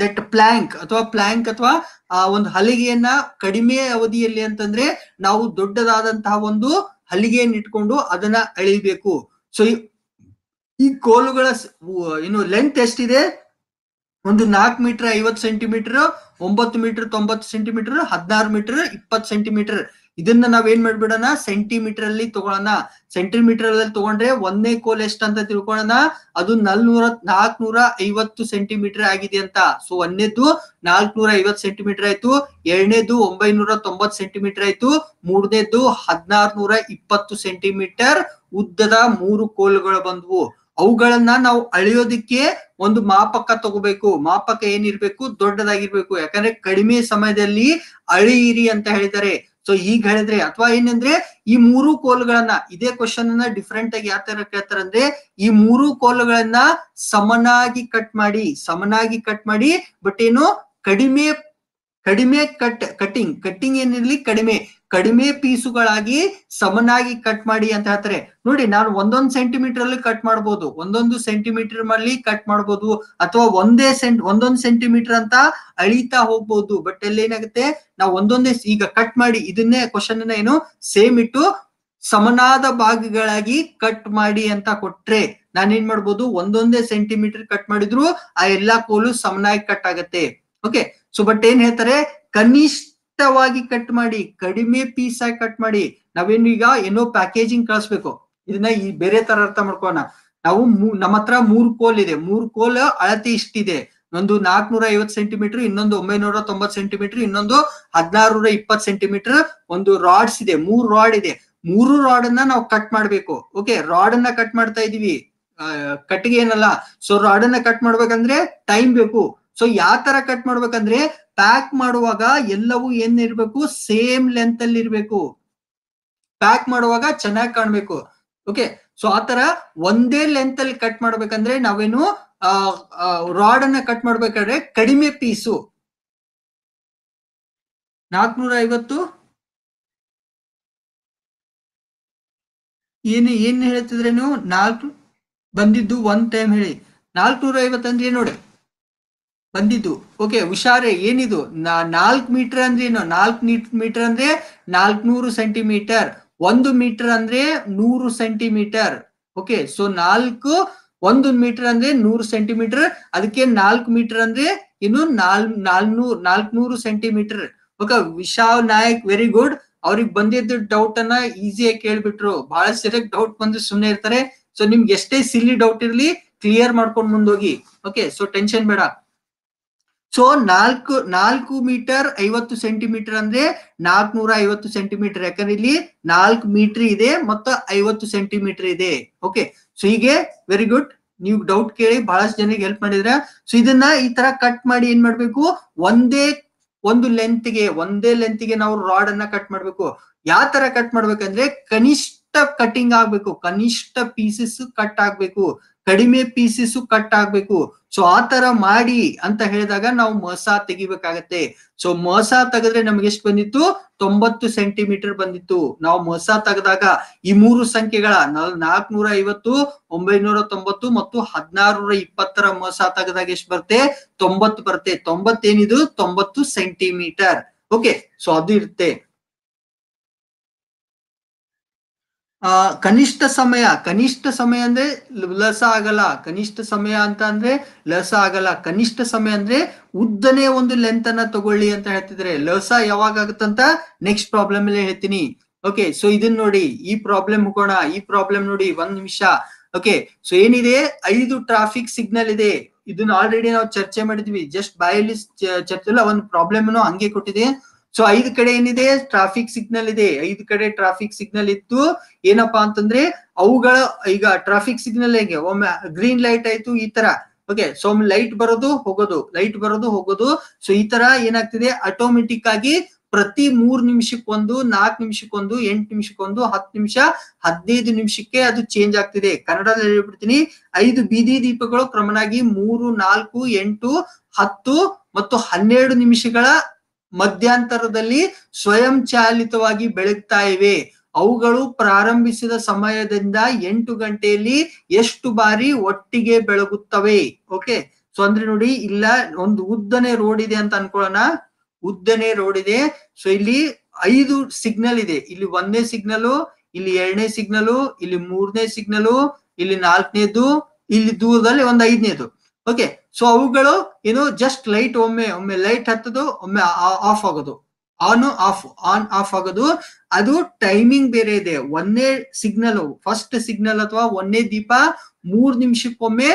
ದಟ್ ಪ್ಲಾಂಕ್ ಅಥವಾ ಪ್ಲಾಂಕ್ ಅಥವಾ ಆ ಒಂದು ಹಲಿಗೆಯನ್ನ ಕಡಿಮೆ ಅವಧಿಯಲ್ಲಿ ಅಂತಂದ್ರೆ ನಾವು ದೊಡ್ಡದಾದಂತಹ ಒಂದು ಹಲಿಗೆಯನ್ನು ಇಟ್ಕೊಂಡು ಅದನ್ನ ಅಳಿಬೇಕು ಸೊ ಈ ಕೋಲುಗಳ ಏನು ಲೆಂತ್ ಎಷ್ಟಿದೆ ಒಂದು ನಾಲ್ಕು ಮೀಟರ್ ಐವತ್ತು ಸೆಂಟಿಮೀಟರ್ ಒಂಬತ್ತು ಮೀಟರ್ ತೊಂಬತ್ತು ಸೆಂಟಿಮೀಟರ್ ಹದಿನಾರು ಮೀಟರ್ ಇಪ್ಪತ್ತು ಸೆಂಟಿಮೀಟರ್ ಇದನ್ನ ನಾವ್ ಏನ್ ಮಾಡ್ಬಿಡೋಣ ಸೆಂಟಿಮೀಟರ್ ಅಲ್ಲಿ ತಗೊಳ್ಳೋಣ ಸೆಂಟಿಮೀಟರ್ ಅಲ್ಲಿ ತಗೊಂಡ್ರೆ ಒಂದನೇ ಕೋಲ್ ಎಷ್ಟ ಅಂತ ತಿಳ್ಕೊಳ್ಳೋಣ ಅದು ನಲ್ನೂರ ನಾಲ್ಕನೂರ ಐವತ್ತು ಸೆಂಟಿಮೀಟರ್ ಆಗಿದೆ ಅಂತ ಸೊ ಒಂದನೇದು ನಾಲ್ಕನೂರ ಐವತ್ತು ಸೆಂಟಿಮೀಟರ್ ಆಯ್ತು ಎರಡನೇದು ಒಂಬೈನೂರ ತೊಂಬತ್ತು ಸೆಂಟಿಮೀಟರ್ ಆಯ್ತು ಮೂರನೇದು ಹದಿನಾರು ನೂರ ಇಪ್ಪತ್ತು ಸೆಂಟಿಮೀಟರ್ ಉದ್ದದ ಮೂರು ಕೋಲ್ಗಳು ಬಂದವು ಅವುಗಳನ್ನ ನಾವು ಅಳೆಯೋದಿಕ್ಕೆ ಒಂದು ಮಾಪಕ ತಗೋಬೇಕು ಮಾಪಕ ಏನಿರ್ಬೇಕು ದೊಡ್ಡದಾಗಿರ್ಬೇಕು ಯಾಕಂದ್ರೆ ಕಡಿಮೆ ಸಮಯದಲ್ಲಿ ಅಳಿಯಿರಿ ಅಂತ ಹೇಳಿದ್ದಾರೆ ಸೊ ಈಗ ಹೇಳಿದ್ರೆ ಅಥವಾ ಏನಂದ್ರೆ ಈ ಮೂರು ಕೋಲುಗಳನ್ನ ಇದೇ ಕ್ವಶನ್ ಅನ್ನ ಡಿಫ್ರೆಂಟ್ ಆಗಿ ಯಾವ ತರ ಕೇಳ್ತಾರಂದ್ರೆ ಈ ಮೂರು ಕೋಲುಗಳನ್ನ ಸಮನಾಗಿ ಕಟ್ ಮಾಡಿ ಸಮನಾಗಿ ಕಟ್ ಮಾಡಿ ಬಟ್ ಏನು ಕಡಿಮೆ ಕಡಿಮೆ ಕಟ್ ಕಟಿಂಗ್ ಕಟ್ಟಿಂಗ್ ಏನಿರ್ಲಿ ಕಡಿಮೆ ಕಡಿಮೆ ಪೀಸುಗಳಾಗಿ ಸಮನಾಗಿ ಕಟ್ ಮಾಡಿ ಅಂತ ಹೇಳ್ತಾರೆ ನೋಡಿ ನಾನು ಒಂದೊಂದು ಸೆಂಟಿಮೀಟರ್ ಅಲ್ಲಿ ಕಟ್ ಮಾಡ್ಬೋದು ಒಂದೊಂದು ಸೆಂಟಿಮೀಟರ್ ಅಲ್ಲಿ ಕಟ್ ಮಾಡ್ಬೋದು ಅಥವಾ ಒಂದೇ ಸೆಂಟ್ ಒಂದೊಂದು ಸೆಂಟಿಮೀಟರ್ ಅಂತ ಅಳಿತಾ ಹೋಗ್ಬೋದು ಬಟ್ ಅಲ್ಲಿ ಏನಾಗುತ್ತೆ ನಾವು ಒಂದೊಂದೇ ಈಗ ಕಟ್ ಮಾಡಿ ಇದನ್ನೇ ಕ್ವಶನ್ ಏನು ಸೇಮ್ ಇಟ್ಟು ಸಮನಾದ ಭಾಗಗಳಾಗಿ ಕಟ್ ಮಾಡಿ ಅಂತ ಕೊಟ್ರೆ ನಾನೇನ್ ಮಾಡ್ಬೋದು ಒಂದೊಂದೇ ಸೆಂಟಿಮೀಟರ್ ಕಟ್ ಮಾಡಿದ್ರು ಆ ಎಲ್ಲಾ ಕೋಲು ಸಮನಾಗಿ ಕಟ್ ಆಗತ್ತೆ ಓಕೆ ಸೊ ಬಟ್ ಏನ್ ಹೇಳ್ತಾರೆ ಕನಿಷ್ಠ ಸೂಕ್ತವಾಗಿ ಕಟ್ ಮಾಡಿ ಕಡಿಮೆ ಪೀಸ್ ಆಗಿ ಕಟ್ ಮಾಡಿ ನಾವೇನು ಈಗ ಏನೋ ಪ್ಯಾಕೇಜಿಂಗ್ ಕಳಿಸ್ಬೇಕು ಇದನ್ನ ಈ ಬೇರೆ ತರ ಅರ್ಥ ಮಾಡ್ಕೋಣ ನಾವು ನಮ್ಮ ಹತ್ರ ಮೂರ್ ಕೋಲ್ ಇದೆ ಮೂರ್ ಕೋಲ್ ಅಳತೆ ಇಷ್ಟಿದೆ ಒಂದು ನಾಲ್ಕನೂರ ಐವತ್ ಸೆಂಟಿಮೀಟರ್ ಇನ್ನೊಂದು ಒಂಬೈನೂರ ತೊಂಬತ್ ಸೆಂಟಿಮೀಟರ್ ಇನ್ನೊಂದು ಹದಿನಾರು ಇಪ್ಪತ್ ಸೆಂಟಿಮೀಟರ್ ಒಂದು ರಾಡ್ಸ್ ಇದೆ ಮೂರು ರಾಡ್ ಇದೆ ಮೂರು ರಾಡ್ ಅನ್ನ ನಾವು ಕಟ್ ಮಾಡ್ಬೇಕು ಓಕೆ ರಾಡ್ ಅನ್ನ ಕಟ್ ಮಾಡ್ತಾ ಇದೀವಿ ಕಟ್ಟಿಗೆ ಏನಲ್ಲ ಸೊ ರಾಡ್ ಅನ್ನ ಕಟ್ ಮಾಡ್ಬೇಕಂದ್ರೆ ಟೈಮ್ ಬೇಕು ಸೊ ಯಾವ ತರ ಕಟ್ ಮಾಡ್ಬೇಕಂದ್ರೆ ಪ್ಯಾಕ್ ಮಾಡುವಾಗ ಎಲ್ಲವೂ ಏನ್ ಸೇಮ್ ಲೆಂತ್ ಅಲ್ಲಿ ಇರ್ಬೇಕು ಪ್ಯಾಕ್ ಮಾಡುವಾಗ ಚೆನ್ನಾಗಿ ಕಾಣ್ಬೇಕು ಓಕೆ ಸೊ ಆತರ ಒಂದೇ ಲೆಂತ್ ಅಲ್ಲಿ ಕಟ್ ಮಾಡ್ಬೇಕಂದ್ರೆ ನಾವೇನು ರಾಡ್ ಅನ್ನ ಕಟ್ ಮಾಡ್ಬೇಕಾದ್ರೆ ಕಡಿಮೆ ಪೀಸು ನಾಲ್ಕನೂರ ಐವತ್ತು ಏನು ಏನ್ ಹೇಳ್ತಿದ್ರೆ ನೀವು ನಾಲ್ಕು ಬಂದಿದ್ದು ಒಂದ್ ಟೈಮ್ ಹೇಳಿ ನಾಲ್ಕನೂರ ಐವತ್ತಂದ್ರೆ ಅಂದ್ರೆ ನೋಡಿ ಬಂದಿದ್ದು ಓಕೆ ಹುಷಾರೆ ಏನಿದು ನಾಲ್ಕು ಮೀಟರ್ ಅಂದ್ರೆ ಏನು ನಾಲ್ಕು ಮೀಟರ್ ಅಂದ್ರೆ ನಾಲ್ಕುನೂರು ಸೆಂಟಿಮೀಟರ್ ಒಂದು ಮೀಟರ್ ಅಂದ್ರೆ ನೂರು ಸೆಂಟಿಮೀಟರ್ ಓಕೆ ಸೊ ನಾಲ್ಕು ಒಂದು ಮೀಟರ್ ಅಂದ್ರೆ ನೂರು ಸೆಂಟಿಮೀಟರ್ ಅದಕ್ಕೆ ನಾಲ್ಕು ಮೀಟರ್ ಅಂದ್ರೆ ಇನ್ನು ನಾಲ್ ನಾಲ್ನೂರು ನಾಲ್ಕುನೂರು centimetre okay Vishav Nayak very good ಅವ್ರಿಗೆ ಬಂದಿದ್ದ ಡೌಟ್ ಅನ್ನ ಈಸಿಯಾಗಿ ಕೇಳ್ಬಿಟ್ರು ಬಹಳ ಸರಿಯಾಗಿ ಡೌಟ್ ಬಂದು ಸುಮ್ಮನೆ ಇರ್ತಾರೆ ಸೊ ನಿಮ್ಗೆ ಎಷ್ಟೇ ಸಿಲ್ಲಿ ಡೌಟ್ ಇರಲಿ ಕ್ಲಿಯರ್ ಮಾಡ್ಕೊಂಡು ಮುಂದೋಗಿ ಓಕೆ ಸೊ ಟೆನ್ಷನ್ ಬೇಡ ಸೊ ನಾಲ್ಕು ನಾಲ್ಕು ಮೀಟರ್ ಐವತ್ತು ಸೆಂಟಿಮೀಟರ್ ಅಂದ್ರೆ ನಾಲ್ಕುನೂರ ಐವತ್ತು ಸೆಂಟಿಮೀಟರ್ ಯಾಕಂದ್ರೆ ಇಲ್ಲಿ ನಾಲ್ಕು ಮೀಟರ್ ಇದೆ ಮತ್ತ ಐವತ್ತು ಸೆಂಟಿಮೀಟರ್ ಇದೆ ಓಕೆ ಸೊ ಹೀಗೆ ವೆರಿ ಗುಡ್ ನೀವು ಡೌಟ್ ಕೇಳಿ ಬಹಳಷ್ಟು ಜನರಿಗೆ ಹೆಲ್ಪ್ ಮಾಡಿದ್ರ ಸೊ ಇದನ್ನ ಈ ತರ ಕಟ್ ಮಾಡಿ ಏನ್ ಮಾಡ್ಬೇಕು ಒಂದೇ ಒಂದು ಲೆಂತ್ಗೆ ಒಂದೇ ಲೆಂತ್ಗೆ ನಾವು ರಾಡ್ ಅನ್ನ ಕಟ್ ಮಾಡ್ಬೇಕು ಯಾವ ತರ ಕಟ್ ಮಾಡ್ಬೇಕಂದ್ರೆ ಕನಿಷ್ಠ ಕಟಿಂಗ್ ಆಗ್ಬೇಕು ಕನಿಷ್ಠ ಪೀಸಸ್ ಕಟ್ ಆಗ್ಬೇಕು ಕಡಿಮೆ ಪೀಸಸ್ ಕಟ್ ಆಗ್ಬೇಕು ಸೊ ಆ ತರ ಮಾಡಿ ಅಂತ ಹೇಳಿದಾಗ ನಾವು ಮೋಸ ತೆಗಿಬೇಕಾಗತ್ತೆ ಸೊ ಮೋಸ ತೆಗೆದ್ರೆ ನಮ್ಗೆ ಎಷ್ಟು ಬಂದಿತ್ತು ತೊಂಬತ್ತು ಸೆಂಟಿಮೀಟರ್ ಬಂದಿತ್ತು ನಾವು ಮೋಸ ತೆಗೆದಾಗ ಈ ಮೂರು ಸಂಖ್ಯೆಗಳ ನಾಲ್ಕನೂರ ಐವತ್ತು ಒಂಬೈನೂರ ತೊಂಬತ್ತು ಮತ್ತು ಹದಿನಾರುನೂರ ಇಪ್ಪತ್ತರ ಮೋಸ ತೆಗೆದಾಗ ಎಷ್ಟು ಬರುತ್ತೆ ತೊಂಬತ್ತು ಬರುತ್ತೆ ತೊಂಬತ್ತೇನಿದು ತೊಂಬತ್ತು ಸೆಂಟಿಮೀಟರ್ ಓಕೆ ಸೊ ಅದು ಇರುತ್ತೆ ಆ ಕನಿಷ್ಠ ಸಮಯ ಕನಿಷ್ಠ ಸಮಯ ಅಂದ್ರೆ ಲಸ ಆಗಲ್ಲ ಕನಿಷ್ಠ ಸಮಯ ಅಂತ ಅಂದ್ರೆ ಲಸ ಆಗಲ್ಲ ಕನಿಷ್ಠ ಸಮಯ ಅಂದ್ರೆ ಉದ್ದನೆ ಒಂದು ಲೆಂತ್ ಅನ್ನ ತಗೊಳ್ಳಿ ಅಂತ ಹೇಳ್ತಿದ್ರೆ ಲಸ ಯಾವಾಗ ಆಗುತ್ತಂತ ನೆಕ್ಸ್ಟ್ ಪ್ರಾಬ್ಲಮ್ ಅಲ್ಲಿ ಹೇಳ್ತೀನಿ ಓಕೆ ಸೊ ಇದನ್ನ ನೋಡಿ ಈ ಪ್ರಾಬ್ಲಮ್ ಹೋಗೋಣ ಈ ಪ್ರಾಬ್ಲಮ್ ನೋಡಿ ಒಂದ್ ನಿಮಿಷ ಓಕೆ ಸೊ ಏನಿದೆ ಐದು ಟ್ರಾಫಿಕ್ ಸಿಗ್ನಲ್ ಇದೆ ಇದನ್ನ ಆಲ್ರೆಡಿ ನಾವು ಚರ್ಚೆ ಮಾಡಿದ್ವಿ ಜಸ್ಟ್ ಬಾಯಲ್ಲಿ ಚರ್ಚೆ ಒಂದು ಪ್ರಾಬ್ಲಮ್ ಹಂಗೆ ಕೊಟ್ಟಿದೆ ಸೊ ಐದು ಕಡೆ ಏನಿದೆ ಟ್ರಾಫಿಕ್ ಸಿಗ್ನಲ್ ಇದೆ ಐದು ಕಡೆ ಟ್ರಾಫಿಕ್ ಸಿಗ್ನಲ್ ಇತ್ತು ಏನಪ್ಪಾ ಅಂತಂದ್ರೆ ಅವುಗಳ ಈಗ ಟ್ರಾಫಿಕ್ ಸಿಗ್ನಲ್ ಹೇಗೆ ಒಮ್ಮೆ ಗ್ರೀನ್ ಲೈಟ್ ಆಯ್ತು ಈ ತರ ಓಕೆ ಸೊ ಒಮ್ಮೆ ಲೈಟ್ ಬರೋದು ಹೋಗೋದು ಲೈಟ್ ಬರೋದು ಹೋಗೋದು ಸೊ ಈ ತರ ಏನಾಗ್ತಿದೆ ಆಟೋಮೆಟಿಕ್ ಆಗಿ ಪ್ರತಿ ಮೂರ್ ನಿಮಿಷಕ್ಕೊಂದು ನಾಲ್ಕು ನಿಮಿಷಕ್ಕೊಂದು ಎಂಟು ನಿಮಿಷಕ್ಕೊಂದು ಹತ್ತು ನಿಮಿಷ ಹದಿನೈದು ನಿಮಿಷಕ್ಕೆ ಅದು ಚೇಂಜ್ ಆಗ್ತಿದೆ ಕನ್ನಡದಲ್ಲಿ ಹೇಳ್ಬಿಡ್ತೀನಿ ಐದು ಬೀದಿ ದೀಪಗಳು ಕ್ರಮನಾಗಿ ಮೂರು ನಾಲ್ಕು ಎಂಟು ಹತ್ತು ಮತ್ತು ಹನ್ನೆರಡು ನಿಮಿಷಗಳ ಮಧ್ಯಂತರದಲ್ಲಿ ಸ್ವಯಂಚಾಲಿತವಾಗಿ ಬೆಳಗ್ತಾ ಇವೆ ಅವುಗಳು ಪ್ರಾರಂಭಿಸಿದ ಸಮಯದಿಂದ ಎಂಟು ಗಂಟೆಯಲ್ಲಿ ಎಷ್ಟು ಬಾರಿ ಒಟ್ಟಿಗೆ ಬೆಳಗುತ್ತವೆ ಓಕೆ ಸೊ ಅಂದ್ರೆ ನೋಡಿ ಇಲ್ಲ ಒಂದು ಉದ್ದನೆ ರೋಡ್ ಇದೆ ಅಂತ ಅನ್ಕೊಳ್ಳೋಣ ಉದ್ದನೆ ರೋಡ್ ಇದೆ ಸೊ ಇಲ್ಲಿ ಐದು ಸಿಗ್ನಲ್ ಇದೆ ಇಲ್ಲಿ ಒಂದನೇ ಸಿಗ್ನಲು ಇಲ್ಲಿ ಎರಡನೇ ಸಿಗ್ನಲು ಇಲ್ಲಿ ಮೂರನೇ ಸಿಗ್ನಲು ಇಲ್ಲಿ ನಾಲ್ಕನೇದು ಇಲ್ಲಿ ದೂರದಲ್ಲಿ ಒಂದು ಐದನೇದು ಓಕೆ ಸೊ ಅವುಗಳು ಏನು ಜಸ್ಟ್ ಲೈಟ್ ಒಮ್ಮೆ ಒಮ್ಮೆ ಲೈಟ್ ಹತ್ತದು ಒಮ್ಮೆ ಆಫ್ ಆಗೋದು ಆನ್ ಆಫ್ ಆನ್ ಆಫ್ ಆಗೋದು ಅದು ಟೈಮಿಂಗ್ ಬೇರೆ ಇದೆ ಒಂದೇ ಸಿಗ್ನಲ್ ಫಸ್ಟ್ ಸಿಗ್ನಲ್ ಅಥವಾ ಒಂದೇ ದೀಪ ಮೂರ್ ನಿಮಿಷಕ್ಕೊಮ್ಮೆ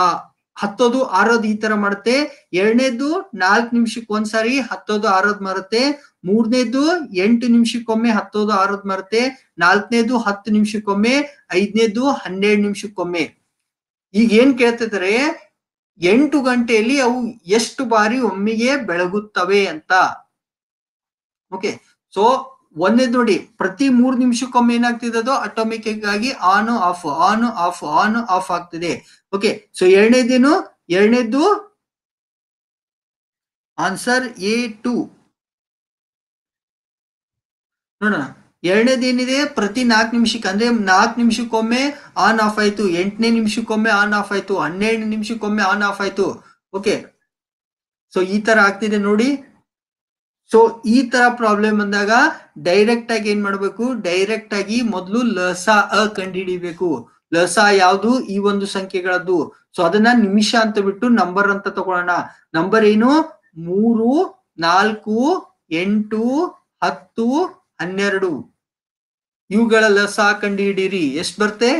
ಆ ಹತ್ತೋದು ಆರೋದು ಈ ತರ ಮಾಡುತ್ತೆ ಎರಡನೇದು ನಾಲ್ಕು ನಿಮಿಷಕ್ಕೆ ಒಂದ್ಸಾರಿ ಹತ್ತೋದು ಆರೋದ್ ಮಾರುತ್ತೆ ಮೂರನೇದು ಎಂಟು ನಿಮಿಷಕ್ಕೊಮ್ಮೆ ಹತ್ತೋದು ಆರೋದ್ ಮರುತ್ತೆ ನಾಲ್ಕನೇದು ಹತ್ತು ನಿಮಿಷಕ್ಕೊಮ್ಮೆ ಐದನೇದು ಹನ್ನೆರಡು ನಿಮಿಷಕ್ಕೊಮ್ಮೆ ಈಗ ಏನ್ ಕೇಳ್ತಿದ್ರೆ ಎಂಟು ಗಂಟೆಯಲ್ಲಿ ಅವು ಎಷ್ಟು ಬಾರಿ ಒಮ್ಮೆಗೆ ಬೆಳಗುತ್ತವೆ ಅಂತ ಓಕೆ ಸೊ ಒಂದೇ ನೋಡಿ ಪ್ರತಿ ಮೂರು ನಿಮಿಷಕ್ಕೊಮ್ಮೆ ಏನಾಗ್ತಿದ್ದೋ ಅಟೋಮಿಕ್ ಆಗಿ on off on off on off ಆಗ್ತಿದೆ ಓಕೆ ಸೊ ಎರಡನೇದೇನು ಎರಡನೇದು ಆನ್ಸರ್ ಎ ಟು ನೋಡೋಣ ಎರಡನೇದೇನಿದೆ ಪ್ರತಿ ನಾಲ್ಕು ನಿಮಿಷಕ್ಕೆ ಅಂದ್ರೆ ನಾಲ್ಕು ನಿಮಿಷಕ್ಕೊಮ್ಮೆ ಆನ್ ಆಫ್ ಆಯ್ತು ಎಂಟನೇ ನಿಮಿಷಕ್ಕೊಮ್ಮೆ ಆನ್ ಆಫ್ ಆಯ್ತು ಹನ್ನೆರಡು ನಿಮಿಷಕ್ಕೊಮ್ಮೆ ಆನ್ ಆಫ್ ಆಯ್ತು ಓಕೆ ಸೊ ಈ ತರ ಆಗ್ತಿದೆ ನೋಡಿ ಸೊ ಈ ತರ ಪ್ರಾಬ್ಲಮ್ ಬಂದಾಗ ಡೈರೆಕ್ಟ್ ಆಗಿ ಏನ್ ಮಾಡ್ಬೇಕು ಡೈರೆಕ್ಟ್ ಆಗಿ ಮೊದಲು ಲಸ ಅ ಕಂಡು ಹಿಡಿಬೇಕು ಲಸ ಯಾವುದು ಈ ಒಂದು ಸಂಖ್ಯೆಗಳದ್ದು ಸೊ ಅದನ್ನ ನಿಮಿಷ ಅಂತ ಬಿಟ್ಟು ನಂಬರ್ ಅಂತ ತಗೊಳ್ಳೋಣ ನಂಬರ್ ಏನು ಮೂರು ನಾಲ್ಕು ಎಂಟು ಹತ್ತು ಹನ್ನೆರಡು ಇವುಗಳ ಲಸ ಕಂಡು ಹಿಡೀರಿ ಎಷ್ಟು ಬರ್ತೆ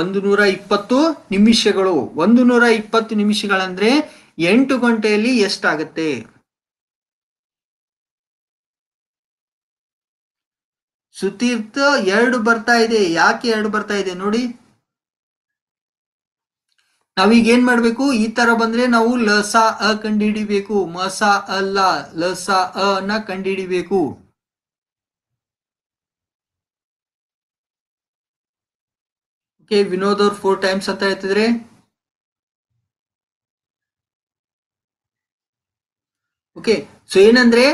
ಒಂದು ನೂರ ಇಪ್ಪತ್ತು ನಿಮಿಷಗಳು ಒಂದು ನೂರ ಇಪ್ಪತ್ತು ನಿಮಿಷಗಳಂದ್ರೆ ಎಂಟು ಗಂಟೆಯಲ್ಲಿ ಎಷ್ಟಾಗುತ್ತೆ ಸುತೀರ್ಥ ಎರಡು ಬರ್ತಾ ಇದೆ ಯಾಕೆ ಎರಡು ಬರ್ತಾ ಇದೆ ನೋಡಿ ನಾವೀಗ ಏನ್ ಮಾಡ್ಬೇಕು ಈ ತರ ಬಂದ್ರೆ ನಾವು ಲಸ ಅ ಕಂಡಿಡಿಬೇಕು ಮಸ ಅಲ್ಲ ಲಸ ಅ ನ ಕಂಡಿಡಿಬೇಕು ಓಕೆ ವಿನೋದ್ ಅವ್ರ ಫೋರ್ ಟೈಮ್ಸ್ ಅಂತ ಹೇಳ್ತಿದ್ರೆ ಓಕೆ ಸೊ ಏನಂದ್ರೆ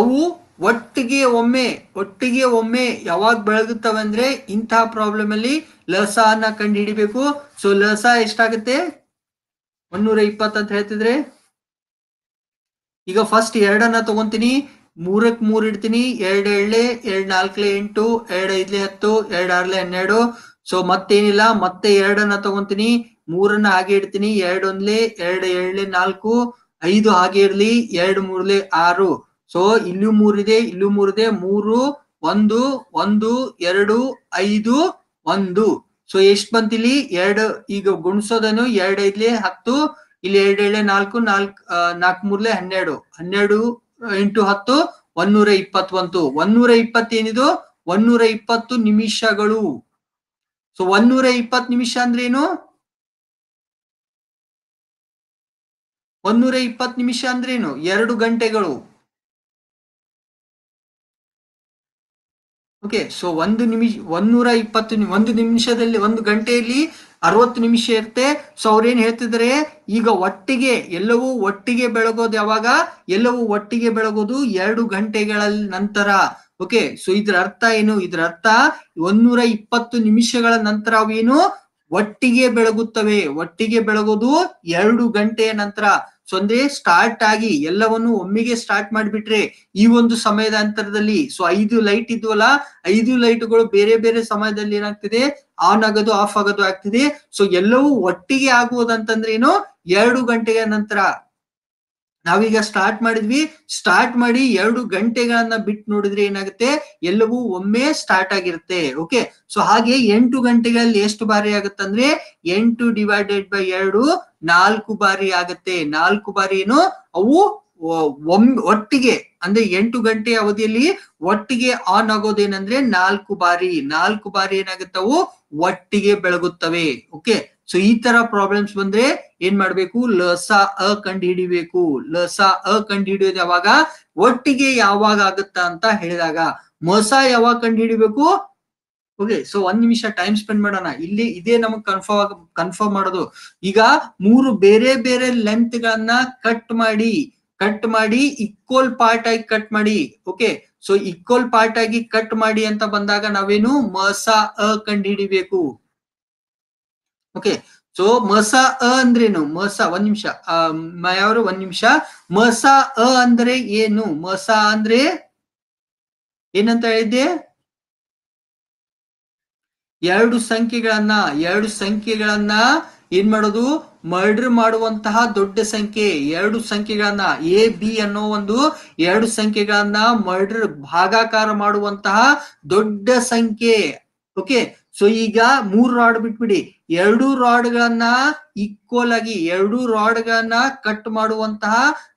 ಅವು ಒಟ್ಟಿಗೆ ಒಮ್ಮೆ ಒಟ್ಟಿಗೆ ಒಮ್ಮೆ ಯಾವಾಗ ಬೆಳಗುತ್ತವೆ ಅಂದ್ರೆ ಇಂತಹ ಪ್ರಾಬ್ಲಮ್ ಅಲ್ಲಿ ಲಸ ಅನ್ನ ಕಂಡು ಹಿಡಿಬೇಕು ಸೊ ಲಸ ಎಷ್ಟಾಗುತ್ತೆ ಒಂದೂರ ಇಪ್ಪತ್ತು ಅಂತ ಹೇಳ್ತಿದ್ರೆ ಈಗ ಫಸ್ಟ್ ಎರಡನ್ನ ತಗೊಂತೀನಿ ಮೂರಕ್ ಮೂರ್ ಇಡ್ತೀನಿ ಎರಡ್ ಏಳ್ಲೆ ಎರಡ್ ನಾಲ್ಕಲೆ ಎಂಟು ಎರಡ್ ಐದ್ಲೆ ಹತ್ತು ಎರಡ್ ಆರ್ಲೆ ಹನ್ನೆರಡು ಸೊ ಮತ್ತೇನಿಲ್ಲ ಮತ್ತೆ ಎರಡನ್ನ ತಗೊಂತೀನಿ ಮೂರನ್ನ ಹಾಗೆ ಇಡ್ತೀನಿ ಎರಡೊಂದ್ಲೆ ಎರಡ್ ಏಳ್ಲೆ ನಾಲ್ಕು ಐದು ಹಾಗೆ ಇರ್ಲಿ ಎರಡ್ ಮೂರ್ಲೆ ಆರು ಸೊ ಇಲ್ಲೂ ಮೂರಿದೆ ಇಲ್ಲೂ ಮೂರಿದೆ ಮೂರು ಒಂದು ಒಂದು ಎರಡು ಐದು ಒಂದು ಸೊ ಎಷ್ಟು ಬಂತಿಲಿ ಎರಡು ಈಗ ಗುಣಿಸೋದನ್ನು ಎರಡ್ ಐದ್ಲಿ ಹತ್ತು ಇಲ್ಲಿ ಎರಡು ಏಳೆ ನಾಲ್ಕು ನಾಲ್ಕು ನಾಲ್ಕು ಮೂರ್ಲೆ ಹನ್ನೆರಡು ಹನ್ನೆರಡು ಎಂಟು ಹತ್ತು ಒಂದೂರ ಇಪ್ಪತ್ತೊಂದು ಒಂದೂರ ಇಪ್ಪತ್ತೇನಿದು ಒಂದೂರ ಇಪ್ಪತ್ತು ನಿಮಿಷಗಳು ಸೊ ಒಂದೂರ ಇಪ್ಪತ್ತು ನಿಮಿಷ ಅಂದ್ರೆ ಏನು ಒಂದೂರ ಇಪ್ಪತ್ತು ನಿಮಿಷ ಅಂದ್ರೇನು ಎರಡು ಗಂಟೆಗಳು ಓಕೆ ಸೊ ಒಂದು ನಿಮಿಷ ಒಂದೂರ ಇಪ್ಪತ್ತು ಒಂದು ನಿಮಿಷದಲ್ಲಿ ಒಂದು ಗಂಟೆಯಲ್ಲಿ ಅರವತ್ತು ನಿಮಿಷ ಇರುತ್ತೆ ಸೊ ಅವ್ರೇನ್ ಹೇಳ್ತಿದ್ರೆ ಈಗ ಒಟ್ಟಿಗೆ ಎಲ್ಲವೂ ಒಟ್ಟಿಗೆ ಬೆಳಗೋದು ಯಾವಾಗ ಎಲ್ಲವೂ ಒಟ್ಟಿಗೆ ಬೆಳಗೋದು ಎರಡು ಗಂಟೆಗಳ ನಂತರ ಓಕೆ ಸೊ ಇದ್ರ ಅರ್ಥ ಏನು ಇದ್ರ ಅರ್ಥ ಒಂದೂರ ಇಪ್ಪತ್ತು ನಿಮಿಷಗಳ ನಂತರ ಅವೇನು ಒಟ್ಟಿಗೆ ಬೆಳಗುತ್ತವೆ ಒಟ್ಟಿಗೆ ಬೆಳಗೋದು ಎರಡು ಗಂಟೆಯ ನಂತರ ಸೊ ಅಂದ್ರೆ ಸ್ಟಾರ್ಟ್ ಆಗಿ ಎಲ್ಲವನ್ನು ಒಮ್ಮೆಗೆ ಸ್ಟಾರ್ಟ್ ಮಾಡಿಬಿಟ್ರೆ ಈ ಒಂದು ಸಮಯದ ಅಂತರದಲ್ಲಿ ಸೊ ಐದು ಲೈಟ್ ಇದ್ವಲ್ಲ ಐದು ಲೈಟ್ಗಳು ಬೇರೆ ಬೇರೆ ಸಮಯದಲ್ಲಿ ಏನಾಗ್ತಿದೆ ಆನ್ ಆಗೋದು ಆಫ್ ಆಗೋದು ಆಗ್ತಿದೆ ಸೊ ಎಲ್ಲವೂ ಒಟ್ಟಿಗೆ ಆಗುವುದಂತಂದ್ರೆ ಏನು ಎರಡು ಗಂಟೆಯ ನಂತರ ನಾವೀಗ ಸ್ಟಾರ್ಟ್ ಮಾಡಿದ್ವಿ ಸ್ಟಾರ್ಟ್ ಮಾಡಿ ಎರಡು ಗಂಟೆಗಳನ್ನ ಬಿಟ್ಟು ನೋಡಿದ್ರೆ ಏನಾಗುತ್ತೆ ಎಲ್ಲವೂ ಒಮ್ಮೆ ಸ್ಟಾರ್ಟ್ ಆಗಿರುತ್ತೆ ಓಕೆ ಸೊ ಹಾಗೆ ಎಂಟು ಗಂಟೆಗಳಲ್ಲಿ ಎಷ್ಟು ಬಾರಿ ಆಗುತ್ತಂದ್ರೆ ಎಂಟು ಡಿವೈಡೆಡ್ ಬೈ ಎರಡು ನಾಲ್ಕು ಬಾರಿ ಆಗುತ್ತೆ ನಾಲ್ಕು ಬಾರಿ ಏನು ಅವು ಒಟ್ಟಿಗೆ ಅಂದ್ರೆ ಎಂಟು ಗಂಟೆ ಅವಧಿಯಲ್ಲಿ ಒಟ್ಟಿಗೆ ಆನ್ ಆಗೋದೇನಂದ್ರೆ ನಾಲ್ಕು ಬಾರಿ ನಾಲ್ಕು ಬಾರಿ ಏನಾಗುತ್ತವು ಒಟ್ಟಿಗೆ ಬೆಳಗುತ್ತವೆ ಓಕೆ ಸೊ ಈ ತರ ಪ್ರಾಬ್ಲಮ್ಸ್ ಬಂದ್ರೆ ಏನ್ ಮಾಡ್ಬೇಕು ಲಸ ಅ ಕಂಡು ಹಿಡಿಬೇಕು ಲಸ ಅ ಕಂಡು ಹಿಡಿಯೋದು ಯಾವಾಗ ಒಟ್ಟಿಗೆ ಯಾವಾಗ ಆಗುತ್ತ ಅಂತ ಹೇಳಿದಾಗ ಮಸ ಯಾವಾಗ ಕಂಡು ಹಿಡಿಬೇಕು ಓಕೆ ಸೊ ಒಂದ್ ನಿಮಿಷ ಟೈಮ್ ಸ್ಪೆಂಡ್ ಮಾಡೋಣ ಇಲ್ಲಿ ಇದೇ ನಮಗ್ ಕನ್ಫರ್ಮ್ ಕನ್ಫರ್ಮ್ ಮಾಡೋದು ಈಗ ಮೂರು ಬೇರೆ ಬೇರೆ ಲೆಂತ್ ಗಳನ್ನ ಕಟ್ ಮಾಡಿ ಕಟ್ ಮಾಡಿ ಇಕ್ವಲ್ ಪಾರ್ಟ್ ಆಗಿ ಕಟ್ ಮಾಡಿ ಓಕೆ ಸೊ ಈಕ್ವಲ್ ಪಾರ್ಟ್ ಆಗಿ ಕಟ್ ಮಾಡಿ ಅಂತ ಬಂದಾಗ ನಾವೇನು ಮಸ ಅ ಕಂಡು ಹಿಡಿಬೇಕು ಓಕೆ ಸೊ ಮಸ ಅ ಅಂದ್ರೇನು ಮಸ ಒಂದ್ ನಿಮಿಷ ಮಯಾವರು ಒಂದ್ ನಿಮಿಷ ಮಸ ಅ ಅಂದ್ರೆ ಏನು ಮಸ ಅಂದ್ರೆ ಏನಂತ ಹೇಳಿದ್ದೆ ಎರಡು ಸಂಖ್ಯೆಗಳನ್ನ ಎರಡು ಸಂಖ್ಯೆಗಳನ್ನ ಏನ್ ಮಾಡೋದು ಮರ್ಡರ್ ಮಾಡುವಂತಹ ದೊಡ್ಡ ಸಂಖ್ಯೆ ಎರಡು ಸಂಖ್ಯೆಗಳನ್ನ ಎ ಬಿ ಅನ್ನೋ ಒಂದು ಎರಡು ಸಂಖ್ಯೆಗಳನ್ನ ಮರ್ಡರ್ ಭಾಗಾಕಾರ ಮಾಡುವಂತಹ ದೊಡ್ಡ ಸಂಖ್ಯೆ ಓಕೆ ಸೊ ಈಗ ಮೂರ್ ರಾಡ್ ಬಿಟ್ಬಿಡಿ ಎರಡು ರಾಡ್ಗಳನ್ನ ಈಕ್ವಲ್ ಆಗಿ ಎರಡು ರಾಡ್ಗಳನ್ನ ಕಟ್ ಮಾಡುವಂತಹ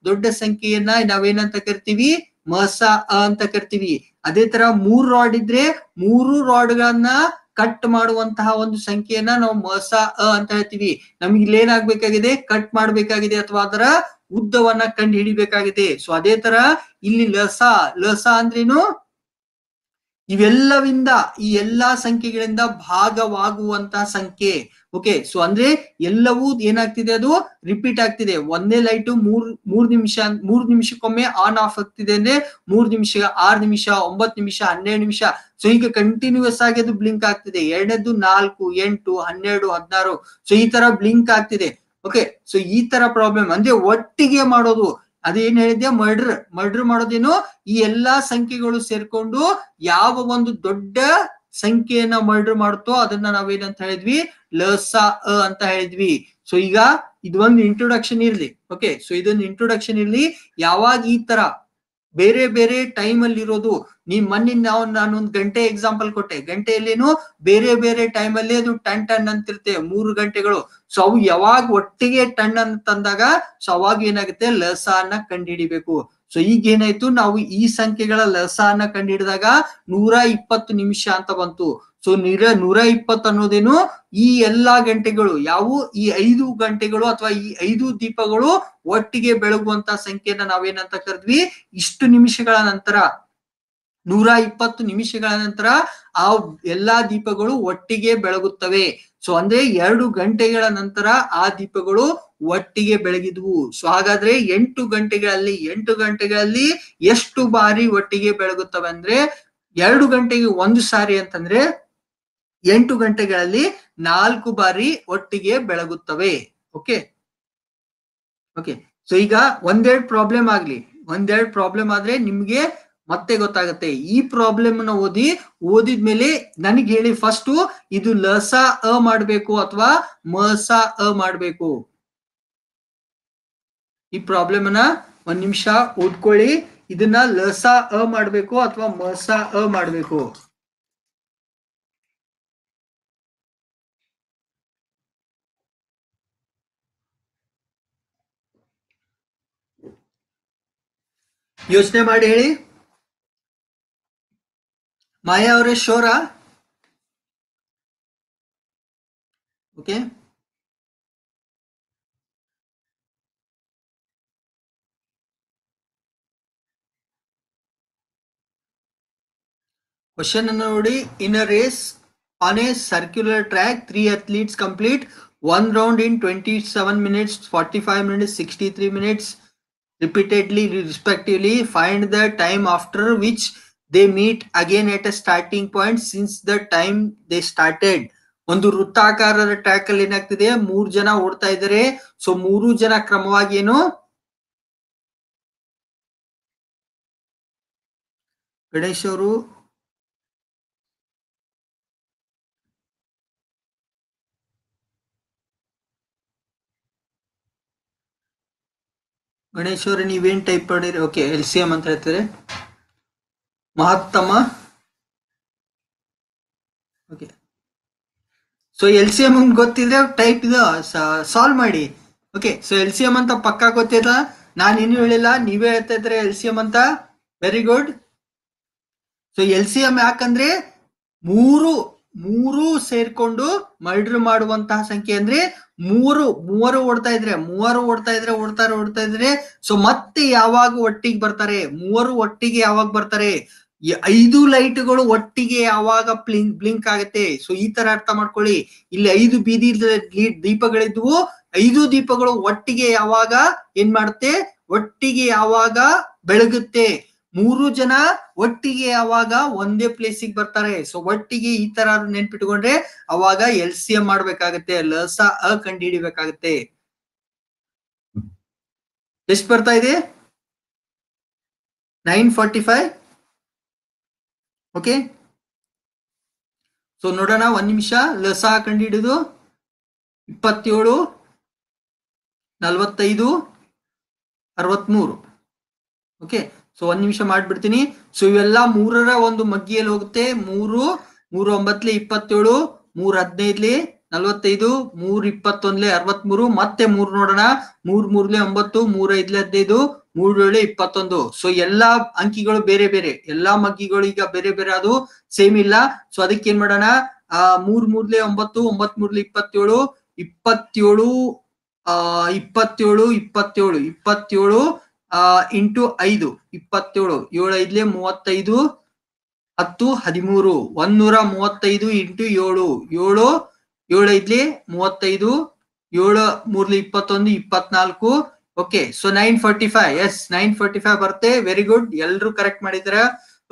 ದೊಡ್ಡ ಸಂಖ್ಯೆಯನ್ನ ನಾವೇನಂತ ಕರಿತೀವಿ ಮಸ ಅಂತ ಕರಿತೀವಿ ಅದೇ ತರ ಮೂರ್ ರಾಡ್ ಇದ್ರೆ ಮೂರು ರಾಡ್ಗಳನ್ನ ಕಟ್ ಮಾಡುವಂತಹ ಒಂದು ಸಂಖ್ಯೆಯನ್ನ ನಾವು ಮಸ ಅ ಅಂತ ಹೇಳ್ತೀವಿ ನಮ್ಗೆ ಏನಾಗ್ಬೇಕಾಗಿದೆ ಕಟ್ ಮಾಡ್ಬೇಕಾಗಿದೆ ಅಥವಾ ಅದರ ಉದ್ದವನ್ನ ಕಂಡು ಹಿಡಿಬೇಕಾಗಿದೆ ಸೊ ಅದೇ ತರ ಇಲ್ಲಿ ಲಸ ಲಸ ಅಂದ್ರೇನು ಇವೆಲ್ಲವಿಂದ ಈ ಎಲ್ಲಾ ಸಂಖ್ಯೆಗಳಿಂದ ಭಾಗವಾಗುವಂತಹ ಸಂಖ್ಯೆ ಓಕೆ ಸೊ ಅಂದ್ರೆ ಎಲ್ಲವೂ ಏನಾಗ್ತಿದೆ ಅದು ರಿಪೀಟ್ ಆಗ್ತಿದೆ ಒಂದೇ ಲೈಟು ಮೂರ್ ಮೂರ್ ನಿಮಿಷ ಮೂರ್ ನಿಮಿಷಕ್ಕೊಮ್ಮೆ ಆನ್ ಆಫ್ ಆಗ್ತಿದೆ ಅಂದ್ರೆ ಮೂರ್ ನಿಮಿಷ ಆರ್ ನಿಮಿಷ ಒಂಬತ್ತು ನಿಮಿಷ ಹನ್ನೆರಡು ನಿಮಿಷ ಸೊ ಈಗ ಕಂಟಿನ್ಯೂಸ್ ಆಗಿ ಅದು ಬ್ಲಿಂಕ್ ಆಗ್ತಿದೆ ಎರಡನೇದು ನಾಲ್ಕು ಎಂಟು ಹನ್ನೆರಡು ಹದಿನಾರು ಸೊ ಈ ತರ ಬ್ಲಿಂಕ್ ಆಗ್ತಿದೆ ಓಕೆ ಸೊ ಈ ತರ ಪ್ರಾಬ್ಲಮ್ ಅಂದ್ರೆ ಒಟ್ಟಿಗೆ ಮಾಡೋದು ಅದೇನ್ ಹೇಳಿದ್ದೆ ಮರ್ಡರ್ ಮರ್ಡರ್ ಮಾಡೋದೇನು ಈ ಎಲ್ಲಾ ಸಂಖ್ಯೆಗಳು ಸೇರ್ಕೊಂಡು ಯಾವ ಒಂದು ದೊಡ್ಡ ಸಂಖ್ಯೆಯನ್ನ ಮರ್ಡರ್ ಮಾಡ್ತೋ ಅದನ್ನ ನಾವೇನಂತ ಹೇಳಿದ್ವಿ ಲಸ ಅ ಅಂತ ಹೇಳಿದ್ವಿ ಸೊ ಈಗ ಇದೊಂದು ಇಂಟ್ರೊಡಕ್ಷನ್ ಇರ್ಲಿ ಓಕೆ ಸೊ ಇದೊಂದು ಇಂಟ್ರೊಡಕ್ಷನ್ ಇರ್ಲಿ ಯಾವಾಗ ಈ ತರ ಬೇರೆ ಬೇರೆ ಟೈಮ್ ಅಲ್ಲಿ ಇರೋದು ನೀವ್ ಮೊನ್ನೆ ನಾವು ನಾನು ಗಂಟೆ ಎಕ್ಸಾಂಪಲ್ ಕೊಟ್ಟೆ ಗಂಟೆಯಲ್ಲೇನು ಬೇರೆ ಬೇರೆ ಟೈಮ್ ಅಲ್ಲಿ ಅದು ಟನ್ ಟನ್ ಅಂತಿರುತ್ತೆ ಮೂರು ಗಂಟೆಗಳು ಸೊ ಅವು ಯಾವಾಗ ಒಟ್ಟಿಗೆ ಟನ್ ಅಂತ ಅಂದಾಗ ಸೊ ಅವಾಗ ಏನಾಗುತ್ತೆ ಅನ್ನ ಕಂಡುಹಿಡಿಬೇಕು ಸೊ ಈಗ ಏನಾಯ್ತು ನಾವು ಈ ಸಂಖ್ಯೆಗಳ ಲಸ ಅನ್ನ ಹಿಡಿದಾಗ ನೂರ ಇಪ್ಪತ್ತು ನಿಮಿಷ ಅಂತ ಬಂತು ಸೊ ನೀರ ನೂರ ಇಪ್ಪತ್ತು ಅನ್ನೋದೇನು ಈ ಎಲ್ಲಾ ಗಂಟೆಗಳು ಯಾವು ಈ ಐದು ಗಂಟೆಗಳು ಅಥವಾ ಈ ಐದು ದೀಪಗಳು ಒಟ್ಟಿಗೆ ಬೆಳಗುವಂತ ಸಂಖ್ಯೆನ ನಾವೇನಂತ ಕರೆದ್ವಿ ಇಷ್ಟು ನಿಮಿಷಗಳ ನಂತರ ನೂರ ಇಪ್ಪತ್ತು ನಿಮಿಷಗಳ ನಂತರ ಆ ಎಲ್ಲಾ ದೀಪಗಳು ಒಟ್ಟಿಗೆ ಬೆಳಗುತ್ತವೆ ಸೊ ಅಂದ್ರೆ ಎರಡು ಗಂಟೆಗಳ ನಂತರ ಆ ದೀಪಗಳು ಒಟ್ಟಿಗೆ ಬೆಳಗಿದ್ವು ಸೊ ಹಾಗಾದ್ರೆ ಎಂಟು ಗಂಟೆಗಳಲ್ಲಿ ಎಂಟು ಗಂಟೆಗಳಲ್ಲಿ ಎಷ್ಟು ಬಾರಿ ಒಟ್ಟಿಗೆ ಬೆಳಗುತ್ತವೆ ಅಂದ್ರೆ ಎರಡು ಗಂಟೆಗೆ ಒಂದು ಸಾರಿ ಅಂತಂದ್ರೆ ಎಂಟು ಗಂಟೆಗಳಲ್ಲಿ ನಾಲ್ಕು ಬಾರಿ ಒಟ್ಟಿಗೆ ಬೆಳಗುತ್ತವೆ ಓಕೆ ಓಕೆ ಸೊ ಈಗ ಒಂದೆರಡು ಪ್ರಾಬ್ಲಮ್ ಆಗ್ಲಿ ಒಂದೆರಡು ಪ್ರಾಬ್ಲಮ್ ಆದ್ರೆ ನಿಮ್ಗೆ ಮತ್ತೆ ಗೊತ್ತಾಗುತ್ತೆ ಈ ಪ್ರಾಬ್ಲಮ್ ನ ಓದಿ ಓದಿದ್ಮೇಲೆ ನನಗೆ ಹೇಳಿ ಫಸ್ಟ್ ಇದು ಲಸ ಅ ಮಾಡ್ಬೇಕು ಅಥವಾ ಮಸ ಅ ಮಾಡ್ಬೇಕು ಈ ಪ್ರಾಬ್ಲಮ್ ಅನ್ನ ಒಂದ್ ನಿಮಿಷ ಓದ್ಕೊಳ್ಳಿ ಇದನ್ನ ಲಸ ಅ ಮಾಡ್ಬೇಕು ಅಥವಾ ಮಸ ಅ ಮಾಡ್ಬೇಕು
योचने माया और शोर ओके
क्वेश्चन नोड़ in race on a circular track three athletes complete one round in twenty seven minutes forty five minutes sixty three minutes repeatedly respectively find the time after which they meet again at a starting point since the time they started ಒಂದು ವೃತ್ತಾಕಾರದ ಟ್ರ್ಯಾಕ್ ಅಲ್ಲಿ ಏನಾಗ್ತಿದೆ ಮೂರು ಜನ ಓಡ್ತಾ ಇದ್ದಾರೆ ಸೊ ಮೂರು ಜನ ಕ್ರಮವಾಗಿ ಏನು ಗಣೇಶ್ ಅವರು ಗಣೇಶ್ ಅವ್ರೆ ನೀವೇನ್ ಟೈಪ್ ಮಾಡಿರಿ ಓಕೆ ಎಲ್ ಸಿ ಎಂ ಅಂತ ಹೇಳ್ತಾರೆ ಮಹತ್ತಮ okay so L C M ಗೊತ್ತಿದ್ರೆ ಟೈಪ್ ಇದು ಸಾಲ್ವ್ ಮಾಡಿ okay so L C M ಅಂತ ಪಕ್ಕಾ ಗೊತ್ತಿಲ್ಲ ನಾನು ಇನ್ನೂ ಹೇಳಿಲ್ಲ ನೀವೇ ಹೇಳ್ತಾ ಇದ್ರೆ ಎಲ್ ಸಿ ಎಂ ಅಂತ very good so L C M ಯಾಕಂದ್ರೆ ಮೂರು ಮೂರು ಸೇರ್ಕೊಂಡು ಮರ್ಡರ್ ಮಾಡುವಂತಹ ಸಂಖ್ಯೆ ಅಂದ್ರೆ ಮೂರು ಮೂವರು ಓಡ್ತಾ ಇದ್ರೆ ಮೂವರು ಓಡ್ತಾ ಇದ್ರೆ ಓಡ್ತಾರೆ ಓಡ್ತಾ ಇದ್ರೆ ಸೊ ಮತ್ತೆ ಯಾವಾಗ ಒಟ್ಟಿಗೆ ಬರ್ತಾರೆ ಮೂವರು ಒಟ್ಟಿಗೆ ಯಾವಾಗ ಬರ್ತಾರೆ ಐದು ಲೈಟ್ಗಳು ಒಟ್ಟಿಗೆ ಯಾವಾಗ ಬ್ಲಿಂಕ್ ಬ್ಲಿಂಕ್ ಆಗುತ್ತೆ ಸೊ ಈ ತರ ಅರ್ಥ ಮಾಡ್ಕೊಳ್ಳಿ ಇಲ್ಲಿ ಐದು ಬೀದಿ ದೀಪಗಳಿದ್ವು ಐದು ದೀಪಗಳು ಒಟ್ಟಿಗೆ ಯಾವಾಗ ಏನ್ ಮಾಡುತ್ತೆ ಒಟ್ಟಿಗೆ ಯಾವಾಗ ಬೆಳಗುತ್ತೆ ಮೂರು ಜನ ಒಟ್ಟಿಗೆ ಅವಾಗ ಒಂದೇ ಪ್ಲೇಸಿಗೆ ಬರ್ತಾರೆ ಸೊ ಒಟ್ಟಿಗೆ ಈ ತರ ನೆನ್ಪಿಟ್ಕೊಂಡ್ರೆ ಅವಾಗ ಎಲ್ ಸಿ ಎಂ ಮಾಡ್ಬೇಕಾಗತ್ತೆ ಲಸ ಅ ಕಂಡು ಹಿಡಿಬೇಕಾಗತ್ತೆ ಎಷ್ಟು ಬರ್ತಾ ಇದೆ nine forty five okay so ನೋಡೋಣ ಒಂದ್ ನಿಮಿಷ ಲಸ ಕಂಡು ಹಿಡಿದು ಇಪ್ಪತ್ತೇಳು ನಲ್ವತ್ತೈದು ಅರವತ್ಮೂರು ಓಕೆ ಸೊ ಒಂದ್ ನಿಮಿಷ ಮಾಡ್ಬಿಡ್ತೀನಿ ಸೊ ಇವೆಲ್ಲ ಮೂರರ ಒಂದು ಮಗ್ಗಿಯಲ್ಲಿ ಹೋಗುತ್ತೆ ಮೂರು ಮೂರು ಒಂಬತ್ತಲಿ ಇಪ್ಪತ್ತೇಳು ಮೂರ್ ಹದಿನೈದ್ಲಿ ನಲ್ವತ್ತೈದು ಮೂರ್ ಇಪ್ಪತ್ತೊಂದ್ಲೆ ಅರವತ್ ಮೂರು ಮತ್ತೆ ಮೂರ್ ನೋಡೋಣ ಮೂರ್ ಮೂರ್ಲೆ ಒಂಬತ್ತು ಮೂರ್ ಐದ್ಲೆ ಹದಿನೈದು ಮೂರ್ ಏಳು ಇಪ್ಪತ್ತೊಂದು ಸೊ ಎಲ್ಲಾ ಅಂಕಿಗಳು ಬೇರೆ ಬೇರೆ ಎಲ್ಲಾ ಮಗ್ಗಿಗಳು ಈಗ ಬೇರೆ ಬೇರೆ ಅದು ಸೇಮ್ ಇಲ್ಲ ಸೊ ಅದಕ್ಕೆ ಏನ್ ಮಾಡೋಣ ಆ ಮೂರ್ ಮೂರ್ಲೆ ಒಂಬತ್ತು ಒಂಬತ್ ಮೂರ್ಲಿ ಇಪ್ಪತ್ತೇಳು ಇಪ್ಪತ್ತೇಳು ಆ ಇಪ್ಪತ್ತೇಳು ಇಪ್ಪತ್ತೇಳು ಇಪ್ಪತ್ತೇಳು ಆ ಇಂಟು ಐದು ಇಪ್ಪತ್ತೇಳು ಏಳು ಐದ್ಲೆ ಮೂವತ್ತೈದು ಹತ್ತು ಹದಿಮೂರು ಒಂದೂರ ಮೂವತ್ತೈದು ಇಂಟು ಏಳು ಏಳು ಏಳೈದ್ಲಿ ಮೂವತ್ತೈದು ಏಳು ಮೂರ್ಲಿ ಇಪ್ಪತ್ತೊಂದು ಇಪ್ಪತ್ನಾಲ್ಕು okay so nine forty five yes nine forty five ಬರ್ತೆ ವೆರಿ ಗುಡ್ ಎಲ್ರು ಕರೆಕ್ಟ್ ಮಾಡಿದಾರೆ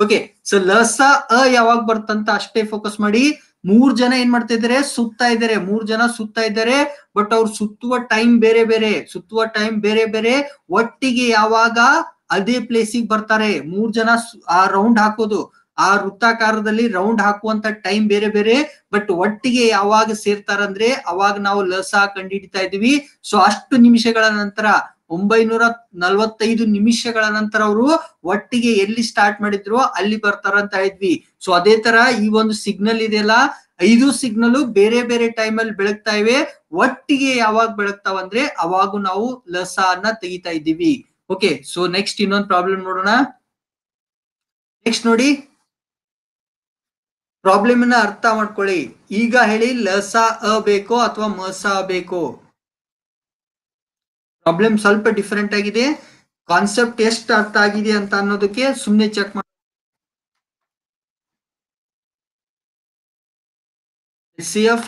ಓಕೆ ಸೊ ಲಸ ಅ ಯಾವಾಗ ಬರ್ತಂತ ಅಷ್ಟೇ ಫೋಕಸ್ ಮಾಡಿ ಮೂರ್ ಜನ ಏನ್ ಮಾಡ್ತಾ ಇದ್ದಾರೆ ಸುತ್ತಾ ಇದಾರೆ ಮೂರ್ ಜನ ಸುತ್ತಾ ಇದ್ದಾರೆ ಬಟ್ ಅವ್ರು ಸುತ್ತುವ ಟೈಮ್ ಬೇರೆ ಬೇರೆ ಸುತ್ತುವ ಟೈಮ್ ಬೇರೆ ಬೇರೆ ಒಟ್ಟಿಗೆ ಯಾವಾಗ ಅದೇ ಪ್ಲೇಸಿಗೆ ಬರ್ತಾರೆ ಮೂರ್ ಜನ ಆ ರೌಂಡ್ ಹಾಕೋದು ಆ ವೃತ್ತಾಕಾರದಲ್ಲಿ ರೌಂಡ್ ಹಾಕುವಂತ ಟೈಮ್ ಬೇರೆ ಬೇರೆ ಬಟ್ ಒಟ್ಟಿಗೆ ಯಾವಾಗ ಸೇರ್ತಾರಂದ್ರೆ ಅವಾಗ ನಾವು ಲಸ ಕಂಡು ಹಿಡಿತಾ ಇದೀವಿ ಸೊ ಅಷ್ಟು ನಿಮಿಷಗಳ ನಂತರ ಒಂಬೈನೂರ ನಲ್ವತ್ತೈದು ನಿಮಿಷಗಳ ನಂತರ ಅವರು ಒಟ್ಟಿಗೆ ಎಲ್ಲಿ ಸ್ಟಾರ್ಟ್ ಮಾಡಿದ್ರು ಅಲ್ಲಿ ಬರ್ತಾರಂತ ಇದ್ವಿ ಸೊ ಅದೇ ತರ ಈ ಒಂದು ಸಿಗ್ನಲ್ ಇದೆಯಲ್ಲ ಐದು ಸಿಗ್ನಲ್ ಬೇರೆ ಬೇರೆ ಟೈಮ್ ಅಲ್ಲಿ ಬೆಳಗ್ತಾ ಇವೆ ಒಟ್ಟಿಗೆ ಯಾವಾಗ ಬೆಳಗ್ತಾವಂದ್ರೆ ಅಂದ್ರೆ ನಾವು ಲಸ ಅನ್ನ ತೆಗಿತಾ ಇದ್ದೀವಿ ಓಕೆ ಸೊ ನೆಕ್ಸ್ಟ್ ಇನ್ನೊಂದು ಪ್ರಾಬ್ಲಮ್ ನೋಡೋಣ ನೆಕ್ಸ್ಟ್ ನೋಡಿ ಪ್ರಾಬ್ಲಮ್ ಅನ್ನ ಅರ್ಥ ಮಾಡ್ಕೊಳ್ಳಿ ಈಗ ಹೇಳಿ ಲಸ ಅ ಬೇಕೋ ಅಥವಾ ಮಸ ಬೇಕೋ ಪ್ರಾಬ್ಲಮ್ ಸ್ವಲ್ಪ ಡಿಫರೆಂಟ್ ಆಗಿದೆ ಕಾನ್ಸೆಪ್ಟ್ ಎಷ್ಟು ಅರ್ಥ ಆಗಿದೆ ಅಂತ ಅನ್ನೋದಕ್ಕೆ ಸುಮ್ಮನೆ ಚೆಕ್ ಮಾಡಿ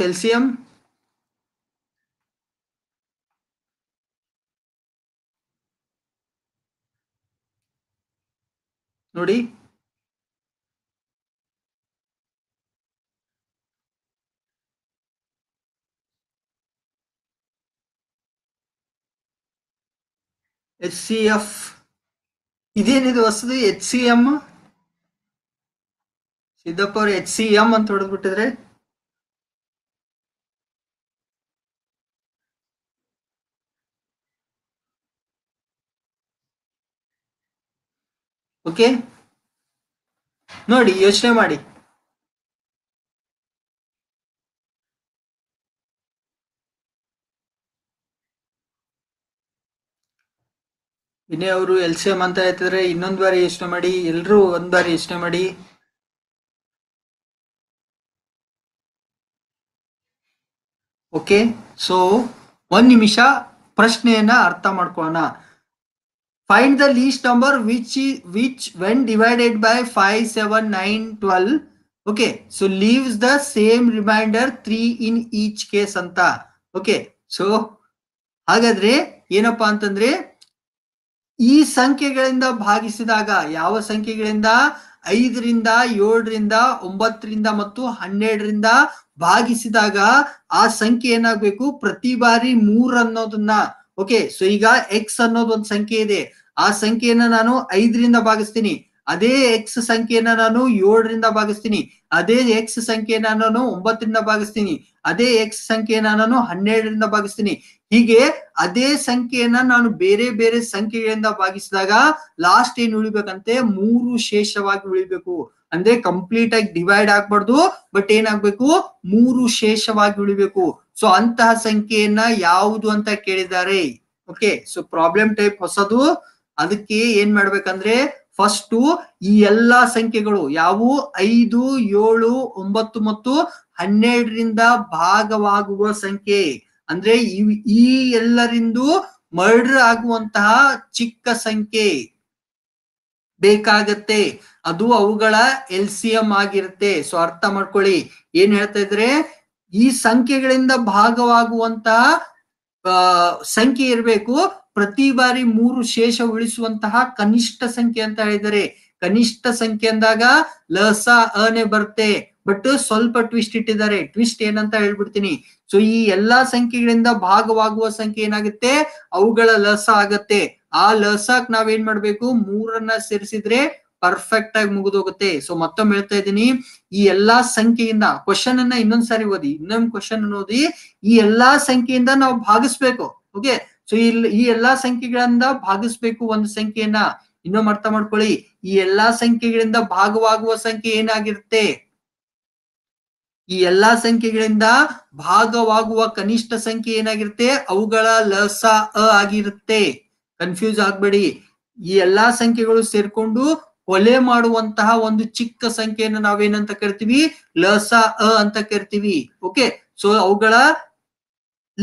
ಎಲ್ ಸಿ ನೋಡಿ
ಎಚ್ ಸಿ ಎಫ್
ಇದೇನಿದು ಹೊಸದು ಎಚ್ ಸಿ ಎಂ ಸಿದ್ದಪ್ಪ ಅವ್ರು ಎಚ್ ಸಿ ಎಂ ಅಂತ ಹೊಡೆದ್ಬಿಟ್ಟಿದ್ರೆ
ಓಕೆ ನೋಡಿ ಯೋಚನೆ ಮಾಡಿ
ಇನ್ನೇ ಅವರು ಎಲ್ ಸಿ ಎಂ ಅಂತ ಹೇಳ್ತಿದ್ರೆ ಇನ್ನೊಂದ್ ಬಾರಿ ಯೋಚನೆ ಮಾಡಿ ಎಲ್ಲರೂ ಒಂದ್ ಬಾರಿ ಯೋಚನೆ ಮಾಡಿ ಓಕೆ ಸೊ ಒಂದ್ ನಿಮಿಷ ಪ್ರಶ್ನೆಯನ್ನ ಅರ್ಥ ಮಾಡ್ಕೋಣ find the least number which which when divided by five seven nine twelve okay so leaves the same remainder three in each case ಅಂತ ಓಕೆ ಸೊ ಹಾಗಾದ್ರೆ ಏನಪ್ಪಾ ಅಂತಂದ್ರೆ ಈ ಸಂಖ್ಯೆಗಳಿಂದ ಭಾಗಿಸಿದಾಗ ಯಾವ ಸಂಖ್ಯೆಗಳಿಂದ ಐದರಿಂದ ಏಳರಿಂದ ಒಂಬತ್ತರಿಂದ ಮತ್ತು ಹನ್ನೆರಡರಿಂದ ಭಾಗಿಸಿದಾಗ ಆ ಸಂಖ್ಯೆ ಏನಾಗ್ಬೇಕು ಪ್ರತಿ ಬಾರಿ ಮೂರ್ ಅನ್ನೋದನ್ನ ಓಕೆ ಸೊ ಈಗ ಎಕ್ಸ್ ಅನ್ನೋದೊಂದು ಸಂಖ್ಯೆ ಇದೆ ಆ ಸಂಖ್ಯೆಯನ್ನ ನಾನು ಐದರಿಂದ ಭಾಗಿಸ್ತೀನಿ ಅದೇ ಎಕ್ಸ್ ಸಂಖ್ಯೆಯನ್ನ ನಾನು ಏಳರಿಂದ ಭಾಗಿಸ್ತೀನಿ ಅದೇ ಎಕ್ಸ್ ಸಂಖ್ಯೆಯನ್ನ ನಾನು ಒಂಬತ್ತರಿಂದ ಭಾಗಿಸ್ತೀನಿ ಅದೇ ಎಕ್ಸ್ ಸಂಖ್ಯೆಯನ್ನ ನಾನು ಹನ್ನೆರಡರಿಂದ ಭಾಗಿಸ್ತೀನಿ ಹೀಗೆ ಅದೇ ಸಂಖ್ಯೆಯನ್ನ ನಾನು ಬೇರೆ ಬೇರೆ ಸಂಖ್ಯೆಗಳಿಂದ ಭಾಗಿಸಿದಾಗ ಲಾಸ್ಟ್ ಏನ್ ಉಳಿಬೇಕಂತೆ ಮೂರು ಶೇಷವಾಗಿ ಉಳಿಬೇಕು ಅಂದ್ರೆ ಕಂಪ್ಲೀಟ್ ಆಗಿ ಡಿವೈಡ್ ಆಗ್ಬಾರ್ದು ಬಟ್ ಏನಾಗ್ಬೇಕು ಮೂರು ಶೇಷವಾಗಿ ಉಳಿಬೇಕು ಸೊ ಅಂತಹ ಸಂಖ್ಯೆಯನ್ನ ಯಾವುದು ಅಂತ ಕೇಳಿದ್ದಾರೆ ಓಕೆ ಸೊ ಪ್ರಾಬ್ಲಮ್ ಟೈಪ್ ಹೊಸದು ಅದಕ್ಕೆ ಏನ್ ಮಾಡ್ಬೇಕಂದ್ರೆ ಫಸ್ಟ್ ಈ ಎಲ್ಲಾ ಸಂಖ್ಯೆಗಳು ಯಾವು ಐದು ಏಳು ಒಂಬತ್ತು ಮತ್ತು ಹನ್ನೆರಡರಿಂದ ಭಾಗವಾಗುವ ಸಂಖ್ಯೆ ಅಂದ್ರೆ ಈ ಎಲ್ಲರಿಂದು ಮರ್ಡರ್ ಆಗುವಂತಹ ಚಿಕ್ಕ ಸಂಖ್ಯೆ ಬೇಕಾಗತ್ತೆ ಅದು ಅವುಗಳ ಎಲ್ ಸಿ ಎಂ ಆಗಿರುತ್ತೆ ಸೊ ಅರ್ಥ ಮಾಡ್ಕೊಳ್ಳಿ ಏನ್ ಹೇಳ್ತಾ ಇದ್ರೆ ಈ ಸಂಖ್ಯೆಗಳಿಂದ ಭಾಗವಾಗುವಂತಹ ಸಂಖ್ಯೆ ಇರಬೇಕು ಪ್ರತಿ ಬಾರಿ ಮೂರು ಶೇಷ ಉಳಿಸುವಂತಹ ಕನಿಷ್ಠ ಸಂಖ್ಯೆ ಅಂತ ಹೇಳಿದರೆ ಕನಿಷ್ಠ ಸಂಖ್ಯೆ ಅಂದಾಗ ಲಸ ಅನೆ ಬರ್ತೆ ಬಟ್ ಸ್ವಲ್ಪ ಟ್ವಿಸ್ಟ್ ಇಟ್ಟಿದ್ದಾರೆ ಟ್ವಿಸ್ಟ್ ಏನಂತ ಹೇಳ್ಬಿಡ್ತೀನಿ ಸೊ ಈ ಎಲ್ಲಾ ಸಂಖ್ಯೆಗಳಿಂದ ಭಾಗವಾಗುವ ಸಂಖ್ಯೆ ಏನಾಗುತ್ತೆ ಅವುಗಳ ಲಸ ಆಗತ್ತೆ ಆ ಲಸಕ್ ನಾವೇನ್ ಮಾಡ್ಬೇಕು ಮೂರನ್ನ ಸೇರಿಸಿದ್ರೆ ಪರ್ಫೆಕ್ಟ್ ಆಗಿ ಮುಗಿದೋಗುತ್ತೆ ಸೊ ಮತ್ತೊಮ್ಮೆ ಹೇಳ್ತಾ ಇದ್ದೀನಿ ಈ ಎಲ್ಲಾ ಸಂಖ್ಯೆಯಿಂದ ಕ್ವಶನ್ ಅನ್ನ ಇನ್ನೊಂದ್ಸಾರಿ ಓದಿ ಇನ್ನೊಂದ್ ಕ್ವಶನ್ ಓದಿ ಈ ಎಲ್ಲಾ ಸಂಖ್ಯೆಯಿಂದ ನಾವು ಭಾಗಿಸ್ಬೇಕು ಓಕೆ ಸೊ ಇಲ್ ಈ ಎಲ್ಲಾ ಸಂಖ್ಯೆಗಳಿಂದ ಭಾಗಿಸ್ಬೇಕು ಒಂದು ಸಂಖ್ಯೆಯನ್ನ ಇನ್ನೊಮ್ಮೆ ಅರ್ಥ ಮಾಡ್ಕೊಳ್ಳಿ ಈ ಎಲ್ಲಾ ಸಂಖ್ಯೆಗಳಿಂದ ಭಾಗವಾಗುವ ಸಂಖ್ಯೆ ಏನಾಗಿರುತ್ತೆ ಈ ಎಲ್ಲಾ ಸಂಖ್ಯೆಗಳಿಂದ ಭಾಗವಾಗುವ ಕನಿಷ್ಠ ಸಂಖ್ಯೆ ಏನಾಗಿರುತ್ತೆ ಅವುಗಳ ಲಸ ಅ ಆಗಿರುತ್ತೆ ಕನ್ಫ್ಯೂಸ್ ಆಗ್ಬೇಡಿ ಈ ಎಲ್ಲಾ ಸಂಖ್ಯೆಗಳು ಸೇರ್ಕೊಂಡು ಕೊಲೆ ಮಾಡುವಂತಹ ಒಂದು ಚಿಕ್ಕ ಸಂಖ್ಯೆಯನ್ನು ನಾವೇನಂತ ಕರಿತೀವಿ ಲಸ ಅ ಅಂತ ಕರಿತೀವಿ ಓಕೆ ಸೊ ಅವುಗಳ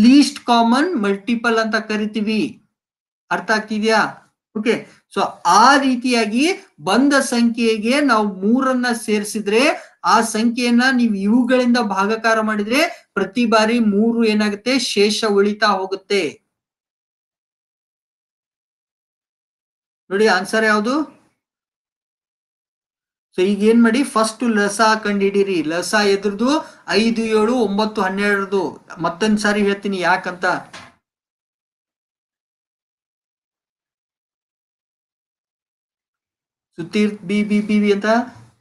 ಲೀಸ್ಟ್ ಕಾಮನ್ ಮಲ್ಟಿಪಲ್ ಅಂತ ಕರಿತೀವಿ ಅರ್ಥ ಆಗ್ತಿದ್ಯಾ ಓಕೆ ಸೊ ಆ ರೀತಿಯಾಗಿ ಬಂದ ಸಂಖ್ಯೆಗೆ ನಾವು ಮೂರನ್ನ ಸೇರಿಸಿದ್ರೆ ಆ ಸಂಖ್ಯೆಯನ್ನ ನೀವು ಇವುಗಳಿಂದ ಭಾಗಕಾರ ಮಾಡಿದ್ರೆ ಪ್ರತಿ ಬಾರಿ ಮೂರು ಏನಾಗುತ್ತೆ ಶೇಷ ಉಳಿತಾ ಹೋಗುತ್ತೆ ನೋಡಿ ಆನ್ಸರ್ ಯಾವುದು ಸೊ ಈಗ ಏನ್ ಮಾಡಿ ಫಸ್ಟ್ ಲಸ ಕಂಡಿಡೀರಿ ಲಸ ಎದ್ರದು ಐದು ಏಳು ಒಂಬತ್ತು ಹನ್ನೆರಡು ಮತ್ತೊಂದ್ ಸಾರಿ ಹೇಳ್ತೀನಿ ಯಾಕಂತ ಸುತ್ತೀರ್ ಬಿ ಬಿ ಬಿ ಅಂತ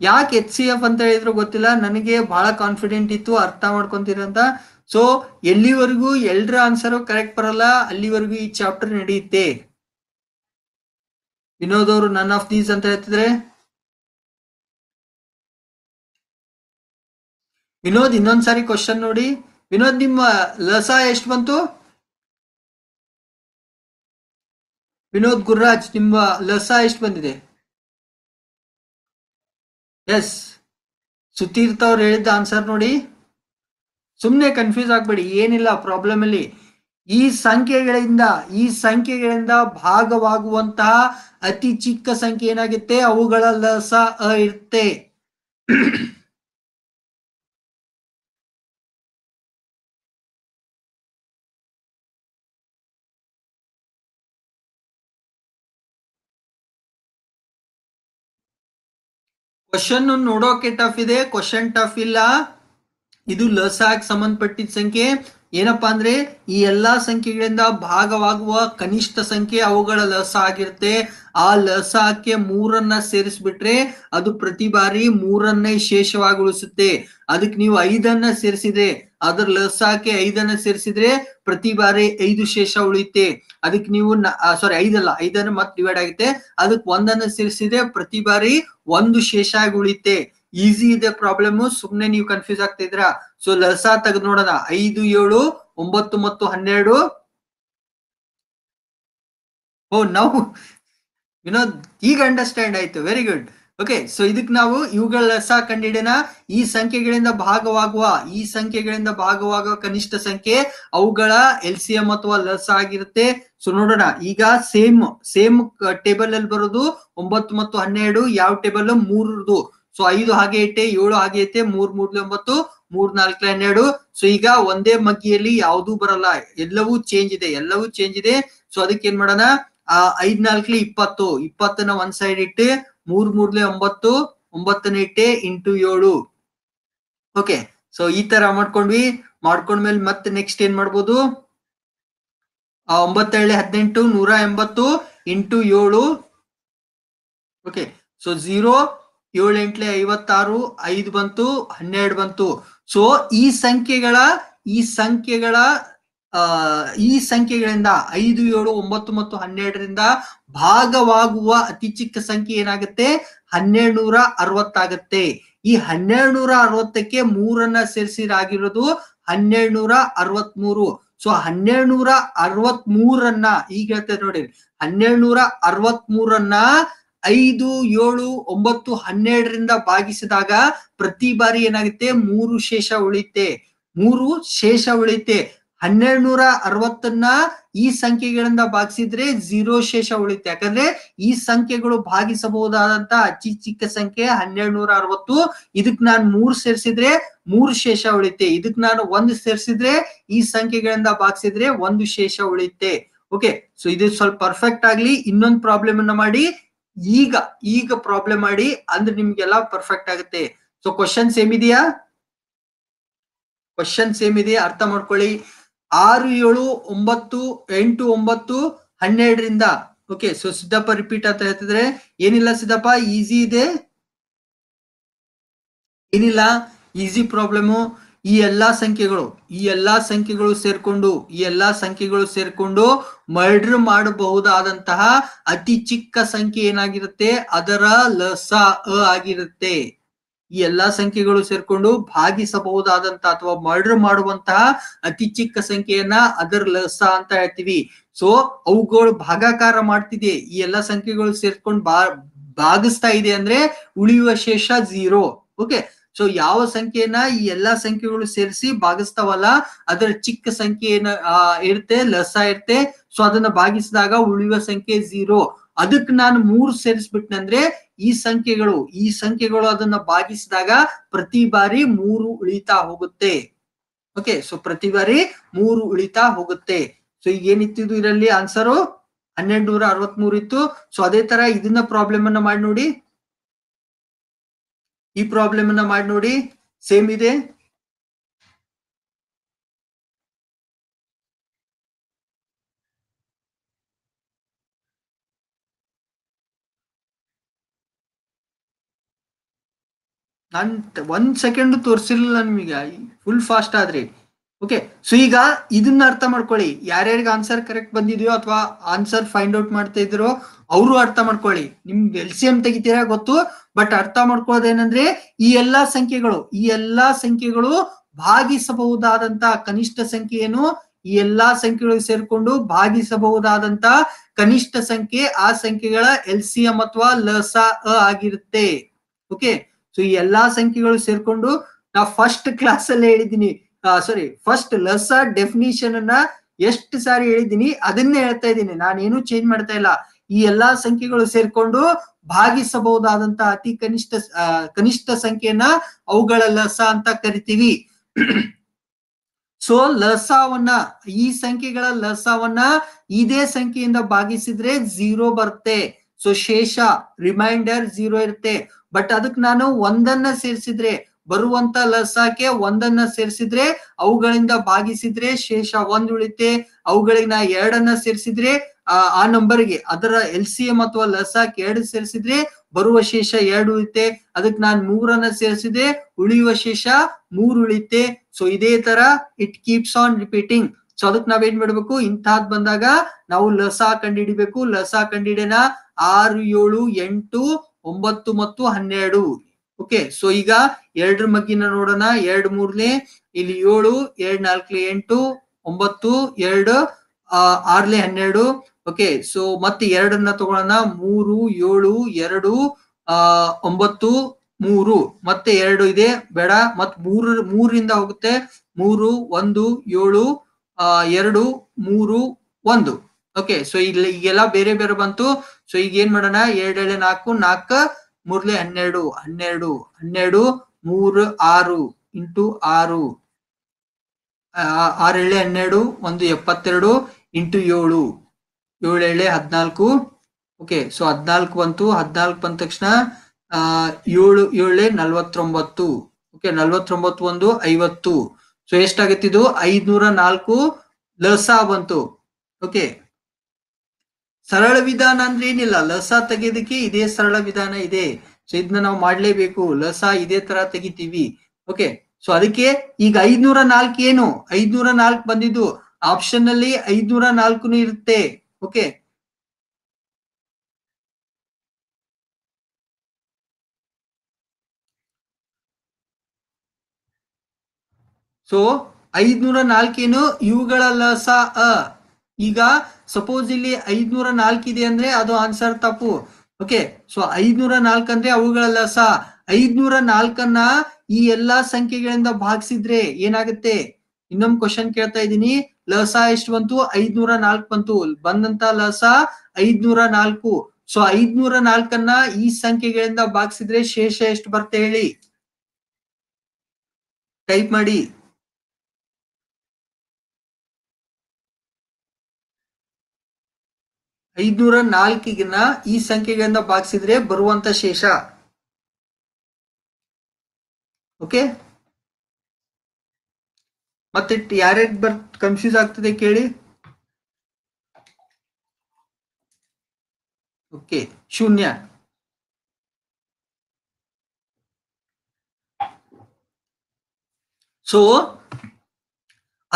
ಯಾಕೆ ಎಚ್ ಸಿ ಎಫ್ ಅಂತ ಹೇಳಿದ್ರು ಗೊತ್ತಿಲ್ಲ ನನಗೆ ಬಹಳ ಕಾನ್ಫಿಡೆಂಟ್ ಇತ್ತು ಅರ್ಥ ಮಾಡ್ಕೊಂತೀರಂತ ಸೊ ಎಲ್ಲಿವರೆಗೂ ಎಲ್ರ ಆನ್ಸರ್ ಕರೆಕ್ಟ್ ಬರಲ್ಲ ಅಲ್ಲಿವರೆಗೂ ಈ ಚಾಪ್ಟರ್ ನಡೆಯುತ್ತೆ ವಿನೋದ್ ಅವರು ನನ್ ಆಫ್ ದೀಸ್ ಅಂತ ಹೇಳ್ತಿದ್ರೆ
ವಿನೋದ್ ಇನ್ನೊಂದ್ಸಾರಿ ಕ್ವಶನ್ ನೋಡಿ ವಿನೋದ್ ನಿಮ್ಮ ಲಸ ಎಷ್ಟು ಬಂತು ವಿನೋದ್ ಗುರ್ರಾಜ್ ನಿಮ್ಮ
ಲಸ ಎಷ್ಟು ಬಂದಿದೆ ಎಸ್ ಸುತೀರ್ಥ ಅವ್ರು ಹೇಳಿದ್ದ ಆನ್ಸರ್ ನೋಡಿ ಸುಮ್ಮನೆ ಕನ್ಫ್ಯೂಸ್ ಆಗ್ಬೇಡಿ ಏನಿಲ್ಲ ಪ್ರಾಬ್ಲಮ್ ಅಲ್ಲಿ ಈ ಸಂಖ್ಯೆಗಳಿಂದ ಈ ಸಂಖ್ಯೆಗಳಿಂದ ಭಾಗವಾಗುವಂತಹ ಅತಿ ಚಿಕ್ಕ ಸಂಖ್ಯೆ ಏನಾಗುತ್ತೆ ಅವುಗಳ ಲಸ ಇರುತ್ತೆ ಕ್ವಶನ್ ನೋಡೋಕೆ ಟಫ್ ಇದೆ ಕ್ವಶನ್ ಟಫ್ ಇಲ್ಲ ಇದು ಲಸಾಕ್ ಸಂಬಂಧಪಟ್ಟಿದ ಸಂಖ್ಯೆ ಏನಪ್ಪಾ ಅಂದ್ರೆ ಈ ಎಲ್ಲಾ ಸಂಖ್ಯೆಗಳಿಂದ ಭಾಗವಾಗುವ ಕನಿಷ್ಠ ಸಂಖ್ಯೆ ಅವುಗಳ ಲಸ ಆಗಿರುತ್ತೆ ಆ ಲಸಕ್ಕೆ ಮೂರನ್ನ ಸೇರಿಸ್ಬಿಟ್ರೆ ಅದು ಪ್ರತಿ ಬಾರಿ ಮೂರನ್ನೇ ಶೇಷವಾಗಿ ಉಳಿಸುತ್ತೆ ಅದಕ್ಕೆ ನೀವು ಐದನ್ನ ಸೇರಿಸಿದ್ರೆ ಅದ್ರ ಲಸಾಕೆ ಐದನ್ನ ಸೇರಿಸಿದ್ರೆ ಪ್ರತಿ ಬಾರಿ ಐದು ಶೇಷ ಉಳಿತೆ ಅದಕ್ ನೀವು ಸಾರಿ ಐದಲ್ಲ ಐದನ್ನ ಮತ್ ಡಿವೈಡ್ ಆಗುತ್ತೆ ಅದಕ್ ಒಂದನ್ನ ಸೇರಿಸಿದ್ರೆ ಪ್ರತಿ ಬಾರಿ ಒಂದು ಶೇಷ ಆಗಿ ಉಳಿತೆ ಈಸಿ ಇದೆ ಪ್ರಾಬ್ಲಮ್ ಸುಮ್ನೆ ನೀವು ಕನ್ಫ್ಯೂಸ್ ಆಗ್ತಾ ಇದ್ರ ಸೊ ಲಸಾ ತೆಗೆದು ನೋಡೋಣ ಐದು ಏಳು ಒಂಬತ್ತು ಮತ್ತು ಹನ್ನೆರಡು ಓ ನಾವು ವಿನೋದ್ ಈಗ ಅಂಡರ್ಸ್ಟ್ಯಾಂಡ್ ಆಯ್ತು ವೆರಿ ಗುಡ್ ಓಕೆ ಸೊ ಇದಕ್ ನಾವು ಇವುಗಳ ಲಸಾ ಕಂಡಿಡನ ಈ ಸಂಖ್ಯೆಗಳಿಂದ ಭಾಗವಾಗುವ ಈ ಸಂಖ್ಯೆಗಳಿಂದ ಭಾಗವಾಗುವ ಕನಿಷ್ಠ ಸಂಖ್ಯೆ ಅವುಗಳ ಎಲ್ ಸಿ ಎಂ ಅಥವಾ ಲಸ ಆಗಿರುತ್ತೆ ಸೊ ನೋಡೋಣ ಈಗ ಸೇಮ್ ಸೇಮ್ ಟೇಬಲ್ ಅಲ್ಲಿ ಬರೋದು ಒಂಬತ್ತು ಮತ್ತು ಹನ್ನೆರಡು ಯಾವ ಟೇಬಲ್ ಮೂರದು ಸೊ ಐದು ಹಾಗೆ ಐತೆ ಏಳು ಹಾಗೆ ಐತೆ ಮೂರ್ ಮೂರ್ಲೆ ಒಂಬತ್ತು ಮೂರ್ ನಾಲ್ಕು ಹನ್ನೆರಡು ಸೊ ಈಗ ಒಂದೇ ಮಗ್ಗಿಯಲ್ಲಿ ಯಾವುದೂ ಬರಲ್ಲ ಎಲ್ಲವೂ ಚೇಂಜ್ ಇದೆ ಎಲ್ಲವೂ ಚೇಂಜ್ ಇದೆ ಸೊ ಅದಕ್ಕೆ ಏನ್ ಮಾಡೋಣ ಆ ಐದ್ ನಾಲ್ಕಲಿ ಇಪ್ಪತ್ತು ಇಪ್ಪತ್ತನ್ನ ಒಂದ್ ಸೈಡ್ ಇಟ್ಟು ಮೂರ್ ಮೂರ್ಲೆ ಒಂಬತ್ತು ಒಂಬತ್ತನೇ ಇಟ್ಟೆ ಇಂಟು ಏಳು ಓಕೆ ಸೊ ಈ ತರ ಮಾಡ್ಕೊಂಡ್ವಿ ಮಾಡ್ಕೊಂಡ್ಮೇಲೆ ಮತ್ತೆ ನೆಕ್ಸ್ಟ್ ಏನ್ ಮಾಡ್ಬೋದು ಒಂಬತ್ತೇಳೆ ಹದಿನೆಂಟು ನೂರ ಎಂಬತ್ತು ಇಂಟು ಏಳು ಓಕೆ ಸೊ ಝೀರೋ ಏಳೆಂಟ್ಲೆ ಐವತ್ತಾರು ಐದು ಬಂತು ಹನ್ನೆರಡು ಬಂತು ಸೊ ಈ ಸಂಖ್ಯೆಗಳ ಈ ಸಂಖ್ಯೆಗಳ ಈ ಸಂಖ್ಯೆಗಳಿಂದ ಐದು ಏಳು ಒಂಬತ್ತು ಮತ್ತು ಹನ್ನೆರಡರಿಂದ ಭಾಗವಾಗುವ ಅತಿ ಚಿಕ್ಕ ಸಂಖ್ಯೆ ಏನಾಗುತ್ತೆ ಹನ್ನೆರಡು ನೂರ ಅರವತ್ತಾಗತ್ತೆ ಈ ಹನ್ನೆರಡು ನೂರ ಅರವತ್ತಕ್ಕೆ ಮೂರನ್ನ ಸೇರಿಸಿದಾಗಿರೋದು ಹನ್ನೆರಡು ನೂರ ಅರವತ್ ಮೂರು ಸೊ ಹನ್ನೆರಡು ನೂರ ಅರವತ್ ಮೂರನ್ನ ಈಗ ಹೇಳ್ತೇವೆ ನೋಡಿ ಹನ್ನೆರಡು ನೂರ ಅರವತ್ ಮೂರನ್ನ ಐದು ಏಳು ಒಂಬತ್ತು ಹನ್ನೆರಡರಿಂದ ಭಾಗಿಸಿದಾಗ ಪ್ರತಿ ಬಾರಿ ಏನಾಗುತ್ತೆ ಮೂರು ಶೇಷ ಉಳಿತೆ ಮೂರು ಶೇಷ ಉಳಿತೆ ಹನ್ನೆರಡು ನೂರ ಅರವತ್ತನ್ನ ಈ ಸಂಖ್ಯೆಗಳಿಂದ ಭಾಗಿಸಿದ್ರೆ ಜೀರೋ ಶೇಷ ಉಳಿತು ಯಾಕಂದ್ರೆ ಈ ಸಂಖ್ಯೆಗಳು ಭಾಗಿಸಬಹುದಾದಂತ ಅಚ್ಚಿ ಚಿಕ್ಕ ಸಂಖ್ಯೆ ಹನ್ನೆರಡು ನೂರ ಅರವತ್ತು ಇದಕ್ ನಾನು ಮೂರ್ ಸೇರಿಸಿದ್ರೆ ಮೂರು ಶೇಷ ಉಳಿತೆ ಇದಕ್ ನಾನು ಒಂದು ಸೇರಿಸಿದ್ರೆ ಈ ಸಂಖ್ಯೆಗಳಿಂದ ಭಾಗಿಸಿದ್ರೆ ಒಂದು ಶೇಷ ಉಳಿತೆ ಓಕೆ ಸೊ ಇದು ಸ್ವಲ್ಪ ಪರ್ಫೆಕ್ಟ್ ಆಗ್ಲಿ ಇನ್ನೊಂದು ಪ್ರಾಬ್ಲಮ್ ಅನ್ನ ಮಾಡಿ ಈಗ ಈಗ ಪ್ರಾಬ್ಲಮ್ ಮಾಡಿ ಅಂದ್ರೆ ನಿಮ್ಗೆಲ್ಲ ಪರ್ಫೆಕ್ಟ್ ಆಗುತ್ತೆ ಸೊ ಕ್ವಶನ್ ಸೇಮ್ ಇದೆಯಾ ಕ್ವಶನ್ ಸೇಮ್ ಇದೆಯಾ ಅರ್ಥ ಮಾಡ್ಕೊಳ್ಳಿ ಆರು ಏಳು ಒಂಬತ್ತು ಎಂಟು ಒಂಬತ್ತು ಹನ್ನೆರಡರಿಂದ ಓಕೆ ಸೊ ಸಿದ್ದಪ್ಪ ರಿಪೀಟ್ ಅಂತ ಹೇಳ್ತಿದ್ರೆ ಏನಿಲ್ಲ ಸಿದ್ದಪ್ಪ ಈಸಿ ಇದೆ ಏನಿಲ್ಲ ಈಸಿ ಪ್ರಾಬ್ಲಮ್ಮು ಈ ಎಲ್ಲಾ ಸಂಖ್ಯೆಗಳು ಈ ಎಲ್ಲಾ ಸಂಖ್ಯೆಗಳು ಸೇರ್ಕೊಂಡು ಈ ಎಲ್ಲಾ ಸಂಖ್ಯೆಗಳು ಸೇರ್ಕೊಂಡು ಮರ್ಡರ್ ಮಾಡಬಹುದಾದಂತಹ ಅತಿ ಚಿಕ್ಕ ಸಂಖ್ಯೆ ಏನಾಗಿರುತ್ತೆ ಅದರ ಲಸ ಅ ಆಗಿರುತ್ತೆ ಈ ಎಲ್ಲಾ ಸಂಖ್ಯೆಗಳು ಸೇರ್ಕೊಂಡು ಭಾಗಿಸಬಹುದಾದಂತಹ ಅಥವಾ ಮರ್ಡರ್ ಮಾಡುವಂತಹ ಅತಿ ಚಿಕ್ಕ ಸಂಖ್ಯೆಯನ್ನ ಅದರ್ ಲಸ ಅಂತ ಹೇಳ್ತೀವಿ ಸೊ ಅವುಗಳು ಭಾಗಾಕಾರ ಮಾಡ್ತಿದೆ ಈ ಎಲ್ಲಾ ಸಂಖ್ಯೆಗಳು ಸೇರ್ಕೊಂಡು ಬಾ ಭಾಗಿಸ್ತಾ ಇದೆ ಅಂದ್ರೆ ಉಳಿಯುವ ಶೇಷ ಝೀರೋ ಓಕೆ ಸೊ ಯಾವ ಸಂಖ್ಯೆಯನ್ನ ಈ ಎಲ್ಲಾ ಸಂಖ್ಯೆಗಳು ಸೇರಿಸಿ ಭಾಗಿಸ್ತಾವಲ್ಲ ಅದರ ಚಿಕ್ಕ ಸಂಖ್ಯೆ ಏನ ಇರುತ್ತೆ ಲಸ ಇರುತ್ತೆ ಸೊ ಅದನ್ನ ಭಾಗಿಸಿದಾಗ ಉಳಿಯುವ ಸಂಖ್ಯೆ ಝೀರೋ ಅದಕ್ಕೆ ನಾನು ಮೂರು ಸೇರಿಸ್ಬಿಟ್ನಂದ್ರೆ ಈ ಸಂಖ್ಯೆಗಳು ಈ ಸಂಖ್ಯೆಗಳು ಅದನ್ನ ಭಾಗಿಸಿದಾಗ ಪ್ರತಿ ಬಾರಿ ಮೂರು ಉಳಿತಾ ಹೋಗುತ್ತೆ ಓಕೆ ಸೊ ಪ್ರತಿ ಬಾರಿ ಮೂರು ಉಳಿತಾ ಹೋಗುತ್ತೆ ಸೊ ಈಗ ಏನಿತ್ತಿದ್ದು ಇದರಲ್ಲಿ ಆನ್ಸರು ಹನ್ನೆರಡು ನೂರ ಅರವತ್ಮೂರು ಇತ್ತು ಸೊ ಅದೇ ತರ ಇದನ್ನ ಪ್ರಾಬ್ಲಮ್ ಅನ್ನ ಮಾಡಿ ನೋಡಿ ಈ ಪ್ರಾಬ್ಲಮ್ ಅನ್ನ ಮಾಡಿ ನೋಡಿ ಸೇಮ್ ಇದೆ ನಾನು ಒಂದ್ ಸೆಕೆಂಡ್ ತೋರಿಸಿರ್ಲಿಲ್ಲ ನಿಮಗೆ ಫುಲ್ ಫಾಸ್ಟ್ ಆದ್ರಿ ಓಕೆ ಸೊ ಈಗ ಇದನ್ನ ಅರ್ಥ ಮಾಡ್ಕೊಳ್ಳಿ ಯಾರ್ಯಾರಿಗೆ ಆನ್ಸರ್ ಕರೆಕ್ಟ್ ಬಂದಿದೆಯೋ ಅಥವಾ ಆನ್ಸರ್ ಫೈಂಡ್ ಔಟ್ ಮಾಡ್ತಾ ಇದ್ರೋ ಅವರು ಅರ್ಥ ಮಾಡ್ಕೊಳ್ಳಿ ನಿಮ್ಗೆ ಎಲ್ ಸಿ ಎಂ ತೆಗಿತೀರಾ ಗೊತ್ತು ಬಟ್ ಅರ್ಥ ಮಾಡ್ಕೊಳ್ಳೋದೇನಂದ್ರೆ ಈ ಎಲ್ಲಾ ಸಂಖ್ಯೆಗಳು ಈ ಎಲ್ಲಾ ಸಂಖ್ಯೆಗಳು ಭಾಗಿಸಬಹುದಾದಂತ ಕನಿಷ್ಠ ಸಂಖ್ಯೆ ಏನು ಈ ಎಲ್ಲಾ ಸಂಖ್ಯೆಗಳು ಸೇರ್ಕೊಂಡು ಭಾಗಿಸಬಹುದಾದಂತ ಕನಿಷ್ಠ ಸಂಖ್ಯೆ ಆ ಸಂಖ್ಯೆಗಳ ಎಲ್ ಸಿ ಎಂ ಅಥವಾ ಲಸ ಅ ಆಗಿರುತ್ತೆ ಓಕೆ ಸೊ ಈ ಎಲ್ಲಾ ಸಂಖ್ಯೆಗಳು ಸೇರ್ಕೊಂಡು ನಾ ಫಸ್ಟ್ ಕ್ಲಾಸ್ ಅಲ್ಲಿ ಹೇಳಿದ್ದೀನಿ ಸಾರಿ ಫಸ್ಟ್ ಲಸ ಡೆಫಿನಿಷನ್ ಅನ್ನ ಎಷ್ಟು ಸಾರಿ ಹೇಳಿದ್ದೀನಿ ಅದನ್ನೇ ಹೇಳ್ತಾ ಇದ್ದೀನಿ ನಾನೇನು ಚೇಂಜ್ ಮಾಡ್ತಾ ಇಲ್ಲ ಈ ಎಲ್ಲಾ ಸಂಖ್ಯೆಗಳು ಸೇರ್ಕೊಂಡು ಭಾಗಿಸಬಹುದಾದಂತಹ ಅತಿ ಕನಿಷ್ಠ ಕನಿಷ್ಠ ಸಂಖ್ಯೆಯನ್ನ ಅವುಗಳ ಲಸ ಅಂತ ಕರಿತೀವಿ ಸೊ ಲಸವನ್ನ ಈ ಸಂಖ್ಯೆಗಳ ಲಸವನ್ನ ಇದೇ ಸಂಖ್ಯೆಯಿಂದ ಭಾಗಿಸಿದ್ರೆ ಝೀರೋ ಬರುತ್ತೆ ಸೊ ಶೇಷ ರಿಮೈಂಡರ್ ಝೀರೋ ಇರುತ್ತೆ ಬಟ್ ಅದಕ್ಕೆ ನಾನು ಒಂದನ್ನ ಸೇರಿಸಿದ್ರೆ ಬರುವಂತ ಲಸಾಕೆ ಒಂದನ್ನ ಸೇರಿಸಿದ್ರೆ ಅವುಗಳಿಂದ ಭಾಗಿಸಿದ್ರೆ ಶೇಷ ಒಂದ್ ಉಳಿತೆ ಅವುಗಳಿಗೆ ನಾ ಎರಡನ್ನ ಸೇರಿಸಿದ್ರೆ ಆ ನಂಬರ್ಗೆ ಅದರ ಎಲ್ ಸಿ ಎಂ ಅಥವಾ ಲಸಾಕ್ ಎರಡು ಸೇರಿಸಿದ್ರೆ ಬರುವ ಶೇಷ ಎರಡು ಉಳಿತೆ ಅದಕ್ಕೆ ನಾನು ಮೂರನ್ನ ಸೇರಿಸಿದ್ರೆ ಉಳಿಯುವ ಶೇಷ ಮೂರು ಉಳಿತೆ ಸೊ ಇದೇ ತರ it keeps on repeating so ಅದಕ್ಕೆ ನಾವೇನ್ ಮಾಡ್ಬೇಕು ಇಂತಹದ್ ಬಂದಾಗ ನಾವು ಲಸಾ ಕಂಡಿಡಿಬೇಕು ಹಿಡಿಬೇಕು ಲಸಾ ಕಂಡು ಆರು ಏಳು ಎಂಟು ಒಂಬತ್ತು ಮತ್ತು ಹನ್ನೆರಡು ಓಕೆ ಸೊ ಈಗ ಎರಡರ ಮಗ್ಗಿನ ನೋಡೋಣ ಎರಡ್ ಮೂರ್ಲೆ ಇಲ್ಲಿ ಏಳು ಎರಡ್ ನಾಲ್ಕಲೆ ಎಂಟು ಒಂಬತ್ತು ಎರಡು ಆರ್ಲೆ ಹನ್ನೆರಡು ಓಕೆ ಸೊ ಮತ್ತೆ ಎರಡನ್ನ ತಗೊಳ್ಳೋಣ ಮೂರು ಏಳು ಎರಡು ಆ ಒಂಬತ್ತು ಮೂರು ಮತ್ತೆ ಎರಡು ಇದೆ ಬೇಡ ಮತ್ ಮೂರ ಮೂರಿಂದ ಹೋಗುತ್ತೆ ಮೂರು ಒಂದು ಏಳು ಆ ಎರಡು ಮೂರು ಒಂದು ಓಕೆ ಸೊ ಇಲ್ಲಿ ಈಗೆಲ್ಲ ಬೇರೆ ಬೇರೆ ಬಂತು ಸೊ ಈಗ ಏನ್ ಮಾಡೋಣ ಎರಡ್ ಎರಡು ನಾಲ್ಕು ನಾಲ್ಕ ಮೂರ್ಲೆ ಹನ್ನೆರಡು ಹನ್ನೆರಡು ಹನ್ನೆರಡು ಮೂರು ಆರು ಇಂಟು ಆರು ಆರೇಳೆ ಹನ್ನೆರಡು ಒಂದು ಎಪ್ಪತ್ತೆರಡು ಇಂಟು ಏಳು ಏಳು ಏಳೇಳೆ ಹದಿನಾಲ್ಕು ಓಕೆ ಸೊ ಹದಿನಾಲ್ಕು ಬಂತು ಹದಿನಾಲ್ಕು ಬಂದ ತಕ್ಷಣ ಆ ಏಳು ಏಳೆ ನಲ್ವತ್ತೊಂಬತ್ತು ಓಕೆ ನಲ್ವತ್ತೊಂಬತ್ತು ಒಂದು ಐವತ್ತು ಸೊ ಎಷ್ಟಾಗತ್ತಿದು ಐದ್ನೂರ ನಾಲ್ಕು ಲಸ ಬಂತು ಓಕೆ ಸರಳ ವಿಧಾನ ಅಂದ್ರೆ ಏನಿಲ್ಲ ಲಸ ತೆಗೆದಕ್ಕೆ ಇದೇ ಸರಳ ವಿಧಾನ ಇದೆ ಸೊ ಇದನ್ನ ನಾವು ಮಾಡ್ಲೇಬೇಕು ಲಸ ಇದೇ ತರ ತೆಗಿತೀವಿ ಓಕೆ ಸೊ ಅದಕ್ಕೆ ಈಗ ಐದ್ನೂರ ನಾಲ್ಕು ಏನು ಐದ್ನೂರ ನಾಲ್ಕು ಬಂದಿದ್ದು ಆಪ್ಷನ್ ಅಲ್ಲಿ ಐದ್ನೂರ ನಾಲ್ಕು ಇರುತ್ತೆ ಓಕೆ ಸೊ ಐದ್ನೂರ ನಾಲ್ಕೇನು ಇವುಗಳ ಲಸ ಅ ಈಗ ಸಪೋಸ್ ಇಲ್ಲಿ ಐದ್ನೂರ ಇದೆ ಅಂದ್ರೆ ಅದು ಆನ್ಸರ್ ತಪ್ಪು ಓಕೆ ಸೊ ಐದ್ನೂರ ಅಂದ್ರೆ ಅವುಗಳ ಸ ಐದ್ನೂರ ನಾಲ್ಕನ್ನ ಈ ಎಲ್ಲಾ ಸಂಖ್ಯೆಗಳಿಂದ ಭಾಗಿಸಿದ್ರೆ ಏನಾಗುತ್ತೆ ಇನ್ನೊಂದು ಕ್ವಶನ್ ಕೇಳ್ತಾ ಇದ್ದೀನಿ ಲಸ ಎಷ್ಟು ಬಂತು ಐದ್ನೂರ ನಾಲ್ಕು ಬಂತು ಬಂದಂತ ಲಸ ಐದ್ನೂರ ನಾಲ್ಕು ಸೊ ಐದ್ನೂರ ನಾಲ್ಕನ್ನ ಈ ಸಂಖ್ಯೆಗಳಿಂದ ಭಾಗಿಸಿದ್ರೆ ಶೇಷ ಎಷ್ಟು ಬರ್ತೆ ಹೇಳಿ ಟೈಪ್ ಮಾಡಿ ಐದ್ನೂರ ನಾಲ್ಕಿಗಿನ ಈ ಸಂಖ್ಯೆಗಳಿಂದ ಭಾಗಿಸಿದ್ರೆ ಬರುವಂತ ಶೇಷ ಓಕೆ ಮತ್ತೆ ಯಾರ್ಯಾರ ಬರ್ ಕನ್ಫ್ಯೂಸ್ ಆಗ್ತದೆ ಕೇಳಿ ಓಕೆ ಶೂನ್ಯ ಸೊ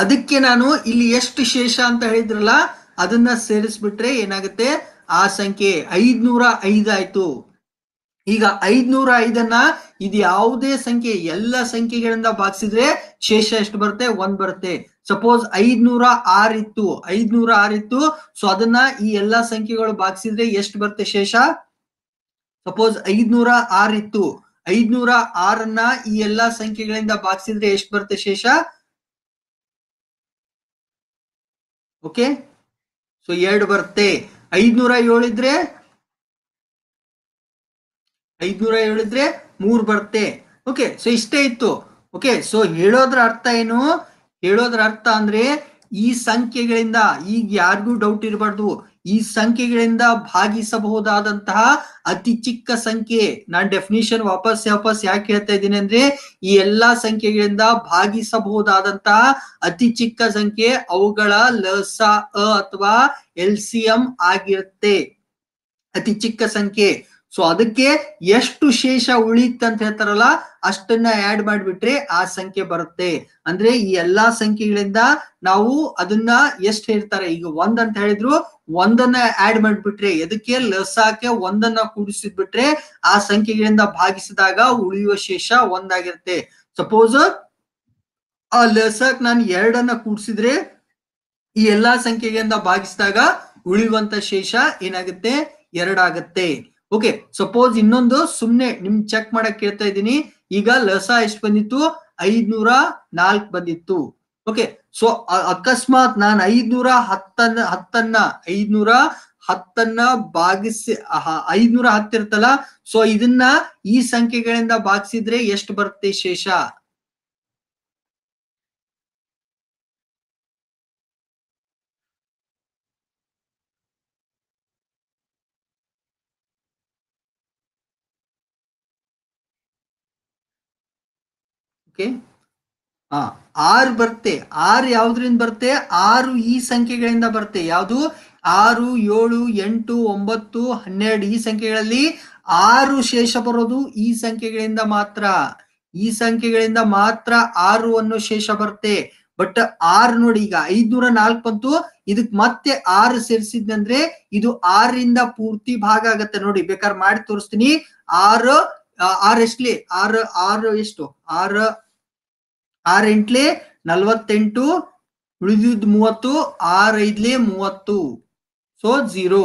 ಅದಕ್ಕೆ ನಾನು ಇಲ್ಲಿ ಎಷ್ಟು ಶೇಷ ಅಂತ ಹೇಳಿದ್ರಲ್ಲ ಅದನ್ನ ಸೇರಿಸ್ಬಿಟ್ರೆ ಏನಾಗುತ್ತೆ ಆ ಸಂಖ್ಯೆ ಐದ್ನೂರ ಐದಾಯ್ತು ಈಗ ಐದ್ನೂರ ಐದನ್ನ ಇದು ಯಾವುದೇ ಸಂಖ್ಯೆ ಎಲ್ಲ ಸಂಖ್ಯೆಗಳಿಂದ ಭಾಗಿಸಿದ್ರೆ ಶೇಷ ಎಷ್ಟು ಬರುತ್ತೆ ಒಂದ್ ಬರುತ್ತೆ ಸಪೋಸ್ ಐದ್ನೂರ ಆರಿತ್ತು ಇತ್ತು ಐದ್ನೂರ ಆರಿತ್ತು ಇತ್ತು ಸೊ ಅದನ್ನ ಈ ಎಲ್ಲಾ ಸಂಖ್ಯೆಗಳು ಭಾಗಿಸಿದ್ರೆ ಎಷ್ಟು ಬರುತ್ತೆ ಶೇಷ ಸಪೋಸ್ ಐದ್ನೂರ ಆರಿತ್ತು ಇತ್ತು ಐದ್ನೂರ ಆರನ್ನ ಈ ಎಲ್ಲಾ ಸಂಖ್ಯೆಗಳಿಂದ ಭಾಗಿಸಿದ್ರೆ ಎಷ್ಟು ಬರುತ್ತೆ ಶೇಷ ಓಕೆ ಸೊ ಎರಡು ಬರುತ್ತೆ ಐದ್ನೂರ ಏಳಿದ್ರೆ ಐದ್ನೂರ ಏಳಿದ್ರೆ ಮೂರ್ ಬರುತ್ತೆ ಓಕೆ ಸೊ ಇಷ್ಟೇ ಇತ್ತು ಓಕೆ ಸೊ ಹೇಳೋದ್ರ ಅರ್ಥ ಏನು ಹೇಳೋದ್ರ ಅರ್ಥ ಅಂದ್ರೆ ಈ ಸಂಖ್ಯೆಗಳಿಂದ ಈಗ ಯಾರಿಗೂ ಡೌಟ್ ಇರಬಾರ್ದು ಈ ಸಂಖ್ಯೆಗಳಿಂದ ಭಾಗಿಸಬಹುದಾದಂತಹ ಅತಿ ಚಿಕ್ಕ ಸಂಖ್ಯೆ ನಾನು ಡೆಫಿನಿಷನ್ ವಾಪಸ್ ವಾಪಸ್ ಯಾಕೆ ಹೇಳ್ತಾ ಇದ್ದೀನಿ ಅಂದ್ರೆ ಈ ಎಲ್ಲಾ ಸಂಖ್ಯೆಗಳಿಂದ ಭಾಗಿಸಬಹುದಾದಂತಹ ಅತಿ ಚಿಕ್ಕ ಸಂಖ್ಯೆ ಅವುಗಳ ಲಸ ಅ ಅಥವಾ ಎಲ್ ಸಿ ಆಗಿರುತ್ತೆ ಅತಿ ಚಿಕ್ಕ ಸಂಖ್ಯೆ ಸೊ ಅದಕ್ಕೆ ಎಷ್ಟು ಶೇಷ ಅಂತ ಹೇಳ್ತಾರಲ್ಲ ಅಷ್ಟನ್ನ ಆಡ್ ಮಾಡಿಬಿಟ್ರೆ ಆ ಸಂಖ್ಯೆ ಬರುತ್ತೆ ಅಂದ್ರೆ ಈ ಎಲ್ಲಾ ಸಂಖ್ಯೆಗಳಿಂದ ನಾವು ಅದನ್ನ ಎಷ್ಟು ಹೇಳ್ತಾರೆ ಈಗ ಒಂದ್ ಅಂತ ಹೇಳಿದ್ರು ಒಂದನ್ನ ಆಡ್ ಮಾಡಿಬಿಟ್ರೆ ಎದಕ್ಕೆ ಲಸಾಕೆ ಒಂದನ್ನ ಕೂಡಿಸಿದ್ಬಿಟ್ರೆ ಆ ಸಂಖ್ಯೆಗಳಿಂದ ಭಾಗಿಸಿದಾಗ ಉಳಿಯುವ ಶೇಷ ಒಂದಾಗಿರುತ್ತೆ ಸಪೋಸ್ ಆ ಲಸಾಕ್ ನಾನು ಎರಡನ್ನ ಕೂಡಿಸಿದ್ರೆ ಈ ಎಲ್ಲಾ ಸಂಖ್ಯೆಗಳಿಂದ ಭಾಗಿಸಿದಾಗ ಉಳಿಯುವಂತ ಶೇಷ ಏನಾಗುತ್ತೆ ಎರಡಾಗುತ್ತೆ ಓಕೆ ಸಪೋಸ್ ಇನ್ನೊಂದು ಸುಮ್ನೆ ನಿಮ್ ಚೆಕ್ ಮಾಡಕ್ ಕೇಳ್ತಾ ಇದ್ದೀನಿ ಈಗ ಲಸ ಎಷ್ಟು ಬಂದಿತ್ತು ಐದ್ನೂರ ನಾಲ್ಕ್ ಬಂದಿತ್ತು ಓಕೆ ಸೊ ಅಕಸ್ಮಾತ್ ನಾನು ಐದ್ನೂರ ಹತ್ತನ್ನ ಹತ್ತನ್ನ ಐದ್ನೂರ ಹತ್ತನ್ನ ಭಾಗಿಸಿ ಐದ್ನೂರ ಹತ್ತಿರ್ತಲ್ಲ ಸೊ ಇದನ್ನ ಈ ಸಂಖ್ಯೆಗಳಿಂದ ಭಾಗಿಸಿದ್ರೆ ಎಷ್ಟು ಬರುತ್ತೆ ಶೇಷ ಓಕೆ ಆರ್ ಬರ್ತೆ ಆರ್ ಯಾವ್ದ್ರಿಂದ ಬರ್ತೆ ಆರು ಈ ಸಂಖ್ಯೆಗಳಿಂದ ಬರ್ತೆ ಯಾವುದು ಆರು ಏಳು ಎಂಟು ಒಂಬತ್ತು ಹನ್ನೆರಡು ಈ ಸಂಖ್ಯೆಗಳಲ್ಲಿ ಆರು ಶೇಷ ಬರೋದು ಈ ಸಂಖ್ಯೆಗಳಿಂದ ಮಾತ್ರ ಈ ಸಂಖ್ಯೆಗಳಿಂದ ಮಾತ್ರ ಆರು ಅನ್ನೋ ಶೇಷ ಬರ್ತೆ ಬಟ್ ಆರ್ ನೋಡಿ ಈಗ ಐದ್ನೂರ ನಾಲ್ಕು ಬಂತು ಇದಕ್ ಮತ್ತೆ ಆರ್ ಸೇರಿಸಿದ್ನಂದ್ರೆ ಇದು ಆರಿಂದ ಪೂರ್ತಿ ಭಾಗ ಆಗತ್ತೆ ನೋಡಿ ಬೇಕಾದ್ರೆ ಮಾಡಿ ತೋರಿಸ್ತೀನಿ ಆರ್ ಆರ್ ಎಷ್ಟ್ಲಿ ಆರ್ ಆರ್ ಎಷ್ಟು ಆರ್ ಆರ್ ಎಂಟ್ಲಿ ನಲ್ವತ್ತೆಂಟು ಉಳಿದಿದ್ ಮೂವತ್ತು ಆರ್ ಐದ್ಲಿ ಮೂವತ್ತು ಸೊ ಝೀರೋ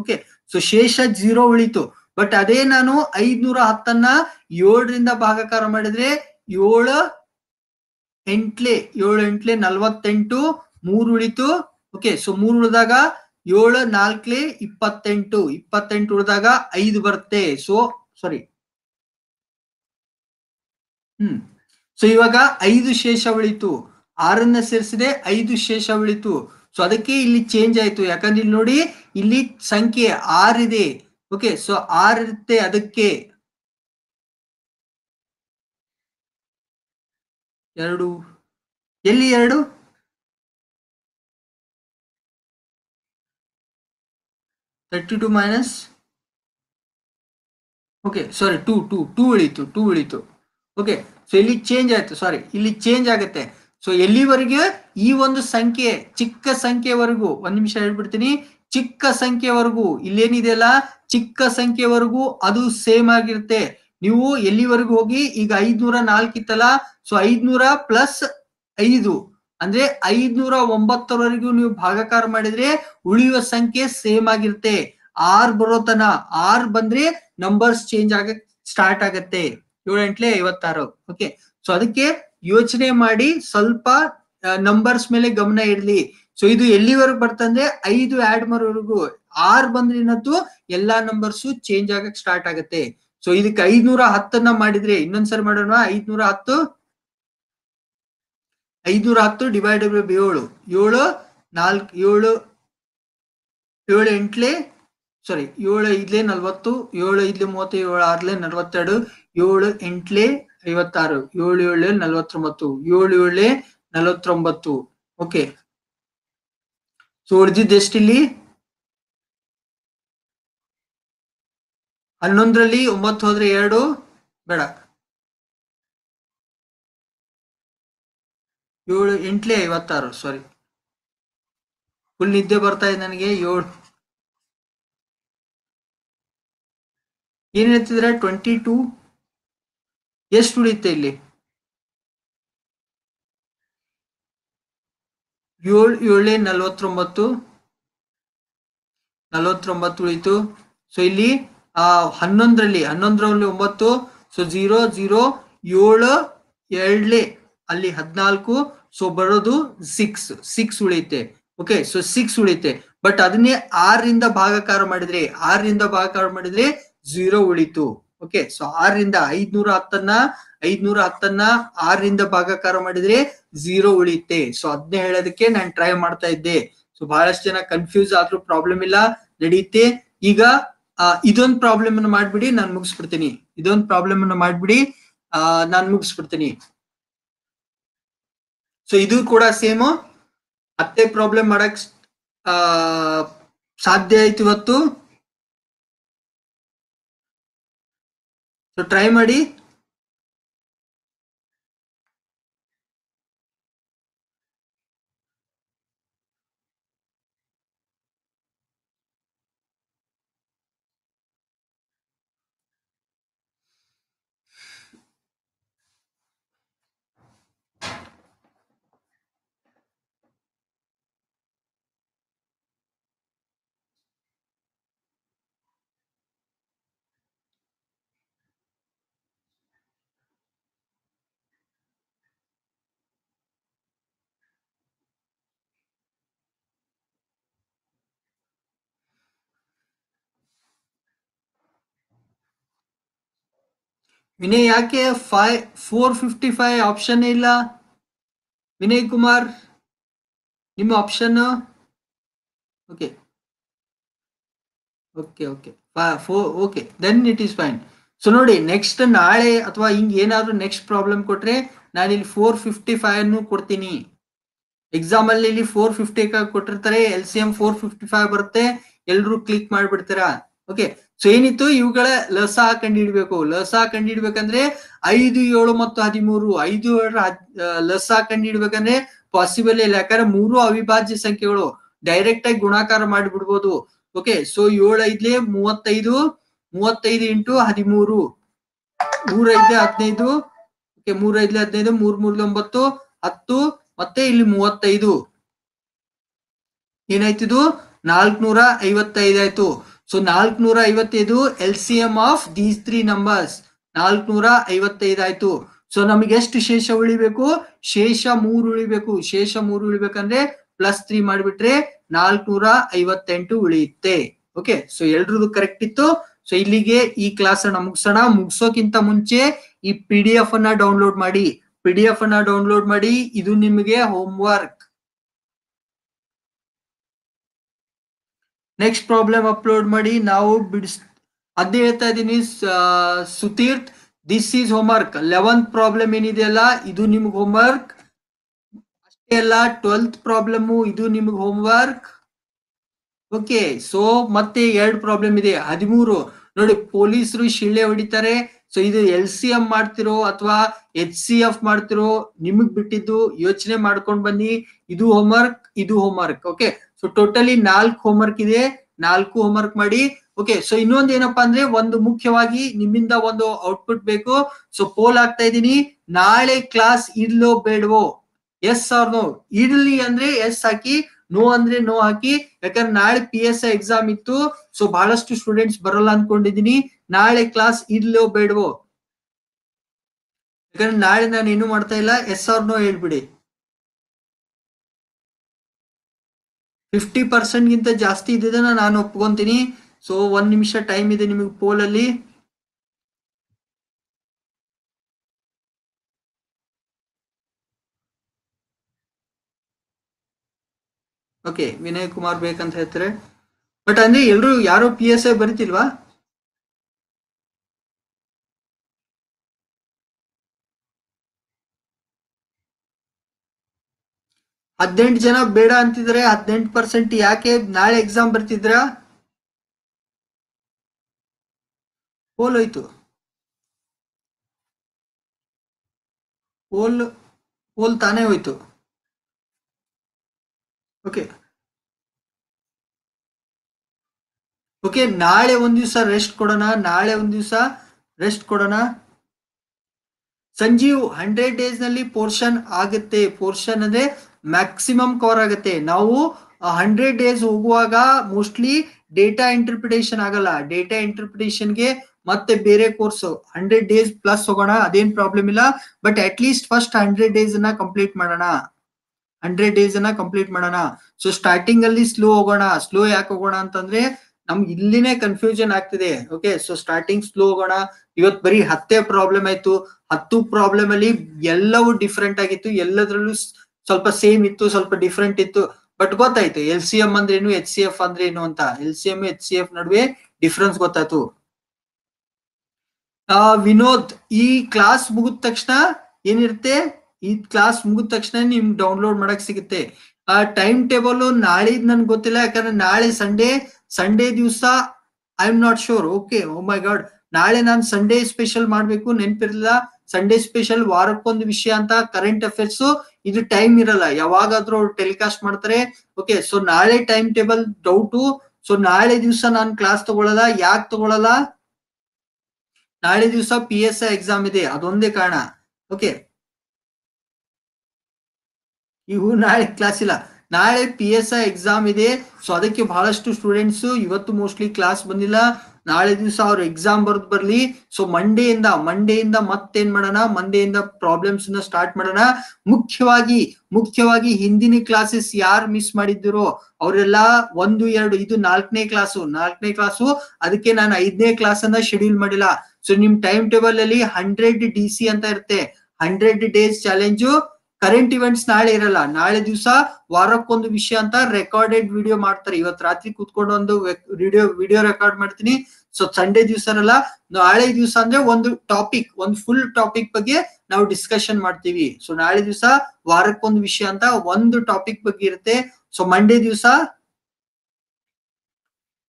ಓಕೆ ಸೊ ಶೇಷ ಜೀರೋ ಉಳಿತು ಬಟ್ ಅದೇ ನಾನು ಐದ್ನೂರ ಹತ್ತನ್ನ ಏಳರಿಂದ ಭಾಗಕಾರ ಮಾಡಿದ್ರೆ ಏಳು ಎಂಟ್ಲೆ ಏಳು ಎಂಟ್ಲೆ ನಲ್ವತ್ತೆಂಟು ಮೂರು ಉಳಿತು ಓಕೆ ಸೊ ಮೂರು ಉಳಿದಾಗ ಏಳು ನಾಲ್ಕ್ಲೆ ಇಪ್ಪತ್ತೆಂಟು ಇಪ್ಪತ್ತೆಂಟು ಉಳಿದಾಗ ಐದು ಬರುತ್ತೆ ಸೊ ಸಾರಿ ಹ್ಮ್ ಸೊ ಇವಾಗ ಐದು ಶೇಷ ಉಳಿತು ಆರನ್ನ ಸೇರಿಸಿದೆ ಐದು ಶೇಷ ಉಳಿತು ಸೊ ಅದಕ್ಕೆ ಇಲ್ಲಿ ಚೇಂಜ್ ಆಯ್ತು ಯಾಕಂದ್ರೆ ಇಲ್ಲಿ ನೋಡಿ ಇಲ್ಲಿ ಸಂಖ್ಯೆ ಆರಿದೆ ಓಕೆ ಸೊ ಆರ್ ಇರುತ್ತೆ ಅದಕ್ಕೆ
ಎರಡು ಎಲ್ಲಿ ಎರಡು thirty two minus
okay sorry two two two ಉಳಿತು ಟೂ ಉಳಿತು ಓಕೆ ಸೊ ಇಲ್ಲಿ ಚೇಂಜ್ ಆಯ್ತು ಸಾರಿ ಇಲ್ಲಿ ಚೇಂಜ್ ಆಗುತ್ತೆ ಸೊ ಎಲ್ಲಿವರೆಗೆ ಈ ಒಂದು ಸಂಖ್ಯೆ ಚಿಕ್ಕ ಸಂಖ್ಯೆವರೆಗೂ ಒಂದ್ ನಿಮಿಷ ಹೇಳ್ಬಿಡ್ತೀನಿ ಚಿಕ್ಕ ಸಂಖ್ಯೆವರೆಗೂ ಇಲ್ಲೇನಿದೆಯಲ್ಲ ಚಿಕ್ಕ ಸಂಖ್ಯೆವರೆಗೂ ಅದು ಸೇಮ್ ಆಗಿರುತ್ತೆ ನೀವು ಎಲ್ಲಿವರೆಗೂ ಹೋಗಿ ಈಗ ಐದ್ನೂರ ನಾಲ್ಕಿತ್ತಲ್ಲ ಸೊ ಐದ್ನೂರ ಪ್ಲಸ್ ಐದು ಅಂದ್ರೆ ಐದ್ನೂರ ಒಂಬತ್ತರವರೆಗೂ ನೀವು ಭಾಗಕಾರ ಮಾಡಿದ್ರೆ ಉಳಿಯುವ ಸಂಖ್ಯೆ ಸೇಮ್ ಆಗಿರುತ್ತೆ ಆರ್ ಬರೋತನ ಆರ್ ಬಂದ್ರೆ ನಂಬರ್ಸ್ ಚೇಂಜ್ ಆಗ ಸ್ಟಾರ್ಟ್ ಆಗತ್ತೆ ಏಳು ಎಂಟ್ಲೆ ಐವತ್ತಾರು ಓಕೆ ಸೊ ಅದಕ್ಕೆ ಯೋಚನೆ ಮಾಡಿ ಸ್ವಲ್ಪ ನಂಬರ್ಸ್ ಮೇಲೆ ಗಮನ ಇಡ್ಲಿ ಸೊ ಇದು ಎಲ್ಲಿವರೆಗೂ ಬರ್ತಂದ್ರೆ ಐದು ಆಡ್ ಮಾಡೋವರೆಗೂ ಆರ್ ಬಂದ್ರೇನದ್ದು ಎಲ್ಲಾ ನಂಬರ್ಸು ಚೇಂಜ್ ಆಗಕ್ ಸ್ಟಾರ್ಟ್ ಆಗುತ್ತೆ ಸೊ ಇದಕ್ಕೆ ಐದ್ನೂರ ಹತ್ತನ್ನ ಮಾಡಿದ್ರೆ ಇನ್ನೊಂದ್ಸರಿ ಮಾಡೋಣ ಐದ್ನೂರ ಹತ್ತು ಐದ್ನೂರ ಹತ್ತು ಡಿವೈಡೆಡ್ ಬೈ ಏಳು ಏಳು ನಾಲ್ಕು ಏಳು ಏಳು ಎಂಟ್ಲೆ ಸಾರಿ ಏಳು ಐದ್ಲೆ ನಲ್ವತ್ತು ಏಳು ಐದ್ಲೆ ಮೂವತ್ತು ಏಳು ಆರ್ಲೆ ನಲ್ವತ್ತೆರಡು ಏಳು ಎಂಟ್ಲೆ ಐವತ್ತಾರು ಏಳು ಏಳು ನಲ್ವತ್ತೊಂಬತ್ತು ಏಳು ಏಳು ನಲವತ್ತೊಂಬತ್ತು ಓಕೆ ಸೊ ಎಷ್ಟಿಲ್ಲಿ
ಹನ್ನೊಂದರಲ್ಲಿ ಒಂಬತ್ತು ಹೋದ್ರೆ ಎರಡು ಬೇಡ ಏಳು ಎಂಟ್ಲೆ ಐವತ್ತಾರು ಸಾರಿ
ಫುಲ್ ನಿದ್ದೆ ಬರ್ತಾ ಇದೆ ನನಗೆ ಏಳು ಏನ್ ಹೇಳ್ತಿದ್ರೆ ಟ್ವೆಂಟಿ ಟೂ ಎಷ್ಟು ಉಳಿಯುತ್ತೆ ಇಲ್ಲಿ ಏಳು ಏಳೆ ನಲವತ್ತೊಂಬತ್ತು ನಲವತ್ತೊಂಬತ್ತು ಉಳಿತು ಸೊ ಇಲ್ಲಿ ಆ ಹನ್ನೊಂದರಲ್ಲಿ ಹನ್ನೊಂದರಲ್ಲಿ ಒಂಬತ್ತು ಸೊ ಜೀರೋ ಜೀರೋ ಏಳು ಎರಡ್ಲೆ ಅಲ್ಲಿ ಹದಿನಾಲ್ಕು ಸೊ ಬರೋದು ಸಿಕ್ಸ್ ಸಿಕ್ಸ್ ಉಳಿಯುತ್ತೆ ಓಕೆ ಸೊ ಸಿಕ್ಸ್ ಉಳಿಯುತ್ತೆ ಬಟ್ ಅದನ್ನೇ ಆರರಿಂದ ಭಾಗಕಾರ ಮಾಡಿದ್ರೆ ಆರರಿಂದ ಭಾಗಕಾರ ಮಾಡಿದ್ರೆ ಝೀರೋ ಉಳಿತು ಓಕೆ ಸೊ ಆರರಿಂದ ಐದ್ನೂರ ಹತ್ತನ್ನ ಐದ್ನೂರ ಹತ್ತನ್ನ ಆರರಿಂದ ಭಾಗಾಕಾರ ಮಾಡಿದ್ರೆ ಝೀರೋ ಉಳಿಯುತ್ತೆ ಸೊ ಅದನ್ನ ಹೇಳೋದಕ್ಕೆ ನಾನು ಟ್ರೈ ಮಾಡ್ತಾ ಇದ್ದೆ ಸೊ ಬಹಳಷ್ಟು ಜನ ಕನ್ಫ್ಯೂಸ್ ಆದ್ರೂ ಪ್ರಾಬ್ಲಮ್ ಇಲ್ಲ ನಡೆಯುತ್ತೆ ಈಗ ಇದೊಂದು ಪ್ರಾಬ್ಲಮ್ ಅನ್ನು ಮಾಡ್ಬಿಡಿ ನಾನು ಮುಗಿಸ್ಬಿಡ್ತೀನಿ ಇದೊಂದು ಪ್ರಾಬ್ಲಮ್ ಅನ್ನು ಮಾಡ್ಬಿಡಿ ಆ ನಾನು ಮುಗಿಸ್ಬಿಡ್ತೀನಿ ಸೊ ಇದು ಕೂಡ ಸೇಮ್ ಅತ್ತೆ ಪ್ರಾಬ್ಲಮ್ ಮಾಡಕ್ ಸಾಧ್ಯ ಆಯ್ತು ಇವತ್ತು ट्राई मी ವಿನಯ್ ಯಾಕೆ ಫೈ ಫೋರ್ ಫಿಫ್ಟಿ ಫೈವ್ ಆಪ್ಷನ್ ಇಲ್ಲ ವಿನಯ್ ಕುಮಾರ್ ನಿಮ್ಮ option okay okay okay okay then it is fine so ನೋಡಿ ನೆಕ್ಸ್ಟ್ ನಾಳೆ ಅಥವಾ ಹಿಂಗೆ ಏನಾದರೂ ನೆಕ್ಸ್ಟ್ ಪ್ರಾಬ್ಲಮ್ ಕೊಟ್ರೆ ಇಲ್ಲಿ ಫೋರ್ ಫಿಫ್ಟಿ ಫೈವ್ ಅನ್ನು ಕೊಡ್ತೀನಿ ಎಕ್ಸಾಮಲ್ಲಿ ಇಲ್ಲಿ ಫೋರ್ ಫಿಫ್ಟಿ ಕೊಟ್ಟಿರ್ತಾರೆ L C M four fifty five ಬರುತ್ತೆ ಎಲ್ಲರೂ ಕ್ಲಿಕ್ ಮಾಡಿಬಿಡ್ತೀರಾ ಓಕೆ ಸೊ ಏನಿತ್ತು ಇವುಗಳ ಲಸ ಕಂಡು ಹಿಡ್ಬೇಕು ಲಸ ಕಂಡು ಐದು ಏಳು ಮತ್ತು ಹದಿಮೂರು ಐದು ಏಳು ಲಸ ಕಂಡು ಹಿಡ್ಬೇಕಂದ್ರೆ ಪಾಸಿಬಲ್ ಇಲ್ಲ ಯಾಕಂದ್ರೆ ಮೂರು ಅವಿಭಾಜ್ಯ ಸಂಖ್ಯೆಗಳು ಡೈರೆಕ್ಟ್ ಆಗಿ ಗುಣಾಕಾರ ಮಾಡಿಬಿಡ್ಬೋದು ಓಕೆ ಸೊ ಏಳು ಐದ್ಲೆ ಮೂವತ್ತೈದು ಮೂವತ್ತೈದು ಇಂಟು ಹದಿಮೂರು ಮೂರೈದ್ಲೆ ಹದಿನೈದು ಓಕೆ ಮೂರೈದ್ಲೆ ಹದಿನೈದು ಮೂರ್ ಮೂರ್ಲಿ ಒಂಬತ್ತು ಹತ್ತು ಮತ್ತೆ ಇಲ್ಲಿ ಮೂವತ್ತೈದು ಏನಾಯ್ತಿದು ನಾಲ್ಕುನೂರ ಐವತ್ತೈದು ಆಯ್ತು ಸೊ ನಾಲ್ಕುನೂರ ಐವತ್ತೈದು L C M of these three numbers ನಾಲ್ಕುನೂರ ಐವತ್ತೈದಾಯ್ತು ಸೊ ನಮಗೆ ಎಷ್ಟು ಶೇಷ ಉಳಿಬೇಕು ಶೇಷ ಮೂರು ಉಳಿಬೇಕು ಶೇಷ ಮೂರು ಉಳಿಬೇಕಂದ್ರೆ ಪ್ಲಸ್ ತ್ರೀ ಮಾಡಿಬಿಟ್ರೆ ನಾಲ್ಕುನೂರ ಐವತ್ತೆಂಟು ಉಳಿಯುತ್ತೆ ಓಕೆ ಸೊ ಎಲ್ರದು ಕರೆಕ್ಟ್ ಇತ್ತು ಸೊ ಇಲ್ಲಿಗೆ ಈ ಕ್ಲಾಸ್ ಅನ್ನ ಮುಗಿಸೋಣ ಮುಗಿಸೋಕ್ಕಿಂತ ಮುಂಚೆ ಈ ಪಿ ಡಿ ಎಫ್ ಅನ್ನ ಡೌನ್ಲೋಡ್ ಮಾಡಿ ಪಿ ಡಿ ಎಫ್ ಅನ್ನ ಡೌನ್ಲೋಡ್ ಮಾಡಿ ಇದು ನಿಮಗೆ home work next problem upload ಮಾಡಿ ನಾವು ಬಿಡಿಸ್ ಅದೇ ಹೇಳ್ತಾ ಇದ್ದೀನಿ Sutirth this is homework eleventh problem ಏನಿದೆಯಲ್ಲ ಇದು ನಿಮ್ಗೆ ಹೋಮ್ವರ್ಕ್ ಅಷ್ಟೇ ಅಲ್ಲ ಟ್ವೆಲ್ತ್ ಪ್ರಾಬ್ಲಮ್ ಇದು ನಿಮ್ಗೆ ವರ್ಕ್ ಓಕೆ ಸೊ ಮತ್ತೆ ಎರಡು ಪ್ರಾಬ್ಲಮ್ ಇದೆ ಹದಿಮೂರು ನೋಡಿ ಪೊಲೀಸರು ಶಿಳೆ ಹೊಡಿತಾರೆ ಸೊ ಇದು ಎಲ್ ಸಿ ಎಂ ಮಾಡ್ತಿರೋ ಅಥವಾ ಎಚ್ ಸಿ ಎಫ್ ಮಾಡ್ತಿರೋ ನಿಮಗ್ ಬಿಟ್ಟಿದ್ದು ಯೋಚನೆ ಮಾಡ್ಕೊಂಡ್ ಬನ್ನಿ ಇದು ಹೋಮ್ವರ್ಕ್ ಇದು ಹೋಮ್ವರ್ಕ್ ಓಕೆ ಸೊ ಟೋಟಲಿ ನಾಲ್ಕು ವರ್ಕ್ ಇದೆ ನಾಲ್ಕು ವರ್ಕ್ ಮಾಡಿ ಓಕೆ ಸೊ ಇನ್ನೊಂದು ಏನಪ್ಪಾ ಅಂದ್ರೆ ಒಂದು ಮುಖ್ಯವಾಗಿ ನಿಮ್ಮಿಂದ ಒಂದು ಔಟ್ಪುಟ್ ಬೇಕು ಸೊ ಪೋಲ್ ಆಗ್ತಾ ಇದ್ದೀನಿ ನಾಳೆ ಕ್ಲಾಸ್ ಇಡ್ಲೋ ಬೇಡವೋ ಎಸ್ ಆರ್ ನೋ ಇರ್ಲಿ ಅಂದ್ರೆ ಎಸ್ ಹಾಕಿ ನೋ ಅಂದ್ರೆ ನೋ ಹಾಕಿ ಯಾಕಂದ್ರೆ ನಾಳೆ ಪಿ ಎಸ್ ಐ ಎಕ್ಸಾಮ್ ಇತ್ತು ಸೊ ಬಹಳಷ್ಟು ಸ್ಟೂಡೆಂಟ್ಸ್ ಬರೋಲ್ಲ ಅನ್ಕೊಂಡಿದೀನಿ ನಾಳೆ ಕ್ಲಾಸ್ ಇರ್ಲೋ ಬೇಡವೋ ಯಾಕಂದ್ರೆ ನಾಳೆ ನಾನು ಏನು ಮಾಡ್ತಾ ಇಲ್ಲ ಎಸ್ ಆರ್ ನೋ ಹೇಳ್ಬಿಡಿ ಫಿಫ್ಟಿ ಪರ್ಸೆಂಟ್ ಗಿಂತ ಜಾಸ್ತಿ ಇದ್ದಿದ್ದನ್ನ ನಾನು ಒಪ್ಕೊಂತೀನಿ ಸೊ ಒಂದ್ ನಿಮಿಷ ಟೈಮ್ ಇದೆ ನಿಮಗೆ ಪೋಲಲ್ಲಿ ಓಕೆ ವಿನಯ್ ಕುಮಾರ್ ಬೇಕಂತ ಹೇಳ್ತಾರೆ ಬಟ್ ಅಂದ್ರೆ ಎಲ್ರು ಯಾರೋ ಪಿ ಎಸ್ ಐ ಬರಿತಿಲ್ವಾ ಹದಿನೆಂಟು ಜನ ಬೇಡ ಅಂತಿದ್ರೆ ಹದಿನೆಂಟು ಪರ್ಸೆಂಟ್ ಯಾಕೆ ನಾಳೆ ಎಕ್ಸಾಮ್ ಬರ್ತಿದ್ರ
ಹೋಯ್ತು ಪೋಲ್ ಪೋಲ್ ತಾನೇ ಹೋಯ್ತು ಓಕೆ
ಓಕೆ ನಾಳೆ ಒಂದ್ ದಿವಸ ರೆಸ್ಟ್ ಕೊಡೋಣ ನಾಳೆ ಒಂದ್ ದಿವಸ ರೆಸ್ಟ್ ಕೊಡೋಣ ಸಂಜೀವ್ ಹಂಡ್ರೆಡ್ ಡೇಸ್ ನಲ್ಲಿ ಪೋರ್ಷನ್ ಆಗುತ್ತೆ ಪೋರ್ಷನ್ ಅಂದ್ರೆ ಮ್ಯಾಕ್ಸಿಮಮ್ ಕವರ್ ಆಗುತ್ತೆ ನಾವು ಹಂಡ್ರೆಡ್ ಡೇಸ್ ಹೋಗುವಾಗ ಮೋಸ್ಟ್ಲಿ ಡೇಟಾ ಇಂಟರ್ಪ್ರಿಟೇಷನ್ ಆಗಲ್ಲ ಡೇಟಾ ಗೆ ಮತ್ತೆ ಬೇರೆ ಕೋರ್ಸ್ ಹಂಡ್ರೆಡ್ ಡೇಸ್ ಪ್ಲಸ್ ಹೋಗೋಣ ಅದೇನ್ ಪ್ರಾಬ್ಲಮ್ ಇಲ್ಲ but at least first hundred days ಅನ್ನ ಕಂಪ್ಲೀಟ್ ಮಾಡೋಣ ಹಂಡ್ರೆಡ್ ಡೇಸ್ ಅನ್ನ ಕಂಪ್ಲೀಟ್ ಮಾಡೋಣ ಸೊ ಸ್ಟಾರ್ಟಿಂಗ್ ಅಲ್ಲಿ ಸ್ಲೋ ಹೋಗೋಣ ಸ್ಲೋ ಯಾಕೆ ಹೋಗೋಣ ಅಂತಂದ್ರೆ ನಮ್ಗೆ ಇಲ್ಲಿನೇ ಕನ್ಫ್ಯೂಷನ್ ಆಗ್ತಿದೆ ಓಕೆ ಸೊ ಸ್ಟಾರ್ಟಿಂಗ್ ಸ್ಲೋ ಹೋಗೋಣ ಇವತ್ತು ಬರೀ ಹತ್ತೇ ಪ್ರಾಬ್ಲಮ್ ಆಯ್ತು ಹತ್ತು ಪ್ರಾಬ್ಲಮ್ ಅಲ್ಲಿ ಎಲ್ಲವೂ ಡಿಫ್ರೆಂಟ್ ಆಗಿತ್ತು ಎಲ್ಲದ್ರಲ್ಲೂ ಸ್ವಲ್ಪ ಸೇಮ್ ಇತ್ತು ಸ್ವಲ್ಪ ಡಿಫ್ರೆಂಟ್ ಇತ್ತು ಬಟ್ ಗೊತ್ತಾಯ್ತು ಎಲ್ ಸಿ ಎಂ ಏನು ಎಚ್ ಸಿ ಎಫ್ ಅಂದ್ರೆ ಏನು ಅಂತ L C M H C F ನಡುವೆ ಡಿಫ್ರೆನ್ಸ್ ಗೊತ್ತಾಯ್ತು ವಿನೋದ್ ಈ ಕ್ಲಾಸ್ ಮುಗಿದ ತಕ್ಷಣ ಏನಿರುತ್ತೆ ಈ ಕ್ಲಾಸ್ ಮುಗಿದ ತಕ್ಷಣ ನಿಮ್ ಡೌನ್ಲೋಡ್ ಮಾಡಕ್ ಸಿಗುತ್ತೆ ಆ ಟೈಮ್ ಟೇಬಲ್ ನಾಳೆ ನನ್ಗೆ ಗೊತ್ತಿಲ್ಲ ಯಾಕಂದ್ರೆ ನಾಳೆ ಸಂಡೇ ಸಂಡೇ ದಿವಸ I am not sure okay oh my God ನಾಳೆ ನಾನು ಸಂಡೇ ಸ್ಪೆಷಲ್ ಮಾಡ್ಬೇಕು ನೆನ್ಪಿರ್ಲಿಲ್ಲ ಸಂಡೇ ಸ್ಪೆಷಲ್ ವಾರಕ್ಕೊಂದು ವಿಷಯ ಅಂತ ಕರೆಂಟ್ ಅಫೇರ್ಸ್ ಇದು ಟೈಮ್ ಇರಲ್ಲ ಯಾವಾಗಾದ್ರೂ ಅವ್ರು ಟೆಲಿಕಾಸ್ಟ್ ಮಾಡ್ತಾರೆ ಓಕೆ ಸೊ ನಾಳೆ ಟೈಮ್ ಟೇಬಲ್ ಡೌಟು ಸೊ ನಾಳೆ ದಿವಸ ನಾನು ಕ್ಲಾಸ್ ತಗೊಳಲ್ಲ ಯಾಕೆ ತಗೊಳಲ್ಲ ನಾಳೆ ದಿವಸ ಪಿ ಎಸ್ ಐ ಎಕ್ಸಾಮ್ ಇದೆ ಅದೊಂದೇ ಕಾರಣ ಓಕೆ ಇವು ನಾಳೆ ಕ್ಲಾಸ್ ಇಲ್ಲ ನಾಳೆ ಪಿ ಎಸ್ ಐ ಎಕ್ಸಾಮ್ ಇದೆ ಸೊ ಅದಕ್ಕೆ ಬಹಳಷ್ಟು ಸ್ಟೂಡೆಂಟ್ಸ್ ಇವತ್ತು ಮೋಸ್ಟ್ಲಿ ಕ್ಲಾಸ್ ಬಂದಿಲ್ಲ ನಾಳೆ ದಿವಸ ಅವ್ರು ಎಕ್ಸಾಮ್ ಬರ್ದ್ ಬರ್ಲಿ ಸೊ ಮಂಡೇಯಿಂದ ಮಂಡೇಯಿಂದ ಮತ್ತೇನ್ ಮಾಡೋಣ ಮಂಡೆಯಿಂದ ಪ್ರಾಬ್ಲಮ್ಸ್ ನ ಸ್ಟಾರ್ಟ್ ಮಾಡೋಣ ಮುಖ್ಯವಾಗಿ ಮುಖ್ಯವಾಗಿ ಹಿಂದಿನ ಕ್ಲಾಸಸ್ ಯಾರು ಮಿಸ್ ಮಾಡಿದ್ರು ಅವರೆಲ್ಲ ಒಂದು ಎರಡು ಇದು ನಾಲ್ಕನೇ ಕ್ಲಾಸು ನಾಲ್ಕನೇ ಕ್ಲಾಸು ಅದಕ್ಕೆ ನಾನು ಐದನೇ ಕ್ಲಾಸ್ ಅನ್ನ ಶೆಡ್ಯೂಲ್ ಮಾಡಿಲ್ಲ ಸೊ ನಿಮ್ ಟೈಮ್ ಟೇಬಲ್ ಅಲ್ಲಿ ಹಂಡ್ರೆಡ್ ಡಿ ಸಿ ಅಂತ ಇರುತ್ತೆ hundred days challenge current events ನಾಳೆ ಇರಲ್ಲ ನಾಳೆ ದಿವಸ ವಾರಕ್ಕೊಂದು ವಿಷಯ ಅಂತ ರೆಕಾರ್ಡೆಡ್ ವಿಡಿಯೋ ಮಾಡ್ತಾರೆ ಇವತ್ ರಾತ್ರಿ ಕೂತ್ಕೊಂಡು ಒಂದು ವಿಡಿಯೋ ವಿಡಿಯೋ ರೆಕಾರ್ಡ್ ಮಾಡ್ತೀನಿ ಸೊ ಸಂಡೇ ದಿವಸ ಇರಲ್ಲ ನಾಳೆ ದಿವಸ ಅಂದ್ರೆ ಒಂದು ಟಾಪಿಕ್ ಒಂದು ಫುಲ್ ಟಾಪಿಕ್ ಬಗ್ಗೆ ನಾವು ಡಿಸ್ಕಷನ್ ಮಾಡ್ತೀವಿ ಸೊ ನಾಳೆ ದಿವಸ ವಾರಕ್ಕೊಂದು ವಿಷಯ ಅಂತ ಒಂದು ಟಾಪಿಕ್ ಬಗ್ಗೆ ಇರುತ್ತೆ ಸೊ ಮಂಡೇ ದಿವಸ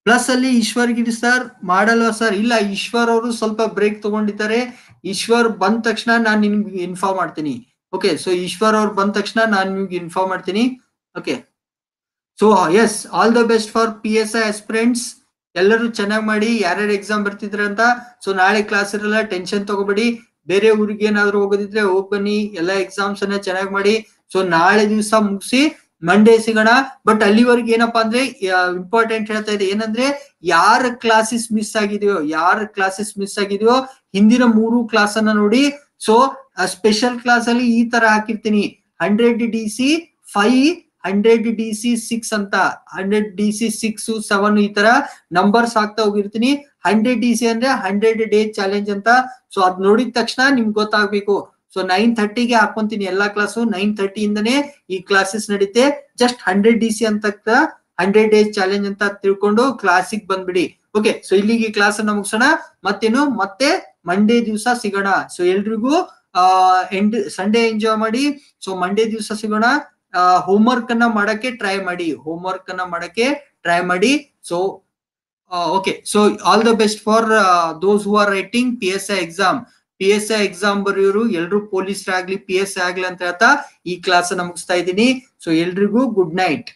ಪ್ಲಸ್ ಅಲ್ಲಿ ಈಶ್ವರ್ ಗಿರಿ ಸರ್ ಮಾಡಲ್ವಾ ಸರ್ ಇಲ್ಲ ಈಶ್ವರ್ ಅವರು ಸ್ವಲ್ಪ ಬ್ರೇಕ್ ತಗೊಂಡಿದ್ದಾರೆ ಈಶ್ವರ್ ಬಂದ ತಕ್ಷಣ ನಾನು ನಿಮ್ಗೆ ಇನ್ಫಾರ್ಮ್ ಮಾಡ್ತೀನಿ ಓಕೆ ಸೊ ಈಶ್ವರ್ ಅವ್ರು ಬಂದ ತಕ್ಷಣ ನಾನು ನಿಮ್ಗೆ ಇನ್ಫಾರ್ಮ್ ಮಾಡ್ತೀನಿ okay so yes all the best for P S I aspirants ಎಲ್ಲರೂ ಚೆನ್ನಾಗಿ ಮಾಡಿ ಯಾರ್ಯಾರು ಎಕ್ಸಾಮ್ ಬರ್ತಿದ್ರೆ ಅಂತ ಸೊ ನಾಳೆ ಕ್ಲಾಸ್ ಇರಲ್ಲ ಟೆನ್ಷನ್ ತಗೋಬೇಡಿ ಬೇರೆ ಊರಿಗೆ ಏನಾದ್ರು ಹೋಗೋದಿದ್ರೆ ಹೋಗ್ ಬನ್ನಿ ಎಲ್ಲ ಎಕ್ಸಾಮ್ಸ್ ಅನ್ನ ಚೆನ್ನಾಗಿ ಮಾಡಿ ಸೊ ನಾಳೆ ದಿವಸ ಮುಗಿಸಿ ಮಂಡೇ ಸಿಗೋಣ ಬಟ್ ಅಲ್ಲಿವರೆಗೆ ಏನಪ್ಪಾ ಅಂದ್ರೆ ಇಂಪಾರ್ಟೆಂಟ್ ಹೇಳ್ತಾ ಇದೆ ಏನಂದ್ರೆ ಯಾರ ಕ್ಲಾಸಸ್ ಮಿಸ್ ಆಗಿದೆಯೋ ಯಾರ ಕ್ಲಾಸಸ್ ಮಿಸ್ ಆಗಿದೆಯೋ ಹಿಂದಿನ ಮೂರು ಕ್ಲಾಸ್ ಅನ್ನ ನೋಡಿ ಸೊ ಸ್ಪೆಷಲ್ ಕ್ಲಾಸ್ ಅಲ್ಲಿ ಈ ತರ ಹಾಕಿರ್ತೀನಿ hundred D C five hundred D C six ಅಂತ hundred D C six seven ಈ ತರ ನಂಬರ್ಸ್ ಹಾಕ್ತಾ ಹೋಗಿರ್ತೀನಿ ಹಂಡ್ರೆಡ್ ಡಿ ಸಿ ಅಂದ್ರೆ ಹಂಡ್ರೆಡ್ ಡೇ ಚಾಲೆಂಜ್ ಅಂತ ಸೊ ಅದ್ ನೋಡಿದ ತಕ್ಷಣ ನಿಮ್ಗೆ ಗೊತ್ತಾಗ್ಬೇಕು ಸೊ ನೈನ್ ಥರ್ಟಿಗೆ ಹಾಕೊಂತೀನಿ ಎಲ್ಲಾ ಕ್ಲಾಸು ನೈನ್ ಥರ್ಟಿ ಇಂದನೇ ಈ ಕ್ಲಾಸಸ್ ನಡೀತೆ ಜಸ್ಟ್ ಹಂಡ್ರೆಡ್ ಡಿ ಸಿ ಅಂತ ಹಂಡ್ರೆಡ್ ಡೇಸ್ ಚಾಲೆಂಜ್ ಅಂತ ತಿಳ್ಕೊಂಡು ಕ್ಲಾಸಿಗೆ ಬಂದ್ಬಿಡಿ ಓಕೆ ಸೊ ಇಲ್ಲಿಗೆ ಕ್ಲಾಸ್ ಅನ್ನ ಮುಗಿಸೋಣ ಮತ್ತೇನು ಮತ್ತೆ ಮಂಡೇ ದಿವಸ ಸಿಗೋಣ ಸೊ ಎಲ್ರಿಗೂ ಎಂಡ್ ಸಂಡೇ ಎಂಜಾಯ್ ಮಾಡಿ ಸೊ ಮಂಡೇ ದಿವಸ ಸಿಗೋಣ ಹೋಮ್ ವರ್ಕ್ ಅನ್ನ ಮಾಡಕ್ಕೆ ಟ್ರೈ ಮಾಡಿ ಹೋಮ್ ವರ್ಕ್ ಅನ್ನ ಮಾಡಕ್ಕೆ ಟ್ರೈ ಮಾಡಿ so okay so all the best for those who are writing P S I exam P S I exam ಬರೆಯೋರು ಎಲ್ರು ಆಗ್ಲಿ ಪಿ ಎಸ್ ಐ ಆಗ್ಲಿ ಅಂತ ಹೇಳ್ತಾ ಈ ಕ್ಲಾಸ್ ಮುಗಿಸ್ತಾ ಇದ್ದೀನಿ ಸೊ ಎಲ್ರಿಗೂ ಗುಡ್ ನೈಟ್